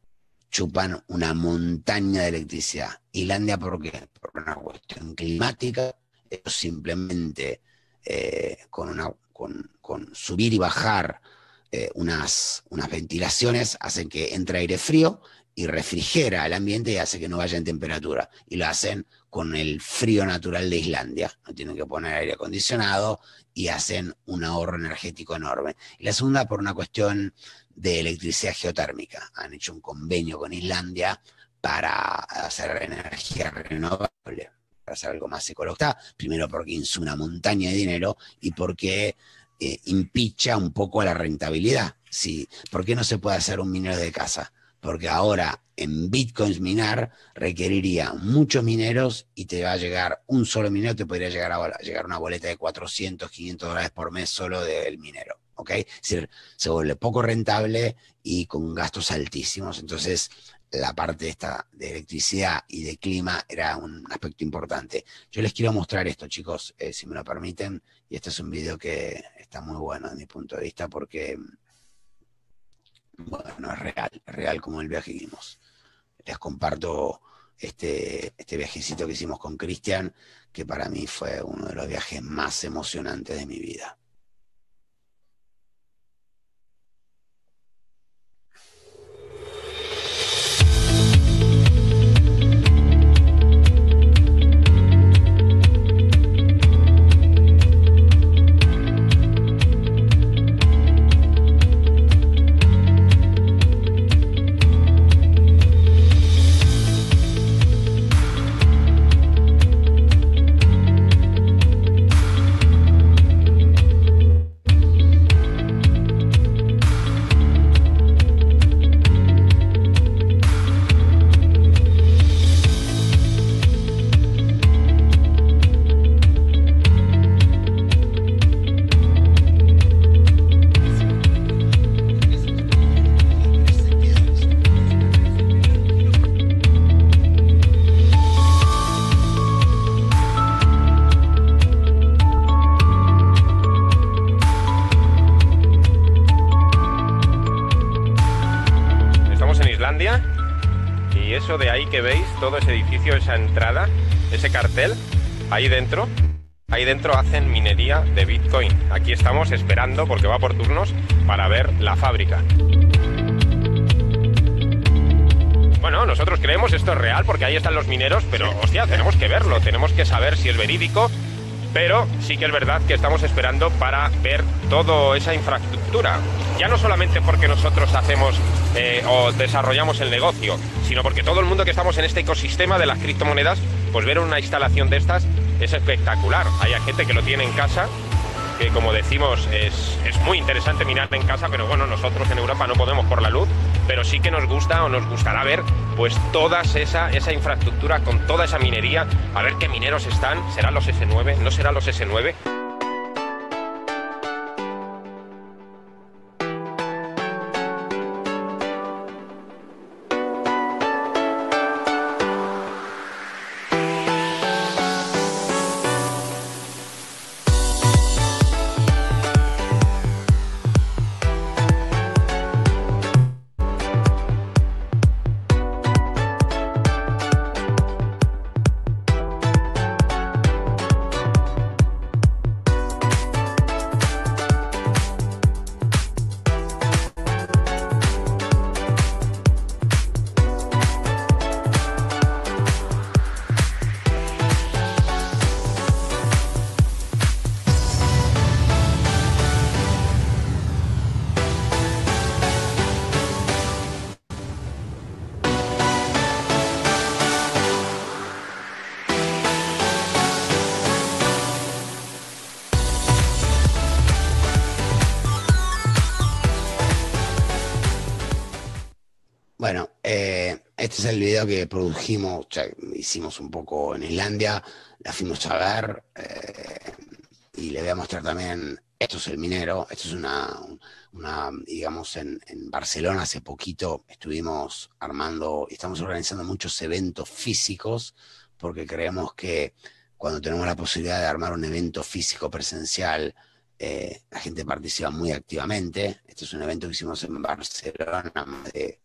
Chupan una montaña de electricidad. Islandia, ¿por qué? Por una cuestión climática, simplemente eh, con, subir y bajar eh, unas, unas ventilaciones hacen que entre aire frío y refrigera el ambiente y hace que no vaya en temperatura. Y lo hacen con el frío natural de Islandia. No tienen que poner aire acondicionado y hacen un ahorro energético enorme. Y la segunda por una cuestión de electricidad geotérmica. Han hecho un convenio con Islandia para hacer energía renovable, para hacer algo más ecológico. Primero porque insume una montaña de dinero y porque eh, impicha un poco la rentabilidad. Sí, ¿Por qué no se puede hacer un minero de casa? porque ahora en bitcoins minar requeriría muchos mineros y te va a llegar un solo minero, te podría llegar a llegar una boleta de 400, 500 dólares por mes solo del minero. ¿ok? Es decir, se vuelve poco rentable y con gastos altísimos. Entonces, la parte esta de electricidad y de clima era un aspecto importante. Yo les quiero mostrar esto, chicos, eh, si me lo permiten. Y este es un video que está muy bueno desde mi punto de vista porque bueno, es real, es real como el viaje que hicimos. Les comparto este, este viajecito que hicimos con Cristian, que para mí fue uno de los viajes más emocionantes de mi vida. esa entrada, ese cartel, ahí dentro, ahí dentro hacen minería de Bitcoin. Aquí estamos esperando porque va por turnos para ver la fábrica. Bueno, nosotros creemos esto es real porque ahí están los mineros, pero hostia, tenemos que verlo, tenemos que saber si es verídico, pero sí que es verdad que estamos esperando para ver toda esa infraestructura. Ya no solamente porque nosotros hacemos eh, o desarrollamos el negocio, sino porque todo el mundo que estamos en este ecosistema de las criptomonedas, pues ver una instalación de estas es espectacular. Hay gente que lo tiene en casa, que como decimos es, es muy interesante mirar en casa, pero bueno, nosotros en Europa no podemos por la luz, pero sí que nos gusta o nos gustará ver pues toda esa, esa infraestructura con toda esa minería, a ver qué mineros están, serán los S9, no serán los S9. el video que produjimos, hicimos un poco en Islandia, la fuimos a ver eh, y le voy a mostrar también, esto es el minero, esto es una, digamos, en, Barcelona hace poquito estuvimos armando y estamos organizando muchos eventos físicos porque creemos que cuando tenemos la posibilidad de armar un evento físico presencial, eh, la gente participa muy activamente. Este es un evento que hicimos en Barcelona, más de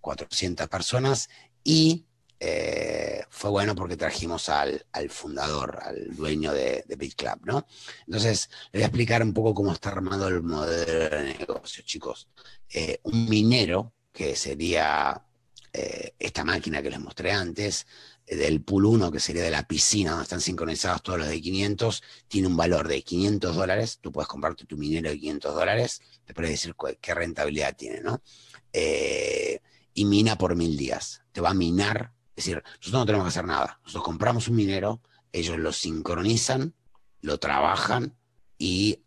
400 personas y eh, fue bueno porque trajimos al, fundador, al dueño de, BitClub Club, ¿no? Entonces, les voy a explicar un poco cómo está armado el modelo de negocio, chicos. Eh, un minero, que sería eh, esta máquina que les mostré antes, del pool 1, que sería de la piscina donde están sincronizados todos los de 500, tiene un valor de 500 dólares. Tú puedes comprarte tu minero de 500 dólares, te puedes decir qué rentabilidad tiene, ¿no? y mina por mil días. Te va a minar. Es decir, nosotros no tenemos que hacer nada. Nosotros compramos un minero, ellos lo sincronizan, lo trabajan y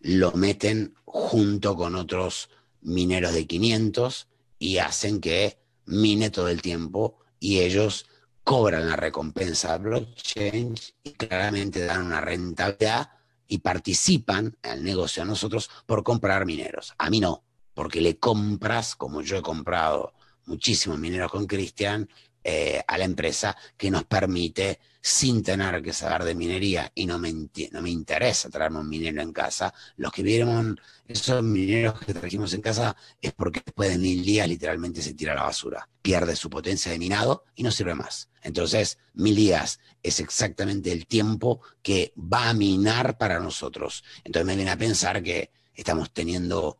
lo meten junto con otros mineros de 500 y hacen que mine todo el tiempo y ellos cobran la recompensa de blockchain y claramente dan una rentabilidad y participan en el negocio a nosotros por comprar mineros. A mí no, porque le compras, como yo he comprado muchísimos mineros con Cristian, eh, a la empresa que nos permite, sin tener que saber de minería, y no me, no me interesa traerme un minero en casa, los que vieron esos mineros que trajimos en casa es porque después de mil días literalmente se tira la basura, pierde su potencia de minado y no sirve más. Entonces, mil días es exactamente el tiempo que va a minar para nosotros. Entonces me viene a pensar que estamos teniendo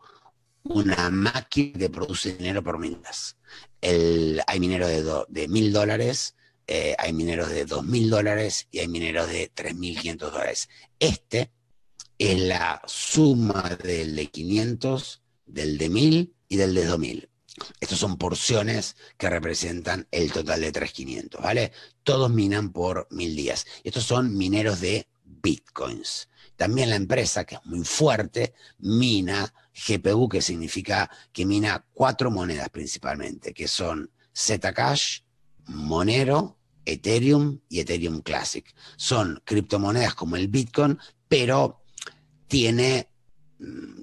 una máquina que produce dinero por minas. hay mineros de, mil dólares, eh, hay mineros de dos mil dólares y hay mineros de tres mil quinientos dólares. Este es la suma del de 500, del de mil y del de dos mil. Estos son porciones que representan el total de 3.500, ¿vale? Todos minan por mil días. Estos son mineros de bitcoins. También la empresa, que es muy fuerte, mina GPU, que significa que mina cuatro monedas principalmente, que son Zcash, Monero, Ethereum y Ethereum Classic. Son criptomonedas como el Bitcoin, pero tiene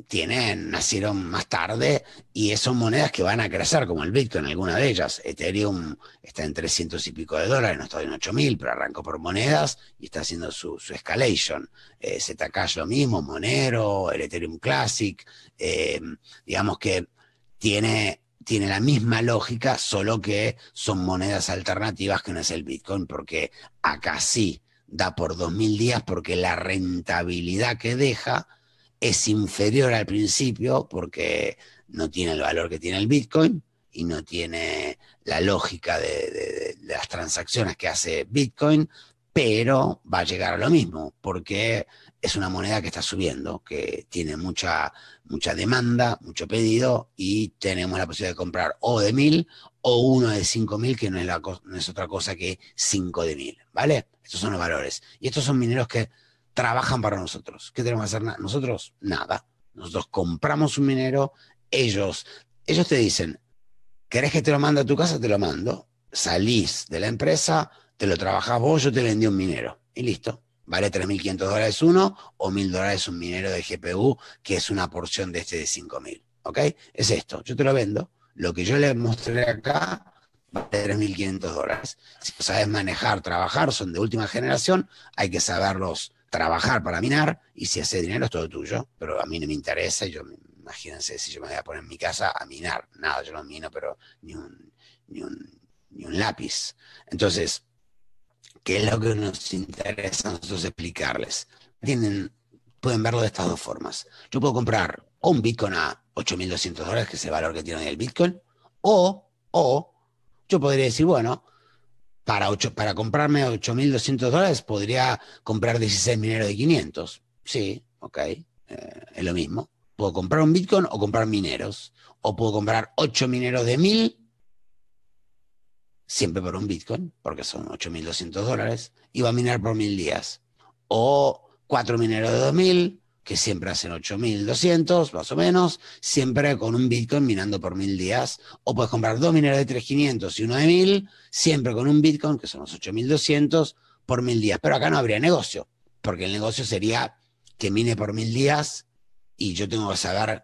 tienen, nacieron más tarde y son monedas que van a crecer, como el Bitcoin, alguna de ellas. Ethereum está en 300 y pico de dólares, no está en 8000, pero arrancó por monedas y está haciendo su, su escalation. Eh, ZK lo mismo, Monero, el Ethereum Classic, eh, digamos que tiene, tiene la misma lógica, solo que son monedas alternativas que no es el Bitcoin, porque acá sí da por 2000 días, porque la rentabilidad que deja es inferior al principio porque no tiene el valor que tiene el Bitcoin y no tiene la lógica de, las transacciones que hace Bitcoin, pero va a llegar a lo mismo porque es una moneda que está subiendo, que tiene mucha, mucha demanda, mucho pedido y tenemos la posibilidad de comprar o de mil o uno de 5000, mil, que no es, es otra cosa que cinco de mil, ¿vale? Estos son los valores. Y estos son mineros que trabajan para nosotros. ¿Qué tenemos que hacer? Nosotros nada. Nosotros compramos un minero, ellos, ellos te dicen, ¿querés que te lo mande a tu casa? Te lo mando. Salís de la empresa, te lo trabajás vos, yo te vendí un minero. Y listo. Vale 3.500 dólares uno o 1.000 dólares un minero de GPU, que es una porción de este de 5.000. ¿Ok? Es esto. Yo te lo vendo. Lo que yo le mostré acá vale 3.500 dólares. Si sabes manejar, trabajar, son de última generación, hay que saberlos trabajar para minar y si hace dinero es todo tuyo, pero a mí no me interesa, yo imagínense si yo me voy a poner en mi casa a minar, nada, yo no mino, pero ni un, ni un, lápiz. Entonces, ¿qué es lo que nos interesa a nosotros explicarles? Tienen, pueden verlo de estas dos formas. Yo puedo comprar un Bitcoin a 8.200 dólares, que es el valor que tiene el Bitcoin, o, o yo podría decir, bueno, para, para comprarme 8.200 dólares podría comprar 16 mineros de 500. Sí, ok, eh, es lo mismo. Puedo comprar un Bitcoin o comprar mineros. O puedo comprar 8 mineros de 1.000, siempre por un Bitcoin, porque son 8.200 dólares, y va a minar por 1.000 días. O 4 mineros de 2.000, que siempre hacen 8.200, más o menos, siempre con un Bitcoin minando por mil días. O puedes comprar dos mineros de 3.500 y uno de 1.000, siempre con un Bitcoin, que son los 8.200, por mil días. Pero acá no habría negocio, porque el negocio sería que mine por mil días y yo tengo que saber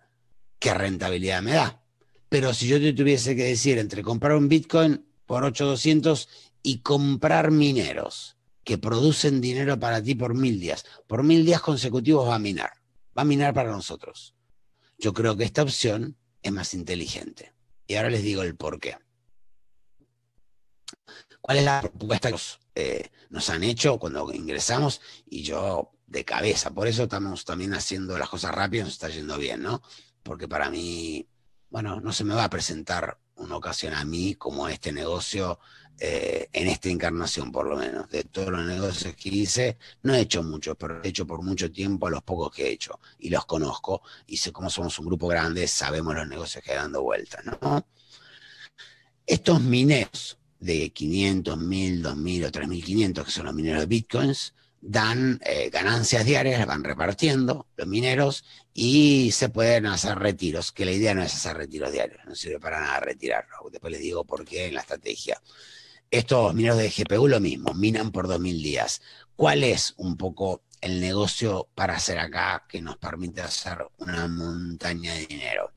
qué rentabilidad me da. Pero si yo te tuviese que decir entre comprar un Bitcoin por 8.200 y comprar mineros que producen dinero para ti por mil días, por mil días consecutivos va a minar va a minar para nosotros. Yo creo que esta opción es más inteligente. Y ahora les digo el por qué. ¿Cuál es la propuesta que eh, nos, han hecho cuando ingresamos? Y yo de cabeza, por eso estamos también haciendo las cosas rápido, nos está yendo bien, ¿no? Porque para mí, bueno, no se me va a presentar una ocasión a mí como este negocio eh, en esta encarnación por lo menos, de todos los negocios que hice, no he hecho muchos, pero he hecho por mucho tiempo a los pocos que he hecho y los conozco y sé cómo somos un grupo grande, sabemos los negocios que hay dando vueltas, ¿no? Estos mineros de 500, 1000, 2000 o 3500, que son los mineros de bitcoins, dan eh, ganancias diarias, las van repartiendo los mineros y se pueden hacer retiros, que la idea no es hacer retiros diarios, no sirve para nada retirarlos. Después les digo por qué en la estrategia. Estos mineros de GPU lo mismo, minan por 2.000 días. ¿Cuál es un poco el negocio para hacer acá que nos permite hacer una montaña de dinero?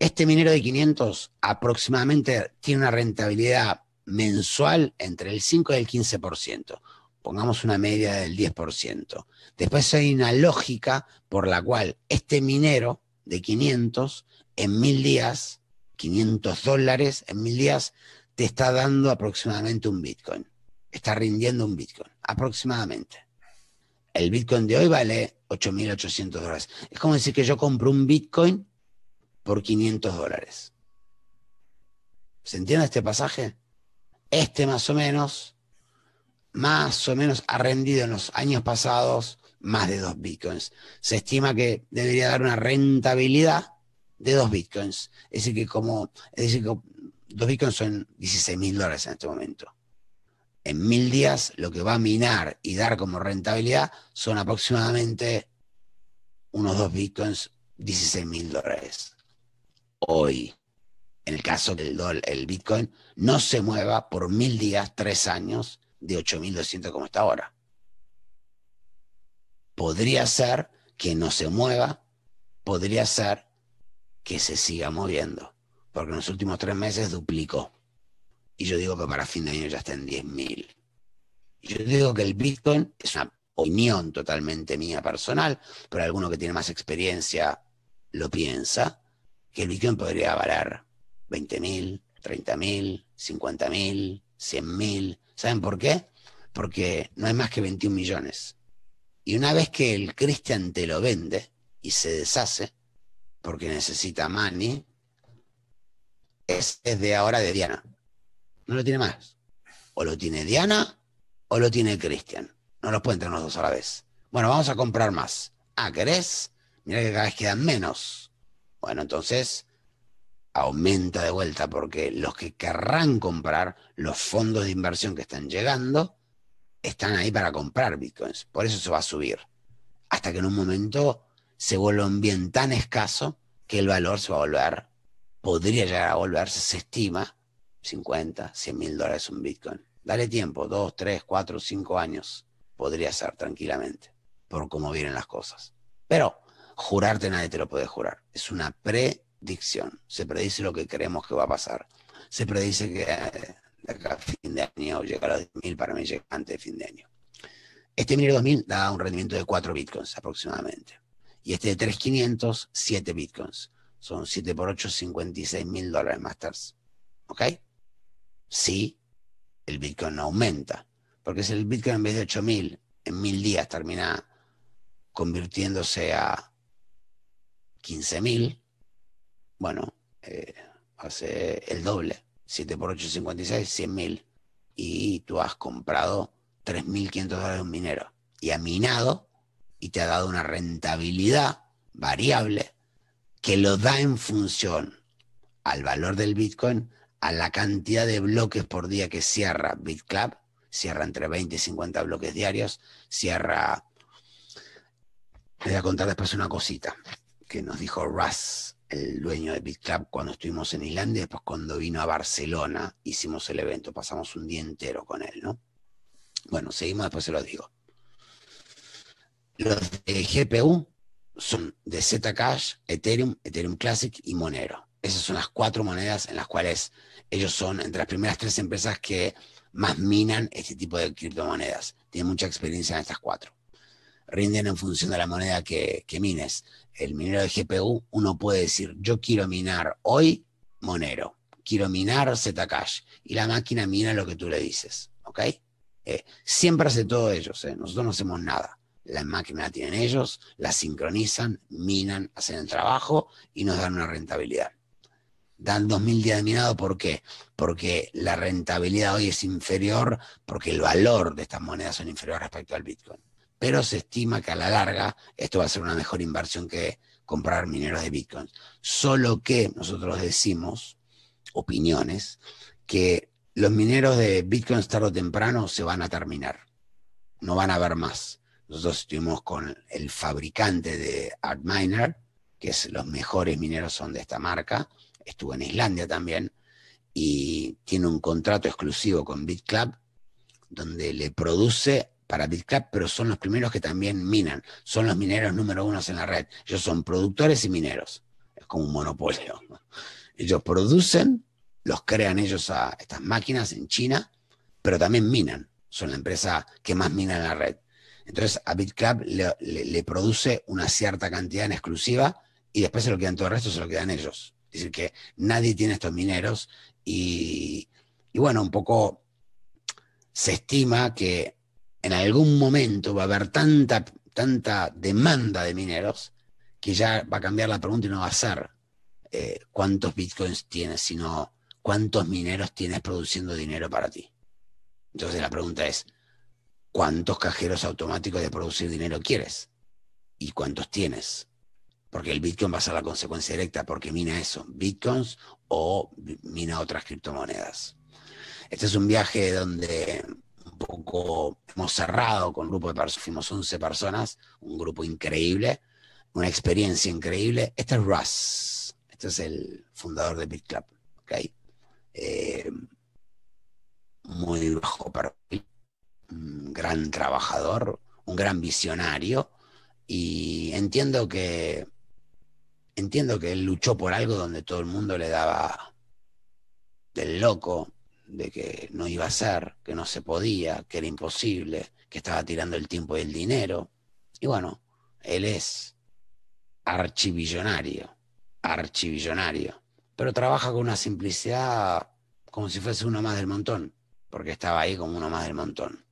Este minero de 500 aproximadamente tiene una rentabilidad mensual entre el 5 y el 15%. Pongamos una media del 10%. Después hay una lógica por la cual este minero de 500 en mil días, 500 dólares en 1.000 días, te está dando aproximadamente un Bitcoin. Está rindiendo un Bitcoin, aproximadamente. El Bitcoin de hoy vale 8.800 dólares. Es como decir que yo compro un Bitcoin por 500 dólares. ¿Se entiende este pasaje? Este más o menos, más o menos ha rendido en los años pasados más de dos Bitcoins. Se estima que debería dar una rentabilidad de dos Bitcoins. Es decir, que como, dos bitcoins son 16 mil dólares en este momento. En mil días lo que va a minar y dar como rentabilidad son aproximadamente unos dos bitcoins, 16 mil dólares. Hoy, en el caso del dólar el bitcoin no se mueva por mil días, tres años, de 8.200 como está ahora. Podría ser que no se mueva, podría ser que se siga moviendo porque en los últimos tres meses duplicó. Y yo digo que para fin de año ya está en 10.000. Yo digo que el Bitcoin es una opinión totalmente mía personal, pero alguno que tiene más experiencia lo piensa, que el Bitcoin podría mil, 20.000, 30.000, 50.000, 100.000. ¿Saben por qué? Porque no hay más que 21 millones. Y una vez que el Christian te lo vende y se deshace, porque necesita money, es, de ahora de Diana. No lo tiene más. O lo tiene Diana o lo tiene Cristian. No los pueden tener los dos a la vez. Bueno, vamos a comprar más. Ah, ¿querés? Mira que cada vez quedan menos. Bueno, entonces aumenta de vuelta porque los que querrán comprar, los fondos de inversión que están llegando, están ahí para comprar bitcoins. Por eso se va a subir. Hasta que en un momento se vuelva un bien tan escaso que el valor se va a volver podría llegar a volverse, se estima, 50, 100 mil dólares un Bitcoin. Dale tiempo, 2, 3, 4, 5 años, podría ser tranquilamente, por cómo vienen las cosas. Pero jurarte nadie te lo puede jurar. Es una predicción. Se predice lo que creemos que va a pasar. Se predice que eh, a fin de año llegará a mil para mí llega antes de fin de año. Este minero 2000 da un rendimiento de 4 bitcoins aproximadamente. Y este de 3500, 7 bitcoins son 7 por 8, 56 mil dólares, Masters. ¿Ok? Si el Bitcoin aumenta. Porque si el Bitcoin en vez de 8 mil, en mil días termina convirtiéndose a 15 mil, bueno, eh, hace el doble. 7 por 8, 56, 100 mil. Y tú has comprado 3.500 dólares de un minero. Y ha minado y te ha dado una rentabilidad variable que lo da en función al valor del Bitcoin, a la cantidad de bloques por día que cierra BitClub, cierra entre 20 y 50 bloques diarios, cierra... Les voy a contar después una cosita que nos dijo Russ, el dueño de BitClub, cuando estuvimos en Islandia, después cuando vino a Barcelona, hicimos el evento, pasamos un día entero con él, ¿no? Bueno, seguimos, después se lo digo. Los de GPU son de Zcash, Ethereum, Ethereum Classic y Monero. Esas son las cuatro monedas en las cuales ellos son entre las primeras tres empresas que más minan este tipo de criptomonedas. Tienen mucha experiencia en estas cuatro. Rinden en función de la moneda que, que mines. El minero de GPU, uno puede decir, yo quiero minar hoy Monero, quiero minar Zcash, y la máquina mina lo que tú le dices, ¿ok? Eh, siempre hace todo ellos, ¿eh? nosotros no hacemos nada la máquina la tienen ellos, la sincronizan, minan, hacen el trabajo y nos dan una rentabilidad. Dan 2.000 días de minado, ¿por qué? Porque la rentabilidad hoy es inferior, porque el valor de estas monedas son inferior respecto al Bitcoin. Pero se estima que a la larga esto va a ser una mejor inversión que comprar mineros de Bitcoin. Solo que nosotros decimos, opiniones, que los mineros de Bitcoin tarde o temprano se van a terminar. No van a haber más. Nosotros estuvimos con el fabricante de Art Miner, que es los mejores mineros son de esta marca. Estuvo en Islandia también y tiene un contrato exclusivo con BitClub, donde le produce para BitClub, pero son los primeros que también minan. Son los mineros número uno en la red. Ellos son productores y mineros. Es como un monopolio. [LAUGHS] Ellos producen, los crean ellos a estas máquinas en China, pero también minan. Son la empresa que más mina en la red. Entonces a BitClub le, produce una cierta cantidad en exclusiva y después se lo quedan todo el resto, se lo quedan ellos. Es decir, que nadie tiene estos mineros y, bueno, un poco se estima que en algún momento va a haber tanta, tanta demanda de mineros que ya va a cambiar la pregunta y no va a ser eh, cuántos bitcoins tienes, sino cuántos mineros tienes produciendo dinero para ti. Entonces la pregunta es, cuántos cajeros automáticos de producir dinero quieres y cuántos tienes. Porque el Bitcoin va a ser la consecuencia directa, porque mina eso, Bitcoins o mina otras criptomonedas. Este es un viaje donde un poco hemos cerrado con un grupo de personas, fuimos 11 personas, un grupo increíble, una experiencia increíble. Este es Russ, este es el fundador de BitClub, eh, muy bajo perfil, un gran trabajador, un gran visionario, y entiendo que entiendo que él luchó por algo donde todo el mundo le daba del loco, de que no iba a ser, que no se podía, que era imposible, que estaba tirando el tiempo y el dinero. Y bueno, él es archivillonario, archivillonario, pero trabaja con una simplicidad como si fuese uno más del montón, porque estaba ahí como uno más del montón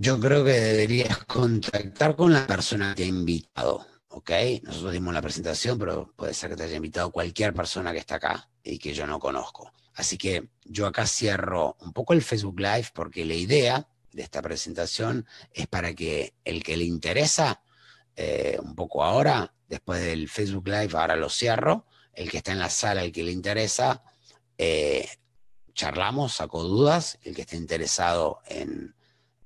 yo creo que deberías contactar con la persona que ha invitado, ¿ok? Nosotros dimos la presentación, pero puede ser que te haya invitado cualquier persona que está acá y que yo no conozco. Así que yo acá cierro un poco el Facebook Live porque la idea de esta presentación es para que el que le interesa, eh, un poco ahora, después del Facebook Live, ahora lo cierro, el que está en la sala, el que le interesa, eh, charlamos, saco dudas, el que esté interesado en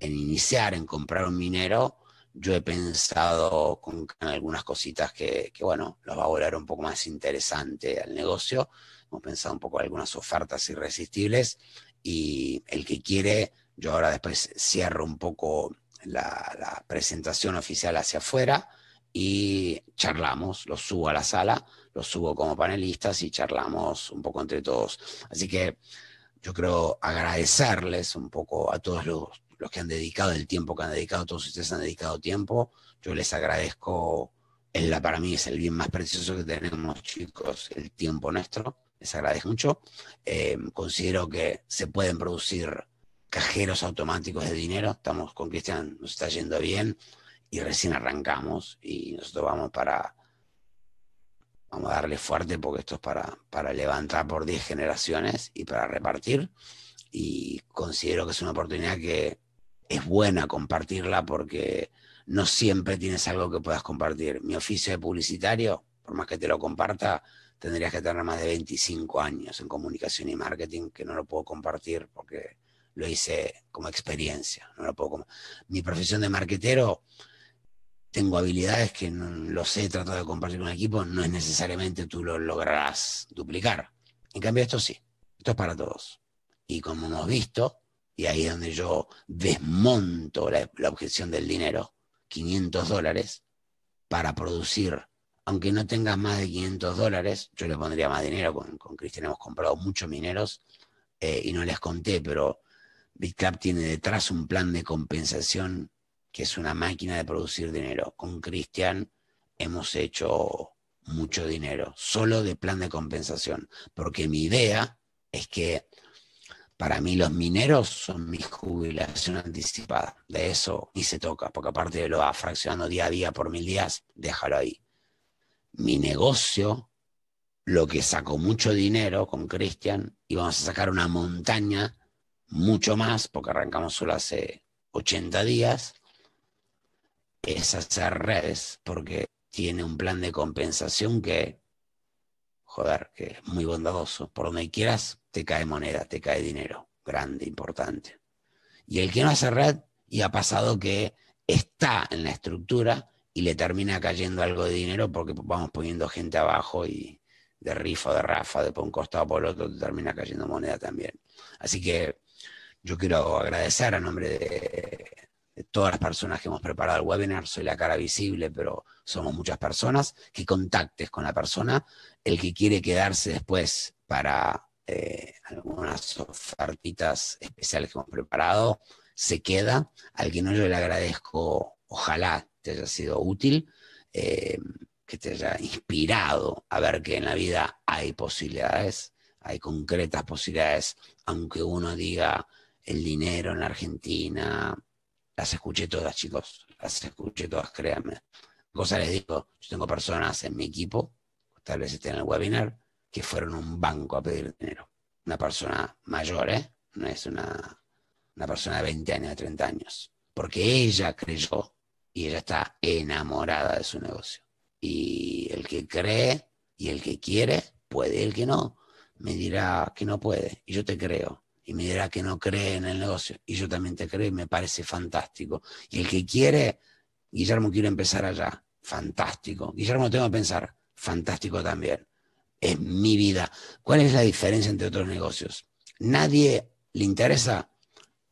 en iniciar, en comprar un minero, yo he pensado con algunas cositas que, que, bueno, los va a volver un poco más interesante al negocio. Hemos pensado un poco en algunas ofertas irresistibles y el que quiere, yo ahora después cierro un poco la, presentación oficial hacia afuera y charlamos, los subo a la sala, los subo como panelistas y charlamos un poco entre todos. Así que yo creo agradecerles un poco a todos los, los que han dedicado el tiempo que han dedicado, todos ustedes han dedicado tiempo, yo les agradezco, para mí es el bien más precioso que tenemos chicos, el tiempo nuestro, les agradezco mucho, eh, considero que se pueden producir cajeros automáticos de dinero, estamos con Cristian, nos está yendo bien y recién arrancamos y nosotros vamos para vamos a darle fuerte porque esto es para, para levantar por 10 generaciones y para repartir. Y considero que es una oportunidad que es buena compartirla porque no siempre tienes algo que puedas compartir. Mi oficio de publicitario, por más que te lo comparta, tendrías que tener más de 25 años en comunicación y marketing, que no lo puedo compartir porque lo hice como experiencia. No lo puedo Mi profesión de marketero, tengo habilidades que no, lo sé, trato de compartir con el equipo, no es necesariamente tú lo lograrás duplicar. En cambio, esto sí, esto es para todos. Y como hemos visto, y ahí es donde yo desmonto la, objeción del dinero, 500 dólares, para producir aunque no tengas más de 500 dólares, yo le pondría más dinero, con, Cristian hemos comprado muchos mineros eh, y no les conté, pero BitCap tiene detrás un plan de compensación que es una máquina de producir dinero. Con Cristian hemos hecho mucho dinero, solo de plan de compensación, porque mi idea es que para mí los mineros son mi jubilación anticipada. De eso ni se toca, porque aparte lo va fraccionando día a día por mil días, déjalo ahí. Mi negocio, lo que sacó mucho dinero con Cristian, y vamos a sacar una montaña, mucho más, porque arrancamos solo hace 80 días, es hacer redes, porque tiene un plan de compensación que joder, que es muy bondadoso. Por donde quieras, te cae moneda, te cae dinero, grande, importante. Y el que no hace red, y ha pasado que está en la estructura y le termina cayendo algo de dinero porque vamos poniendo gente abajo y de rifa, de rafa, de por un costado por el otro, te termina cayendo moneda también. Así que yo quiero agradecer a nombre de todas las personas que hemos preparado el webinar, soy la cara visible, pero somos muchas personas, que contactes con la persona el que quiere quedarse después para eh, algunas ofertitas especiales que hemos preparado, se queda. Al que no, yo le agradezco, ojalá te haya sido útil, eh, que te haya inspirado a ver que en la vida hay posibilidades, hay concretas posibilidades, aunque uno diga el dinero en la Argentina, las escuché todas, chicos, las escuché todas, créanme. Cosa les digo, yo tengo personas en mi equipo tal vez esté en el webinar, que fueron a un banco a pedir dinero. Una persona mayor, ¿eh? No es una, una persona de 20 años, 30 años. Porque ella creyó y ella está enamorada de su negocio. Y el que cree y el que quiere, puede. el que no, me dirá que no puede. Y yo te creo. Y me dirá que no cree en el negocio. Y yo también te creo y me parece fantástico. Y el que quiere, Guillermo quiere empezar allá. Fantástico. Guillermo, tengo que pensar fantástico también. Es mi vida. ¿Cuál es la diferencia entre otros negocios? Nadie le interesa.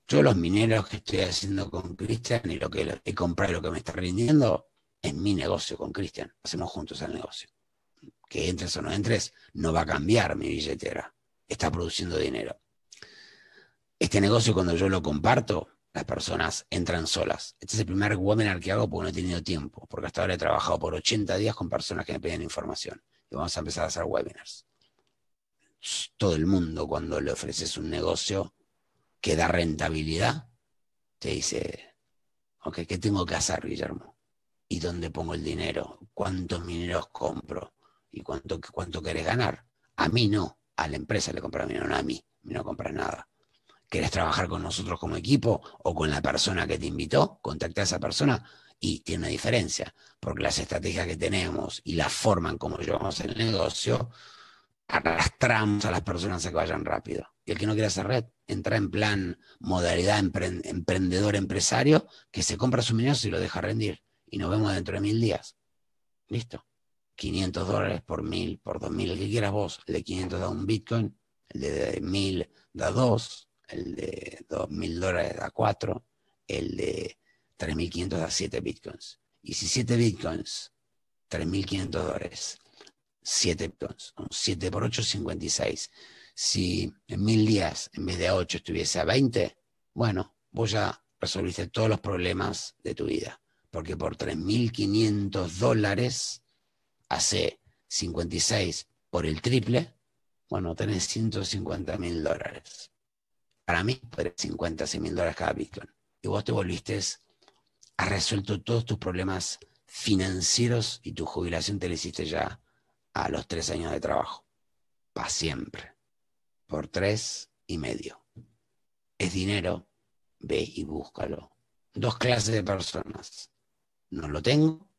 Yo los mineros que estoy haciendo con Cristian y lo que he comprado y lo que me está rindiendo es mi negocio con Cristian. Hacemos juntos el negocio. Que entres o no entres, no va a cambiar mi billetera. Está produciendo dinero. Este negocio cuando yo lo comparto, las personas entran solas. Este es el primer webinar que hago porque no he tenido tiempo, porque hasta ahora he trabajado por 80 días con personas que me piden información. Y vamos a empezar a hacer webinars. Todo el mundo cuando le ofreces un negocio que da rentabilidad, te dice, ok, ¿qué tengo que hacer, Guillermo? ¿Y dónde pongo el dinero? ¿Cuántos mineros compro? ¿Y cuánto, cuánto querés ganar? A mí no, a la empresa le compra dinero, no a mí, a no compra nada. ¿Querés trabajar con nosotros como equipo o con la persona que te invitó? Contacta a esa persona y tiene una diferencia, porque las estrategias que tenemos y la forma en cómo llevamos el negocio, arrastramos a las personas a que vayan rápido. Y el que no quiere hacer red, entra en plan modalidad emprendedor empresario, que se compra su minero y lo deja rendir. Y nos vemos dentro de mil días. Listo. 500 dólares por mil, por dos mil, el que quieras vos. El de 500 da un Bitcoin, el de mil da dos, el de 2.000 dólares da 4, el de 3.500 da 7 bitcoins. Y si 7 bitcoins, 3.500 dólares, 7 bitcoins, 7 por 8, 56. Si en 1.000 días, en vez de 8, estuviese a 20, bueno, vos ya resolviste todos los problemas de tu vida. Porque por 3.500 dólares, hace 56 por el triple, bueno, tenés 150.000 dólares para mí 50, 100 mil dólares cada Bitcoin. Y vos te volviste, has resuelto todos tus problemas financieros y tu jubilación te la hiciste ya a los tres años de trabajo. Para siempre. Por tres y medio. Es dinero, ve y búscalo. Dos clases de personas. No lo tengo.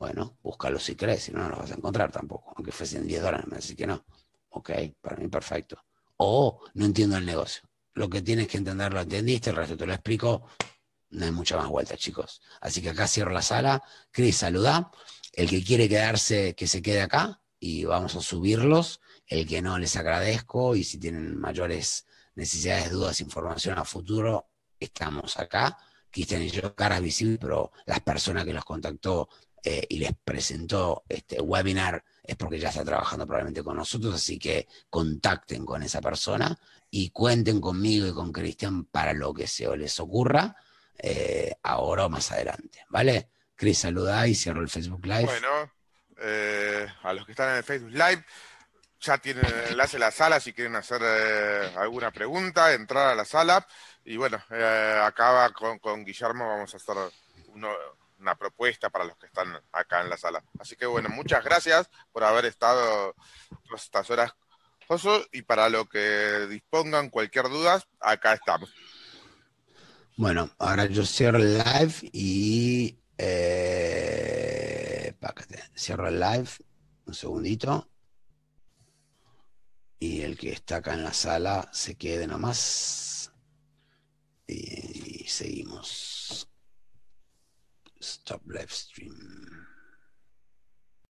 Bueno, búscalo si crees, si no, no lo vas a encontrar tampoco. Aunque fuese en 10 dólares, me decís que no. Ok, para mí perfecto. O no entiendo el negocio lo que tienes que entender lo entendiste, el resto te lo explico. No hay mucha más vuelta, chicos. Así que acá cierro la sala. Cris, saluda. El que quiere quedarse, que se quede acá y vamos a subirlos. El que no, les agradezco y si tienen mayores necesidades, dudas, información a futuro, estamos acá. quisten y yo, caras visibles, pero las personas que los contactó eh, y les presentó este webinar es porque ya está trabajando probablemente con nosotros, así que contacten con esa persona y cuenten conmigo y con Cristian para lo que se les ocurra, eh, ahora o más adelante, ¿vale? Cris, saluda y cierro el Facebook Live. Bueno, eh, a los que están en el Facebook Live, ya tienen el enlace a la sala si quieren hacer eh, alguna pregunta, entrar a la sala. Y bueno, acaba con, Guillermo, vamos a hacer una propuesta para los que están acá en la sala. Así que bueno, muchas gracias por haber estado estas horas y para lo que dispongan cualquier duda, acá estamos. Bueno, ahora yo cierro el live y... Eh, cierro el live, un segundito. Y el que está acá en la sala se quede nomás. y seguimos. Stop live stream.